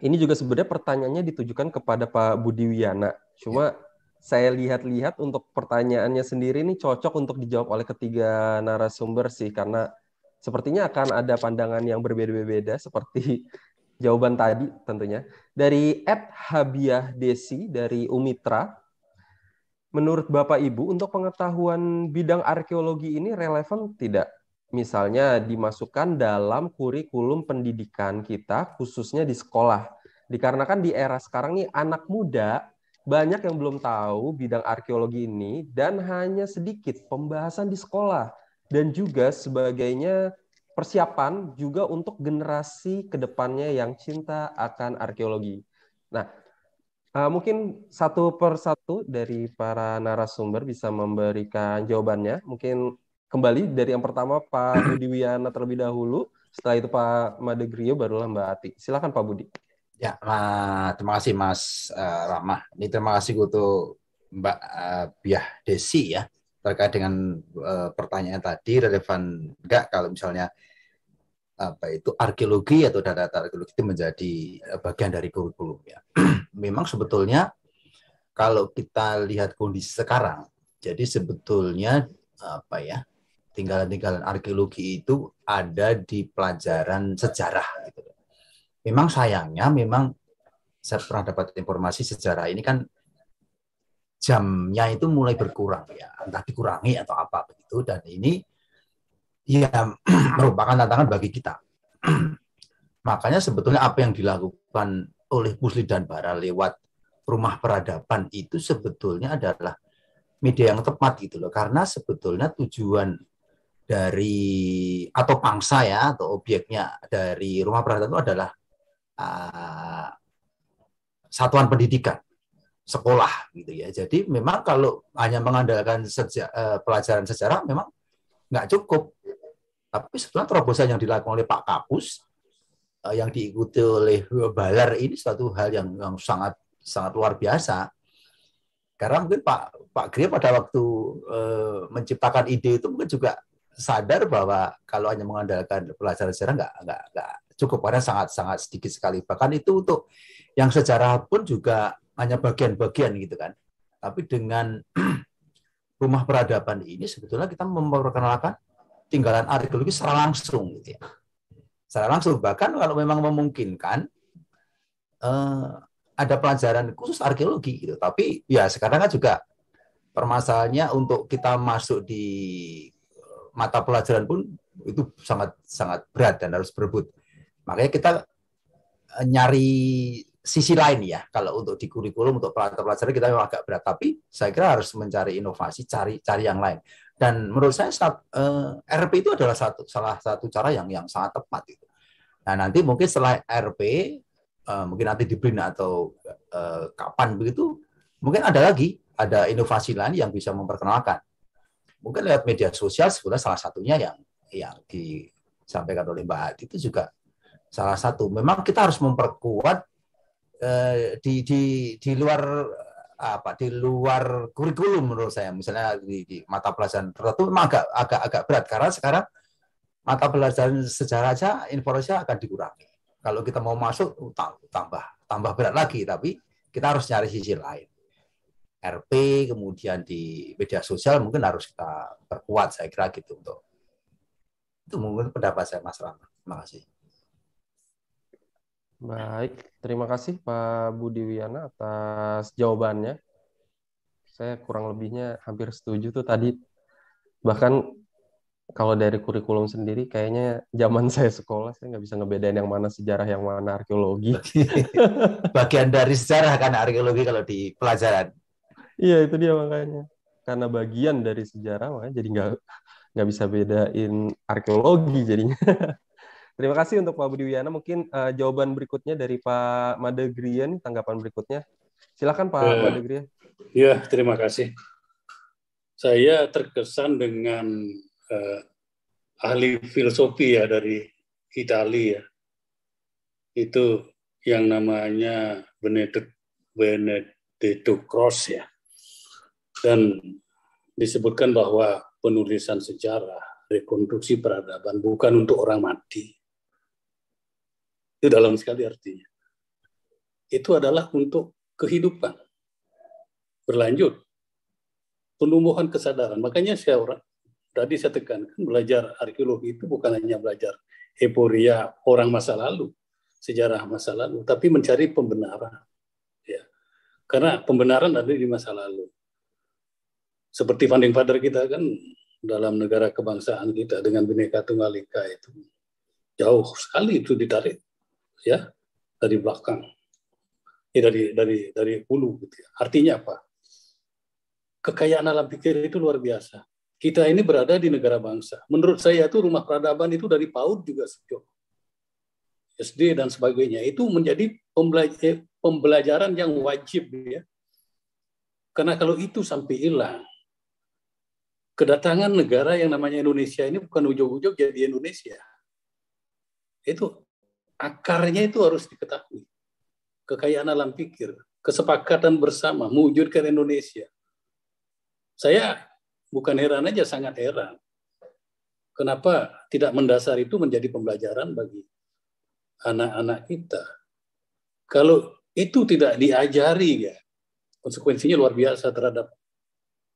ini juga sebenarnya pertanyaannya ditujukan kepada Pak Budi Wiana. Cuma ya. saya lihat-lihat untuk pertanyaannya sendiri ini cocok untuk dijawab oleh ketiga narasumber sih karena sepertinya akan ada pandangan yang berbeda-beda seperti jawaban tadi tentunya. Dari Ed Habiah Desi dari Umitra. Menurut Bapak Ibu, untuk pengetahuan bidang arkeologi ini relevan tidak? misalnya dimasukkan dalam kurikulum pendidikan kita khususnya di sekolah. Dikarenakan di era sekarang nih anak muda banyak yang belum tahu bidang arkeologi ini dan hanya sedikit pembahasan di sekolah dan juga sebagainya persiapan juga untuk generasi kedepannya yang cinta akan arkeologi. Nah, eh, mungkin satu per satu dari para narasumber bisa memberikan jawabannya. Mungkin kembali dari yang pertama Pak Budi Wiana terlebih dahulu, setelah itu Pak Madegrio barulah Mbak Ati. Silakan Pak Budi. Ya, ma terima kasih Mas uh, eh, Ramah. Ini terima kasih untuk Mbak uh, Biah Desi ya terkait dengan uh, pertanyaan tadi relevan enggak kalau misalnya apa itu arkeologi atau data-data arkeologi itu menjadi bagian dari kurikulum ya. Memang sebetulnya kalau kita lihat kondisi sekarang, jadi sebetulnya apa ya tinggalan-tinggalan arkeologi itu ada di pelajaran sejarah. Gitu. Memang sayangnya, memang saya pernah dapat informasi sejarah ini kan jamnya itu mulai berkurang ya, entah dikurangi atau apa begitu. Dan ini ya merupakan tantangan bagi kita. Makanya sebetulnya apa yang dilakukan oleh Pusli dan Bara lewat rumah peradaban itu sebetulnya adalah media yang tepat gitu loh. Karena sebetulnya tujuan dari atau pangsa ya atau obyeknya dari rumah perhatian itu adalah uh, satuan pendidikan sekolah gitu ya. Jadi memang kalau hanya mengandalkan seja, uh, pelajaran sejarah memang nggak cukup. Tapi setelah terobosan yang dilakukan oleh Pak Kapus uh, yang diikuti oleh Balar ini suatu hal yang, yang sangat sangat luar biasa. Karena mungkin Pak Pak Gria pada waktu uh, menciptakan ide itu mungkin juga sadar bahwa kalau hanya mengandalkan pelajaran sejarah nggak nggak nggak cukup karena sangat sangat sedikit sekali bahkan itu untuk yang sejarah pun juga hanya bagian-bagian gitu kan tapi dengan rumah peradaban ini sebetulnya kita memperkenalkan tinggalan arkeologi secara langsung gitu ya secara langsung bahkan kalau memang memungkinkan eh, ada pelajaran khusus arkeologi gitu tapi ya sekarang kan juga permasalahannya untuk kita masuk di mata pelajaran pun itu sangat sangat berat dan harus berebut. Makanya kita eh, nyari sisi lain ya kalau untuk di kurikulum untuk mata pelajaran kita memang agak berat tapi saya kira harus mencari inovasi cari cari yang lain dan menurut saya saat, eh, RP itu adalah satu salah satu cara yang yang sangat tepat itu nah nanti mungkin setelah RP eh, mungkin nanti di BRIN atau eh, kapan begitu mungkin ada lagi ada inovasi lain yang bisa memperkenalkan Mungkin lewat media sosial sebenarnya salah satunya yang yang disampaikan oleh Mbak Adi itu juga salah satu. Memang kita harus memperkuat eh, di di di luar apa di luar kurikulum menurut saya misalnya di, di mata pelajaran tertentu memang agak agak agak berat karena sekarang mata pelajaran sejarah saja informasinya akan dikurangi kalau kita mau masuk tambah tambah berat lagi tapi kita harus nyari sisi lain RP, kemudian di media sosial mungkin harus kita perkuat saya kira gitu untuk itu mungkin pendapat saya Mas Rama. Terima kasih. Baik, terima kasih Pak Budi Wiana atas jawabannya. Saya kurang lebihnya hampir setuju tuh tadi. Bahkan kalau dari kurikulum sendiri, kayaknya zaman saya sekolah saya nggak bisa ngebedain yang mana sejarah, yang mana arkeologi. Bagian dari sejarah kan arkeologi kalau di pelajaran iya itu dia makanya karena bagian dari sejarah makanya jadi nggak nggak bisa bedain arkeologi jadinya Terima kasih untuk Pak Budi Wiana. Mungkin uh, jawaban berikutnya dari Pak Madegrian, tanggapan berikutnya. Silakan Pak uh, eh, Madegrian. Iya terima kasih. Saya terkesan dengan uh, ahli filosofi ya dari Italia ya. Itu yang namanya Benedetto, Benedetto Croce ya. Dan disebutkan bahwa penulisan sejarah, rekonstruksi peradaban bukan untuk orang mati. Itu dalam sekali artinya. Itu adalah untuk kehidupan. Berlanjut. Penumbuhan kesadaran. Makanya saya orang, tadi saya tekankan belajar arkeologi itu bukan hanya belajar eporia orang masa lalu, sejarah masa lalu, tapi mencari pembenaran. Ya. Karena pembenaran ada di masa lalu seperti Funding father kita kan dalam negara kebangsaan kita dengan bineka tunggal ika itu jauh sekali itu ditarik ya dari belakang ya dari dari dari hulu gitu ya. artinya apa kekayaan alam pikir itu luar biasa kita ini berada di negara bangsa menurut saya itu rumah peradaban itu dari PAUD juga sejauh SD dan sebagainya itu menjadi eh, pembelajaran yang wajib ya karena kalau itu sampai hilang kedatangan negara yang namanya Indonesia ini bukan ujung-ujung jadi Indonesia. Itu akarnya itu harus diketahui. Kekayaan alam pikir, kesepakatan bersama mewujudkan Indonesia. Saya bukan heran aja sangat heran. Kenapa tidak mendasar itu menjadi pembelajaran bagi anak-anak kita? Kalau itu tidak diajari ya, konsekuensinya luar biasa terhadap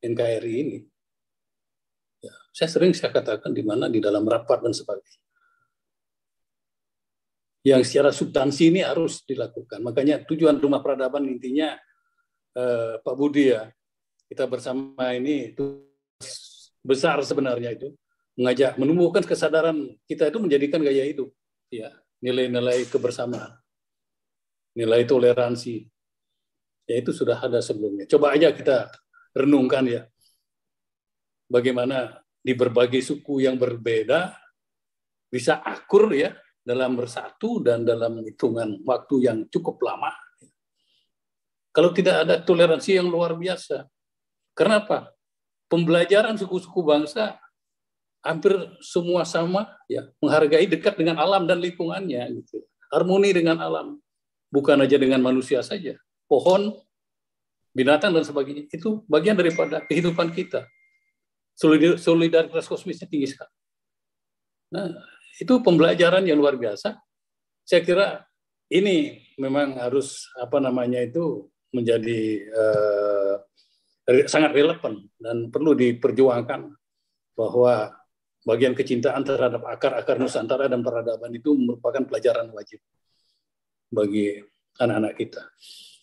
NKRI ini. Saya sering saya katakan di mana di dalam rapat dan sebagainya. Yang secara substansi ini harus dilakukan. Makanya tujuan rumah peradaban intinya eh, Pak Budi ya, kita bersama ini itu besar sebenarnya itu mengajak menumbuhkan kesadaran kita itu menjadikan gaya hidup ya nilai-nilai kebersamaan nilai toleransi ya itu sudah ada sebelumnya coba aja kita renungkan ya bagaimana di berbagai suku yang berbeda bisa akur ya dalam bersatu dan dalam hitungan waktu yang cukup lama. Kalau tidak ada toleransi yang luar biasa. Kenapa? Pembelajaran suku-suku bangsa hampir semua sama ya, menghargai dekat dengan alam dan lingkungannya gitu. Harmoni dengan alam, bukan aja dengan manusia saja. Pohon, binatang dan sebagainya itu bagian daripada kehidupan kita solidaritas kosmisnya tinggi sekali. Nah, itu pembelajaran yang luar biasa. Saya kira ini memang harus apa namanya itu menjadi uh, sangat relevan dan perlu diperjuangkan bahwa bagian kecintaan terhadap akar-akar Nusantara dan peradaban itu merupakan pelajaran wajib bagi anak-anak kita.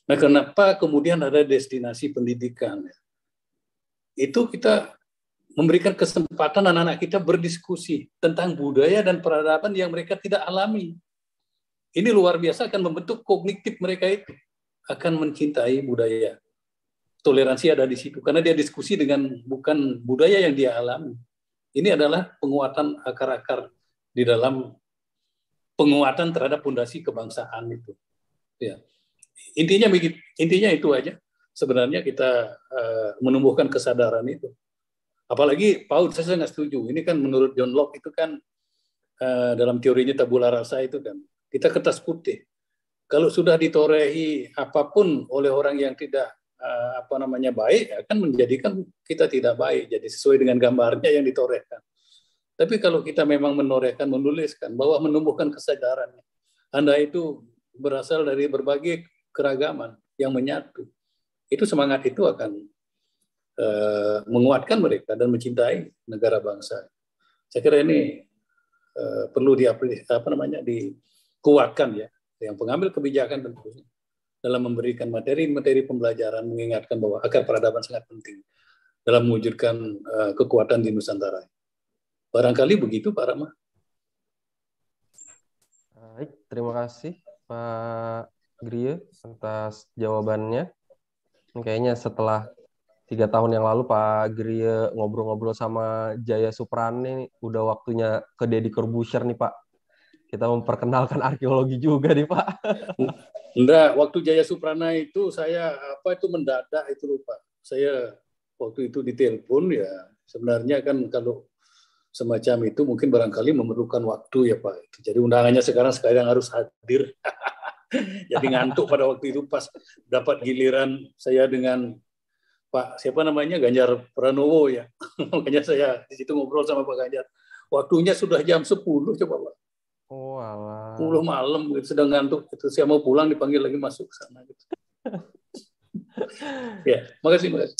Nah, kenapa kemudian ada destinasi pendidikan? Itu kita memberikan kesempatan anak-anak kita berdiskusi tentang budaya dan peradaban yang mereka tidak alami. Ini luar biasa akan membentuk kognitif mereka itu akan mencintai budaya. Toleransi ada di situ karena dia diskusi dengan bukan budaya yang dia alami. Ini adalah penguatan akar-akar di dalam penguatan terhadap fondasi kebangsaan itu. Ya. Intinya begitu, intinya itu aja. Sebenarnya kita uh, menumbuhkan kesadaran itu. Apalagi Paul saya nggak setuju. Ini kan menurut John Locke itu kan uh, dalam teorinya tabula rasa itu kan. Kita kertas putih. Kalau sudah ditorehi apapun oleh orang yang tidak uh, apa namanya baik, akan ya menjadikan kita tidak baik. Jadi sesuai dengan gambarnya yang ditorehkan. Tapi kalau kita memang menorehkan, menuliskan bahwa menumbuhkan kesadaran, Anda itu berasal dari berbagai keragaman yang menyatu. Itu semangat itu akan Eh, menguatkan mereka dan mencintai negara bangsa. Saya kira ini eh, perlu di apa namanya dikuatkan ya yang pengambil kebijakan tentunya dalam memberikan materi-materi pembelajaran mengingatkan bahwa akar peradaban sangat penting dalam mewujudkan eh, kekuatan di Nusantara. Barangkali begitu Pak Rama. Baik, terima kasih Pak Grie atas jawabannya. Kayaknya setelah tiga tahun yang lalu Pak Gria ngobrol-ngobrol sama Jaya Suprani udah waktunya ke Deddy Corbusier nih Pak kita memperkenalkan arkeologi juga nih Pak. Enggak, waktu Jaya Suprana itu saya apa itu mendadak itu lupa. Saya waktu itu ditelepon ya sebenarnya kan kalau semacam itu mungkin barangkali memerlukan waktu ya Pak. Jadi undangannya sekarang sekarang harus hadir. Jadi ngantuk pada waktu itu pas dapat giliran saya dengan Pak siapa namanya Ganjar Pranowo ya. Makanya saya di situ ngobrol sama Pak Ganjar. Waktunya sudah jam 10 coba Pak. Oh, alah. 10 malam gitu, sedang ngantuk itu Saya mau pulang dipanggil lagi masuk ke sana gitu. ya, makasih makasih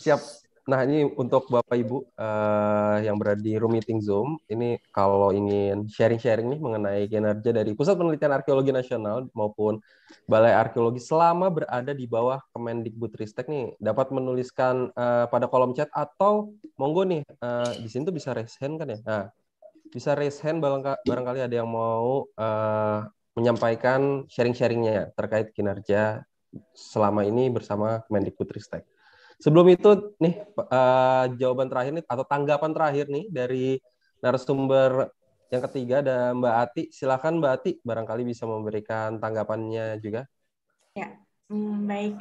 Siap. Nah, ini untuk Bapak Ibu uh, yang berada di room meeting Zoom, ini kalau ingin sharing-sharing nih mengenai kinerja dari Pusat Penelitian Arkeologi Nasional maupun Balai Arkeologi selama berada di bawah Kemendikbudristek nih, dapat menuliskan uh, pada kolom chat atau monggo nih uh, di sini tuh bisa raise hand kan ya. Nah, bisa raise hand barangkali, ada yang mau uh, menyampaikan sharing-sharingnya ya terkait kinerja selama ini bersama Kemendikbudristek. Sebelum itu nih uh, jawaban terakhir nih atau tanggapan terakhir nih dari narasumber yang ketiga ada Mbak Ati. Silakan Mbak Ati barangkali bisa memberikan tanggapannya juga. Ya, hmm, baik.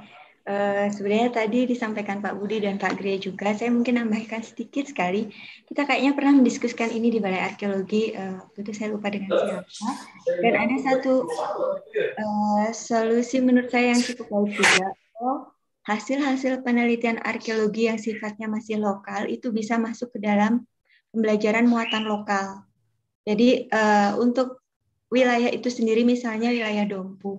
Uh, sebenarnya tadi disampaikan Pak Budi dan Pak Gria juga, saya mungkin nambahkan sedikit sekali. Kita kayaknya pernah mendiskusikan ini di Balai Arkeologi, uh, waktu itu saya lupa dengan siapa. Dan ada satu uh, solusi menurut saya yang cukup baik juga. Oh, hasil-hasil penelitian arkeologi yang sifatnya masih lokal itu bisa masuk ke dalam pembelajaran muatan lokal. Jadi uh, untuk wilayah itu sendiri misalnya wilayah Dompu.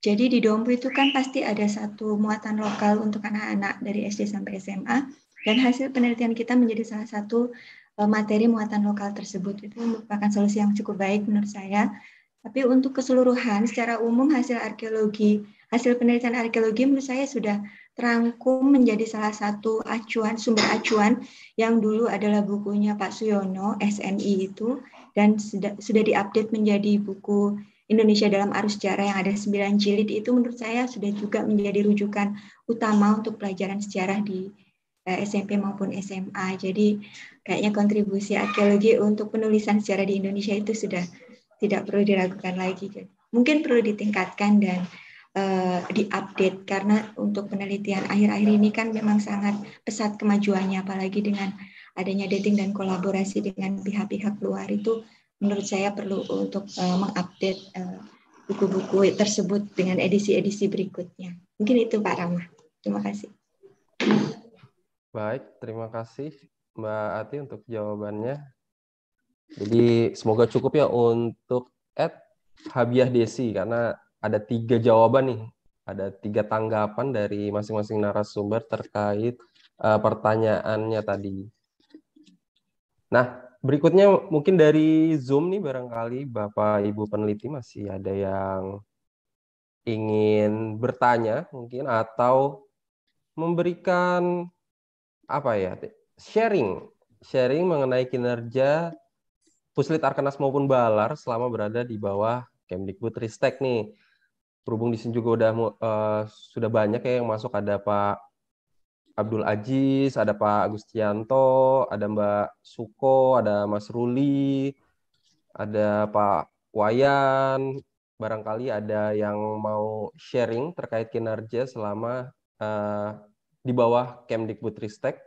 Jadi di Dompu itu kan pasti ada satu muatan lokal untuk anak-anak dari SD sampai SMA dan hasil penelitian kita menjadi salah satu eh, materi muatan lokal tersebut. Itu merupakan solusi yang cukup baik menurut saya. Tapi untuk keseluruhan secara umum hasil arkeologi hasil penelitian arkeologi menurut saya sudah terangkum menjadi salah satu acuan sumber acuan yang dulu adalah bukunya Pak Suyono SNI itu dan sudah, sudah diupdate menjadi buku Indonesia dalam arus sejarah yang ada 9 jilid itu menurut saya sudah juga menjadi rujukan utama untuk pelajaran sejarah di eh, SMP maupun SMA. Jadi kayaknya kontribusi arkeologi untuk penulisan sejarah di Indonesia itu sudah tidak perlu diragukan lagi. Mungkin perlu ditingkatkan dan Eh, diupdate karena untuk penelitian akhir-akhir ini kan memang sangat pesat kemajuannya apalagi dengan adanya dating dan kolaborasi dengan pihak-pihak luar itu menurut saya perlu untuk uh, mengupdate uh, buku-buku tersebut dengan edisi-edisi berikutnya. Mungkin itu Pak Rama. Terima kasih. Baik, terima kasih Mbak Ati untuk jawabannya. Jadi semoga cukup ya untuk Ed Habiah Desi karena ada tiga jawaban nih, ada tiga tanggapan dari masing-masing narasumber terkait uh, pertanyaannya tadi. Nah, berikutnya mungkin dari Zoom nih barangkali Bapak Ibu peneliti masih ada yang ingin bertanya mungkin atau memberikan apa ya sharing sharing mengenai kinerja Puslit Arkanas maupun Balar selama berada di bawah Kemdikbud Ristek nih berhubung di sini juga udah uh, sudah banyak ya yang masuk ada Pak Abdul Aziz, ada Pak Agustianto, ada Mbak Suko, ada Mas Ruli, ada Pak Wayan, barangkali ada yang mau sharing terkait kinerja selama uh, di bawah Kemdikbudristek.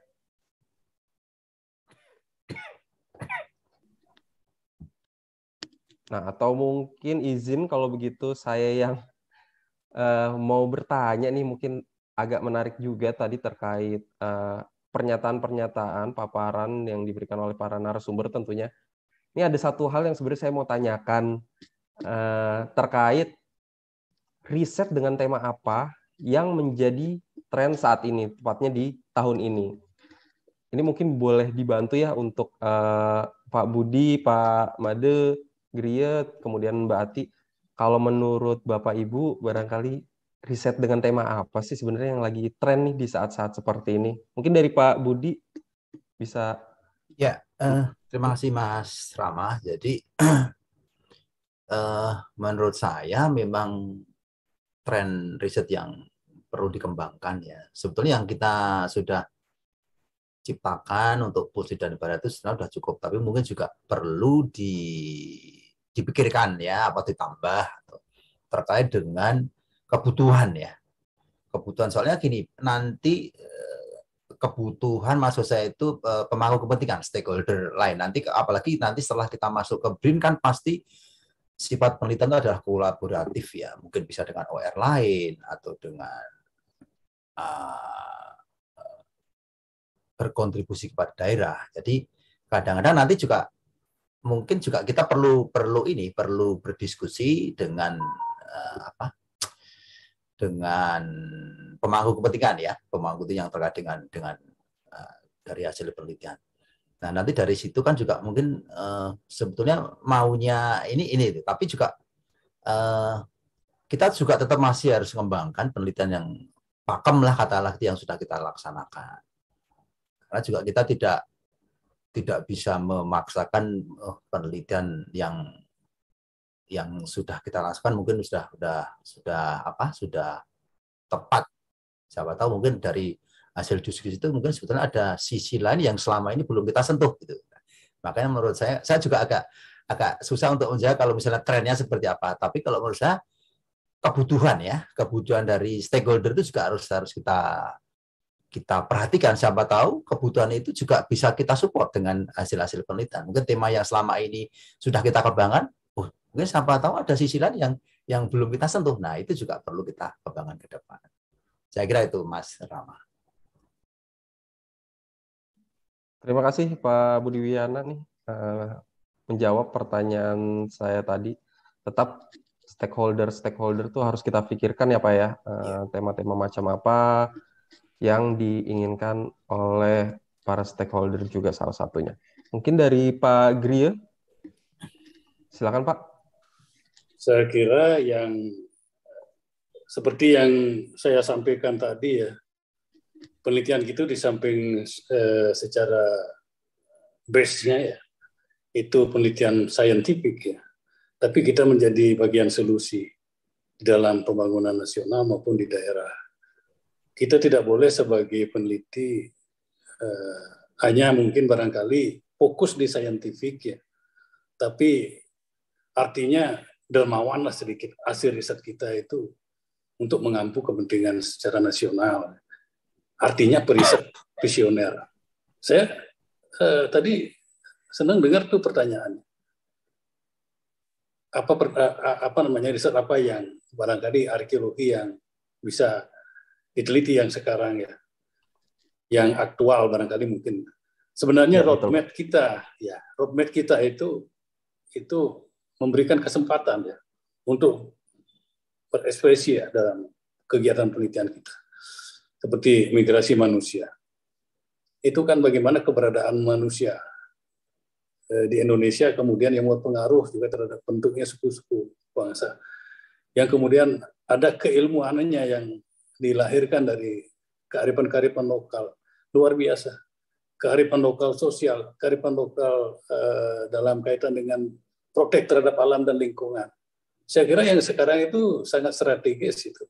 Nah, atau mungkin izin kalau begitu saya yang uh, mau bertanya nih mungkin agak menarik juga tadi terkait pernyataan eh, pernyataan-pernyataan, paparan yang diberikan oleh para narasumber tentunya. Ini ada satu hal yang sebenarnya saya mau tanyakan uh, terkait riset dengan tema apa yang menjadi tren saat ini, tepatnya di tahun ini. Ini mungkin boleh dibantu ya untuk uh, Pak Budi, Pak Made, Griet, kemudian Mbak Ati. Kalau menurut Bapak Ibu, barangkali riset dengan tema apa sih sebenarnya yang lagi tren nih di saat-saat seperti ini? Mungkin dari Pak Budi bisa. Ya, uh, terima kasih Mas Rama. Jadi uh, menurut saya memang tren riset yang perlu dikembangkan ya. Sebetulnya yang kita sudah ciptakan untuk pusat dan barat itu sudah cukup, tapi mungkin juga perlu di dipikirkan ya apa ditambah terkait dengan kebutuhan ya kebutuhan soalnya gini nanti eh, kebutuhan maksud saya itu eh, pemangku kepentingan stakeholder lain nanti apalagi nanti setelah kita masuk ke BRIN kan pasti sifat penelitian itu adalah kolaboratif ya mungkin bisa dengan OR lain atau dengan uh, berkontribusi kepada daerah jadi kadang-kadang nanti juga mungkin juga kita perlu perlu ini perlu berdiskusi dengan uh, apa dengan pemangku kepentingan ya pemangku itu yang terkait dengan dengan uh, dari hasil penelitian. Nah nanti dari situ kan juga mungkin uh, sebetulnya maunya ini ini itu tapi juga uh, kita juga tetap masih harus mengembangkan penelitian yang pakem lah kata katalah yang sudah kita laksanakan. Karena juga kita tidak tidak bisa memaksakan oh, penelitian yang yang sudah kita lakukan mungkin sudah sudah sudah apa sudah tepat siapa tahu mungkin dari hasil diskusi itu mungkin sebetulnya ada sisi lain yang selama ini belum kita sentuh gitu makanya menurut saya saya juga agak agak susah untuk menjawab kalau misalnya trennya seperti apa tapi kalau menurut saya kebutuhan ya kebutuhan dari stakeholder itu juga harus harus kita kita perhatikan siapa tahu kebutuhan itu juga bisa kita support dengan hasil-hasil penelitian. Mungkin tema yang selama ini sudah kita kembangkan, oh, mungkin siapa tahu ada sisi lain yang yang belum kita sentuh. Nah, itu juga perlu kita kembangkan ke depan. Saya kira itu Mas Rama. Terima kasih Pak Budi Wiana nih eh, menjawab pertanyaan saya tadi. Tetap stakeholder stakeholder tuh harus kita pikirkan ya Pak ya eh, iya. tema-tema macam apa yang diinginkan oleh para stakeholder juga salah satunya. Mungkin dari Pak Gria, silakan Pak. Saya kira yang seperti yang saya sampaikan tadi ya, penelitian itu di samping eh, secara base-nya ya, itu penelitian saintifik ya, tapi kita menjadi bagian solusi dalam pembangunan nasional maupun di daerah kita tidak boleh sebagai peneliti eh, hanya mungkin barangkali fokus di saintifik ya, tapi artinya dermawanlah sedikit hasil riset kita itu untuk mengampu kepentingan secara nasional. Artinya periset visioner. Saya eh, tadi senang dengar tuh pertanyaan. apa eh, apa namanya riset apa yang barangkali arkeologi yang bisa diteliti yang sekarang ya, yang aktual barangkali mungkin. Sebenarnya ya, roadmap kita ya, roadmap kita itu itu memberikan kesempatan ya untuk berekspresi ya dalam kegiatan penelitian kita seperti migrasi manusia. Itu kan bagaimana keberadaan manusia eh, di Indonesia kemudian yang berpengaruh juga terhadap bentuknya suku-suku bangsa yang kemudian ada keilmuannya yang dilahirkan dari kearifan-kearifan lokal luar biasa kearifan lokal sosial kearifan lokal uh, dalam kaitan dengan protek terhadap alam dan lingkungan saya kira yang sekarang itu sangat strategis itu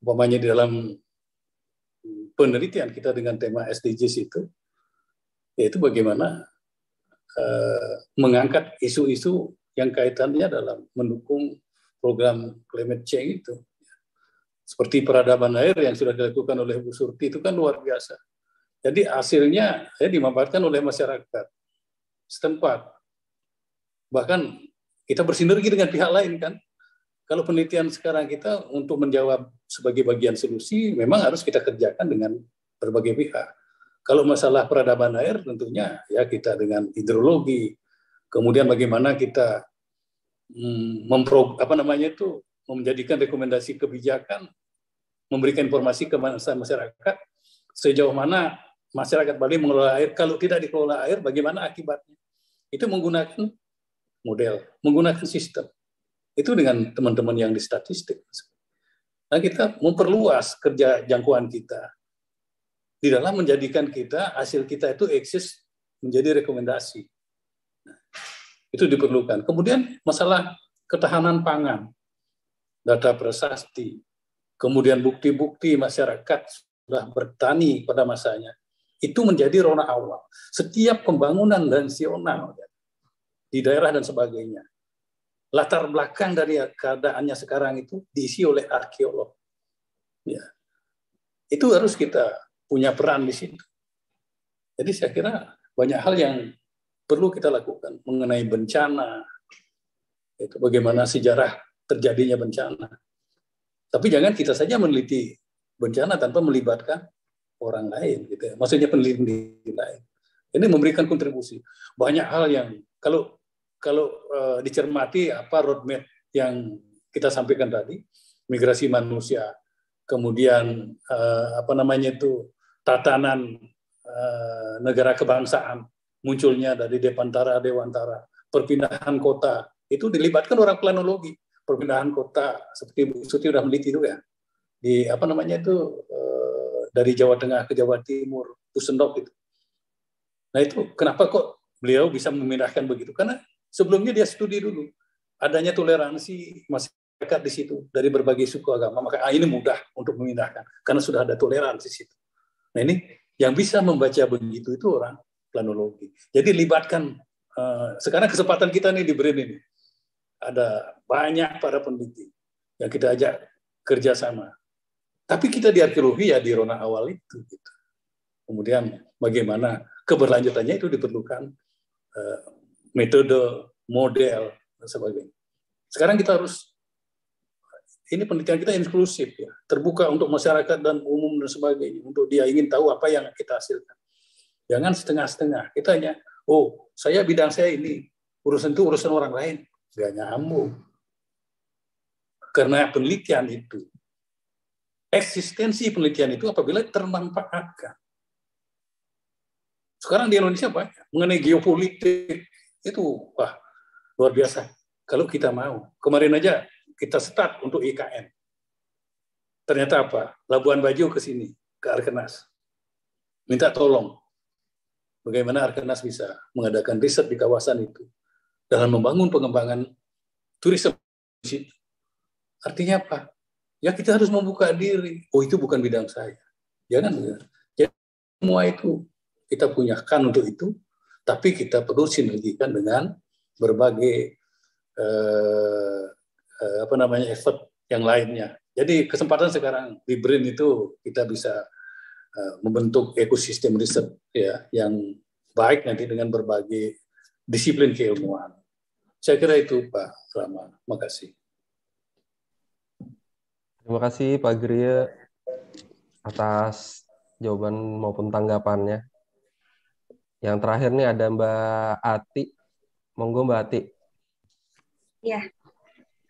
umpamanya di dalam penelitian kita dengan tema SDGs itu yaitu bagaimana uh, mengangkat isu-isu yang kaitannya dalam mendukung program climate change itu seperti peradaban air yang sudah dilakukan oleh Bu Surti itu kan luar biasa. Jadi hasilnya ya, dimanfaatkan oleh masyarakat setempat. Bahkan kita bersinergi dengan pihak lain kan. Kalau penelitian sekarang kita untuk menjawab sebagai bagian solusi memang harus kita kerjakan dengan berbagai pihak. Kalau masalah peradaban air tentunya ya kita dengan hidrologi, kemudian bagaimana kita hmm, mempro apa namanya itu menjadikan rekomendasi kebijakan memberikan informasi ke masyarakat sejauh mana masyarakat Bali mengelola air. Kalau tidak dikelola air, bagaimana akibatnya? Itu menggunakan model, menggunakan sistem. Itu dengan teman-teman yang di statistik. Nah, kita memperluas kerja jangkauan kita. Di dalam menjadikan kita, hasil kita itu eksis menjadi rekomendasi. Nah, itu diperlukan. Kemudian masalah ketahanan pangan, data prasasti, kemudian bukti-bukti masyarakat sudah bertani pada masanya, itu menjadi rona awal. Setiap pembangunan dan ya, di daerah dan sebagainya, latar belakang dari keadaannya sekarang itu diisi oleh arkeolog. Ya. Itu harus kita punya peran di situ. Jadi saya kira banyak hal yang perlu kita lakukan mengenai bencana, itu bagaimana sejarah terjadinya bencana, tapi jangan kita saja meneliti bencana tanpa melibatkan orang lain gitu ya. Maksudnya peneliti lain. Ini memberikan kontribusi. Banyak hal yang kalau kalau uh, dicermati apa roadmap yang kita sampaikan tadi, migrasi manusia, kemudian uh, apa namanya itu tatanan uh, negara kebangsaan munculnya dari Depantara, Dewantara, perpindahan kota itu dilibatkan orang planologi perpindahan kota seperti Bu Suti sudah itu ya di apa namanya itu eh, dari Jawa Tengah ke Jawa Timur Pusendok itu. Nah itu kenapa kok beliau bisa memindahkan begitu? Karena sebelumnya dia studi dulu adanya toleransi masyarakat di situ dari berbagai suku agama maka ah, ini mudah untuk memindahkan karena sudah ada toleransi di situ. Nah ini yang bisa membaca begitu itu orang planologi. Jadi libatkan eh, sekarang kesempatan kita nih di BRIN ini ada banyak para peneliti yang kita ajak kerjasama. Tapi kita di arkeologi ya di rona awal itu. Gitu. Kemudian bagaimana keberlanjutannya itu diperlukan uh, metode, model, dan sebagainya. Sekarang kita harus, ini penelitian kita inklusif ya, terbuka untuk masyarakat dan umum dan sebagainya, untuk dia ingin tahu apa yang kita hasilkan. Jangan setengah-setengah, kita hanya, oh saya bidang saya ini, urusan itu urusan orang lain ya nyambung Karena penelitian itu, eksistensi penelitian itu apabila termanfaatkan. Sekarang di Indonesia banyak mengenai geopolitik itu wah luar biasa. Kalau kita mau, kemarin aja kita start untuk IKN. Ternyata apa? Labuan Bajo ke sini, ke Arkenas. Minta tolong. Bagaimana Arkenas bisa mengadakan riset di kawasan itu dalam membangun pengembangan turisme. Artinya apa? Ya kita harus membuka diri. Oh itu bukan bidang saya. Jangan. Ya. Ya, semua itu kita punyakan untuk itu, tapi kita perlu sinergikan dengan berbagai eh, eh, apa namanya effort yang lainnya. Jadi kesempatan sekarang di BRIN itu kita bisa eh, membentuk ekosistem riset ya yang baik nanti dengan berbagai disiplin keilmuan. Saya kira itu Pak Rama. Terima kasih. Terima kasih Pak Gria atas jawaban maupun tanggapannya. Yang terakhir nih ada Mbak Ati. Monggo Mbak Ati. Ya,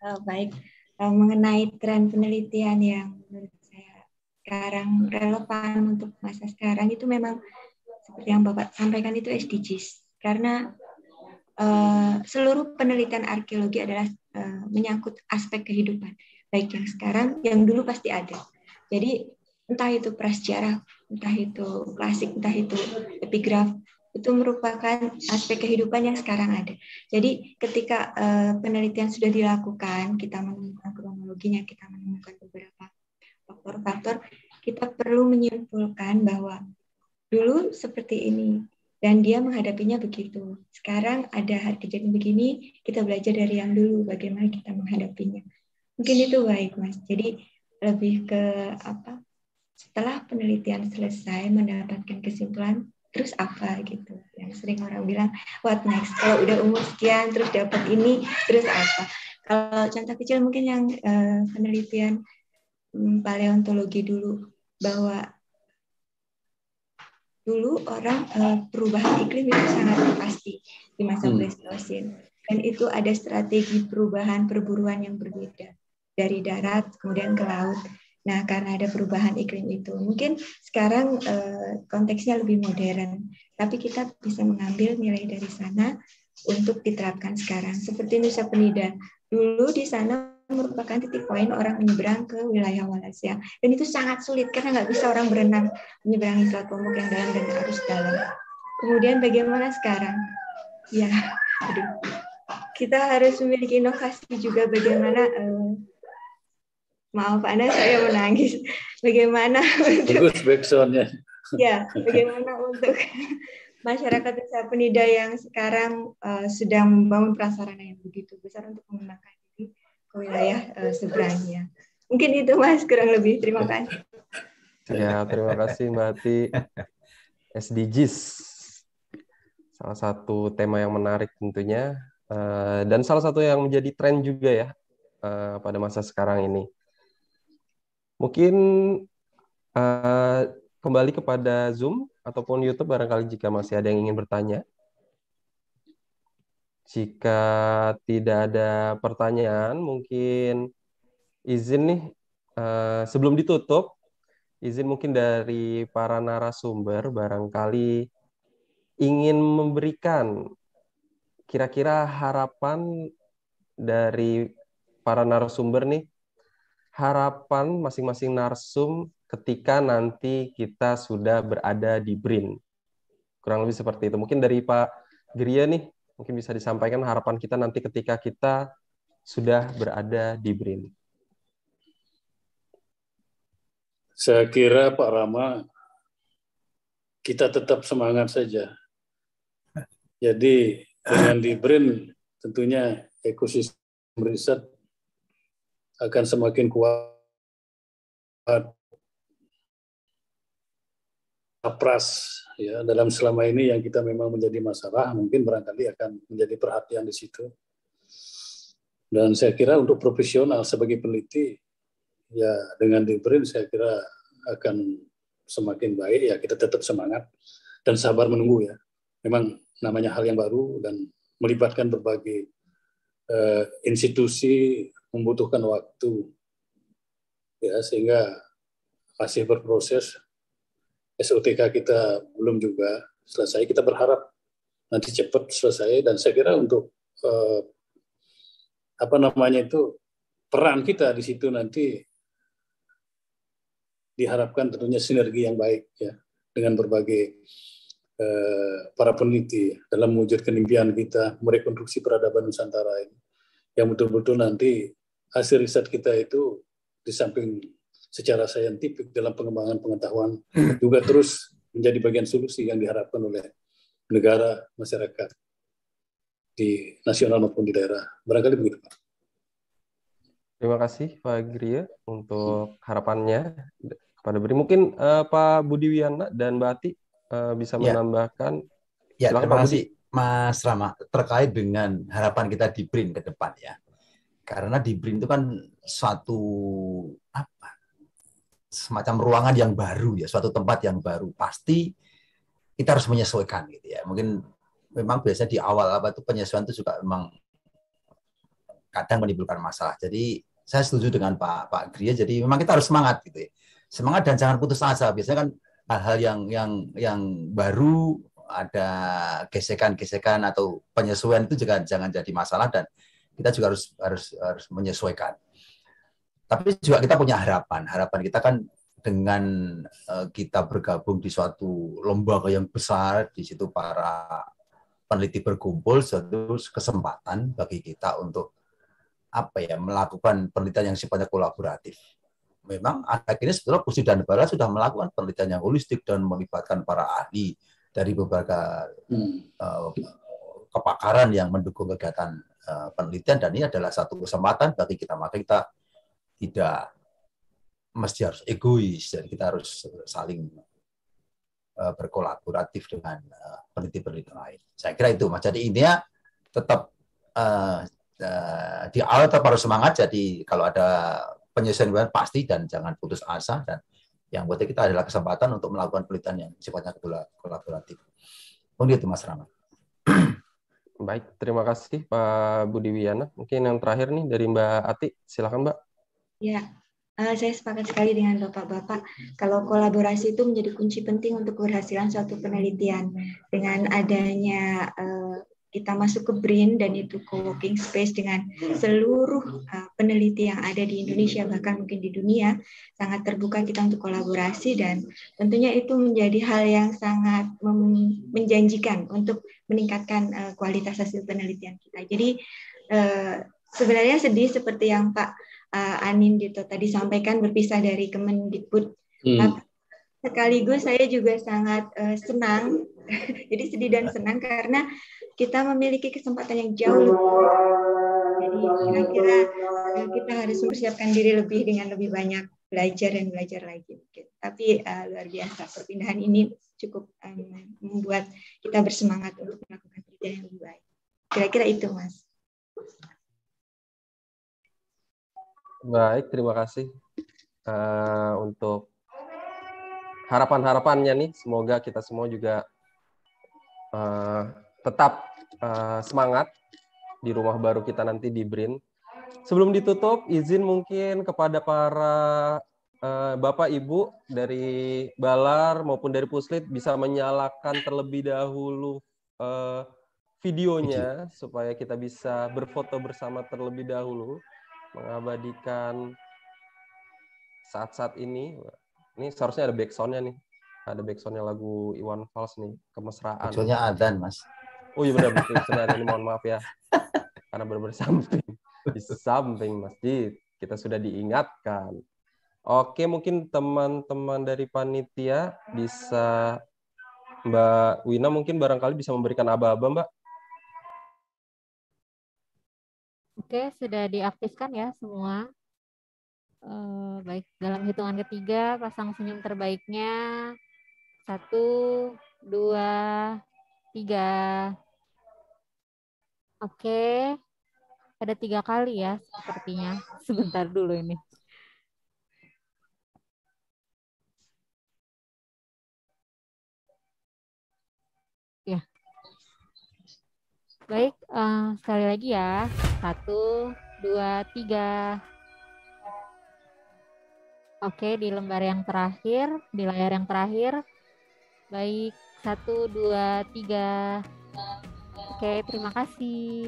oh, baik. Oh, mengenai tren penelitian yang menurut saya sekarang relevan untuk masa sekarang itu memang seperti yang Bapak sampaikan itu SDGs. Karena Eh, seluruh penelitian arkeologi adalah eh, menyangkut aspek kehidupan, baik yang sekarang, yang dulu pasti ada. Jadi entah itu prasejarah, entah itu klasik, entah itu epigraf, itu merupakan aspek kehidupan yang sekarang ada. Jadi ketika uh, penelitian sudah dilakukan, kita menemukan kronologinya, kita menemukan beberapa faktor-faktor, kita perlu menyimpulkan bahwa dulu seperti ini, dan dia menghadapinya begitu. Sekarang ada kejadian begini, kita belajar dari yang dulu bagaimana kita menghadapinya. Mungkin itu baik, Mas. Jadi lebih ke apa? Setelah penelitian selesai mendapatkan kesimpulan, terus apa gitu. Yang sering orang bilang what next? Kalau oh, udah umur sekian terus dapat ini, terus apa? Kalau contoh kecil mungkin yang uh, penelitian hmm, paleontologi dulu bahwa dulu orang uh, perubahan iklim itu sangat pasti di masa hmm. Pleistosen dan itu ada strategi perubahan perburuan yang berbeda dari darat kemudian ke laut. Nah karena ada perubahan iklim itu mungkin sekarang uh, konteksnya lebih modern tapi kita bisa mengambil nilai dari sana untuk diterapkan sekarang seperti Nusa Penida dulu di sana merupakan titik poin orang menyeberang ke wilayah Malaysia Dan itu sangat sulit karena nggak bisa orang berenang menyeberangi Selat Lombok yang dalam dan arus dalam. Kemudian bagaimana sekarang? Ya, aduh. Kita harus memiliki inovasi juga bagaimana uh, maaf Anda saya menangis. Bagaimana untuk backsoundnya. Ya, bagaimana untuk masyarakat desa penida yang sekarang uh, sedang membangun prasarana yang begitu besar untuk menggunakan wilayah oh, uh, iya. eh, seberangnya. Mungkin itu Mas kurang lebih. Terima kasih. Ya, terima kasih Mbak Ati. SDGs salah satu tema yang menarik tentunya uh, dan salah satu yang menjadi tren juga ya uh, pada masa sekarang ini. Mungkin uh, kembali kepada Zoom ataupun YouTube barangkali jika masih ada yang ingin bertanya. Jika tidak ada pertanyaan, mungkin izin nih eh, sebelum ditutup, izin mungkin dari para narasumber barangkali ingin memberikan kira-kira harapan dari para narasumber nih harapan masing-masing narsum ketika nanti kita sudah berada di BRIN. Kurang lebih seperti itu. Mungkin dari Pak Gria nih mungkin bisa disampaikan harapan kita nanti ketika kita sudah berada di BRIN. Saya kira Pak Rama, kita tetap semangat saja. Jadi dengan di BRIN tentunya ekosistem riset akan semakin kuat Kapras ya dalam selama ini yang kita memang menjadi masalah mungkin barangkali akan menjadi perhatian di situ. Dan saya kira untuk profesional sebagai peneliti ya dengan diberin saya kira akan semakin baik ya kita tetap semangat dan sabar menunggu ya. Memang namanya hal yang baru dan melibatkan berbagai eh, institusi membutuhkan waktu ya sehingga masih berproses SOTK kita belum juga selesai. Kita berharap nanti cepat selesai dan saya kira untuk eh, apa namanya itu peran kita di situ nanti diharapkan tentunya sinergi yang baik ya dengan berbagai eh, para peneliti dalam mewujudkan impian kita merekonstruksi peradaban Nusantara ini yang betul-betul nanti hasil riset kita itu di samping secara saintifik dalam pengembangan pengetahuan juga terus menjadi bagian solusi yang diharapkan oleh negara, masyarakat di nasional maupun di daerah. Barangkali begitu, Pak. Terima kasih Pak Gria untuk harapannya kepada Beri. Mungkin uh, Pak Budi Wiana dan Mbak Ati uh, bisa ya. menambahkan. Ya, Silahkan, terima kasih Mas Rama terkait dengan harapan kita di BRIN ke depan ya. Karena di BRIN itu kan suatu semacam ruangan yang baru ya, suatu tempat yang baru pasti kita harus menyesuaikan gitu ya. Mungkin memang biasanya di awal apa itu penyesuaian itu juga memang kadang menimbulkan masalah. Jadi saya setuju dengan Pak Pak Gria. Jadi memang kita harus semangat gitu ya. Semangat dan jangan putus asa. Biasanya kan hal-hal yang yang yang baru ada gesekan-gesekan atau penyesuaian itu juga jangan jadi masalah dan kita juga harus harus harus menyesuaikan. Tapi juga kita punya harapan. Harapan kita kan dengan eh, kita bergabung di suatu lembaga yang besar, di situ para peneliti berkumpul, suatu kesempatan bagi kita untuk apa ya melakukan penelitian yang sifatnya kolaboratif. Memang akhirnya sebetulnya Pusi dan Bara sudah melakukan penelitian yang holistik dan melibatkan para ahli dari beberapa hmm. uh, kepakaran yang mendukung kegiatan uh, penelitian dan ini adalah satu kesempatan bagi kita maka kita tidak mesti harus egois jadi kita harus saling eh, berkolaboratif dengan eh, peneliti-peneliti lain. Saya kira itu mas. Jadi intinya tetap uh, uh, di awal tetap harus semangat. Jadi kalau ada penyelesaian pasti dan jangan putus asa dan yang buat kita adalah kesempatan untuk melakukan penelitian yang sifatnya kolaboratif. Mungkin itu Mas Rama. Baik, terima kasih Pak Budi Wiana. Mungkin yang terakhir nih dari Mbak Ati, silakan Mbak. Ya, uh, saya sepakat sekali dengan Bapak-Bapak. Kalau kolaborasi itu menjadi kunci penting untuk keberhasilan suatu penelitian. Dengan adanya uh, kita masuk ke BRIN dan itu co-working space dengan seluruh uh, peneliti yang ada di Indonesia bahkan mungkin di dunia sangat terbuka kita untuk kolaborasi dan tentunya itu menjadi hal yang sangat menjanjikan untuk meningkatkan uh, kualitas hasil penelitian kita. Jadi uh, sebenarnya sedih seperti yang Pak uh, Anin gitu tadi sampaikan berpisah dari Kemendikbud. Hmm. sekaligus saya juga sangat uh, senang, jadi sedih dan senang karena kita memiliki kesempatan yang jauh lebih. Jadi kira-kira eh, kita harus mempersiapkan diri lebih dengan lebih banyak belajar dan belajar lagi. Tapi uh, luar biasa perpindahan ini cukup um, membuat kita bersemangat untuk melakukan kerja yang lebih baik. Kira-kira itu, Mas. Baik, terima kasih uh, untuk harapan-harapannya nih. Semoga kita semua juga uh, tetap uh, semangat di rumah baru kita nanti di BRIN. Sebelum ditutup, izin mungkin kepada para Bapak Ibu dari Balar maupun dari Puslit bisa menyalakan terlebih dahulu uh, videonya supaya kita bisa berfoto bersama terlebih dahulu mengabadikan saat-saat ini. Ini seharusnya ada backsoundnya nih. Ada backsoundnya lagu Iwan Fals nih, kemesraan. Munculnya Adan Mas. Oh iya benar betul sudah ini mohon maaf ya. Karena benar-benar samping. Di samping masjid kita sudah diingatkan. Oke, mungkin teman-teman dari panitia bisa Mbak Wina mungkin barangkali bisa memberikan aba-aba Mbak Oke, sudah diaktifkan ya semua. Uh, baik, dalam hitungan ketiga pasang senyum terbaiknya. Satu, dua, tiga. Oke, ada tiga kali ya sepertinya. Sebentar dulu ini. Baik, uh, sekali lagi ya. Satu, dua, tiga. Oke, di lembar yang terakhir, di layar yang terakhir. Baik, satu, dua, tiga. Oke, terima kasih.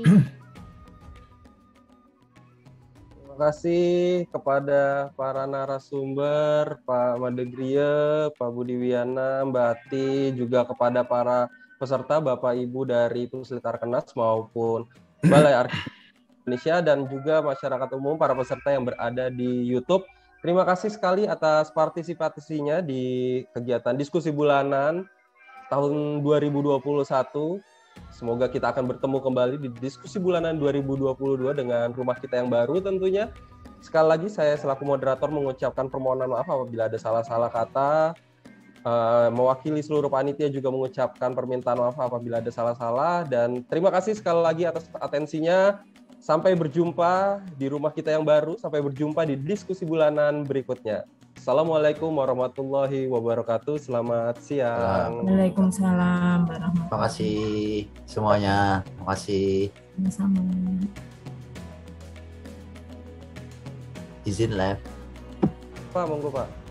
Terima kasih kepada para narasumber, Pak Madegria, Pak Budi Wiana, Mbak Ati, juga kepada para peserta Bapak Ibu dari Puslit Arkenas maupun Balai Arkenas Indonesia dan juga masyarakat umum para peserta yang berada di YouTube. Terima kasih sekali atas partisipasinya di kegiatan diskusi bulanan tahun 2021. Semoga kita akan bertemu kembali di diskusi bulanan 2022 dengan rumah kita yang baru tentunya. Sekali lagi saya selaku moderator mengucapkan permohonan maaf apabila ada salah-salah kata Eh, mewakili seluruh panitia juga mengucapkan permintaan maaf apabila ada salah-salah dan terima kasih sekali lagi atas atensinya. Sampai berjumpa di rumah kita yang baru, sampai berjumpa di diskusi bulanan berikutnya. Assalamualaikum warahmatullahi wabarakatuh. Selamat siang. Waalaikumsalam warahmatullahi Terima kasih semuanya. Terima kasih. sama Izin live. Pak, monggo Pak.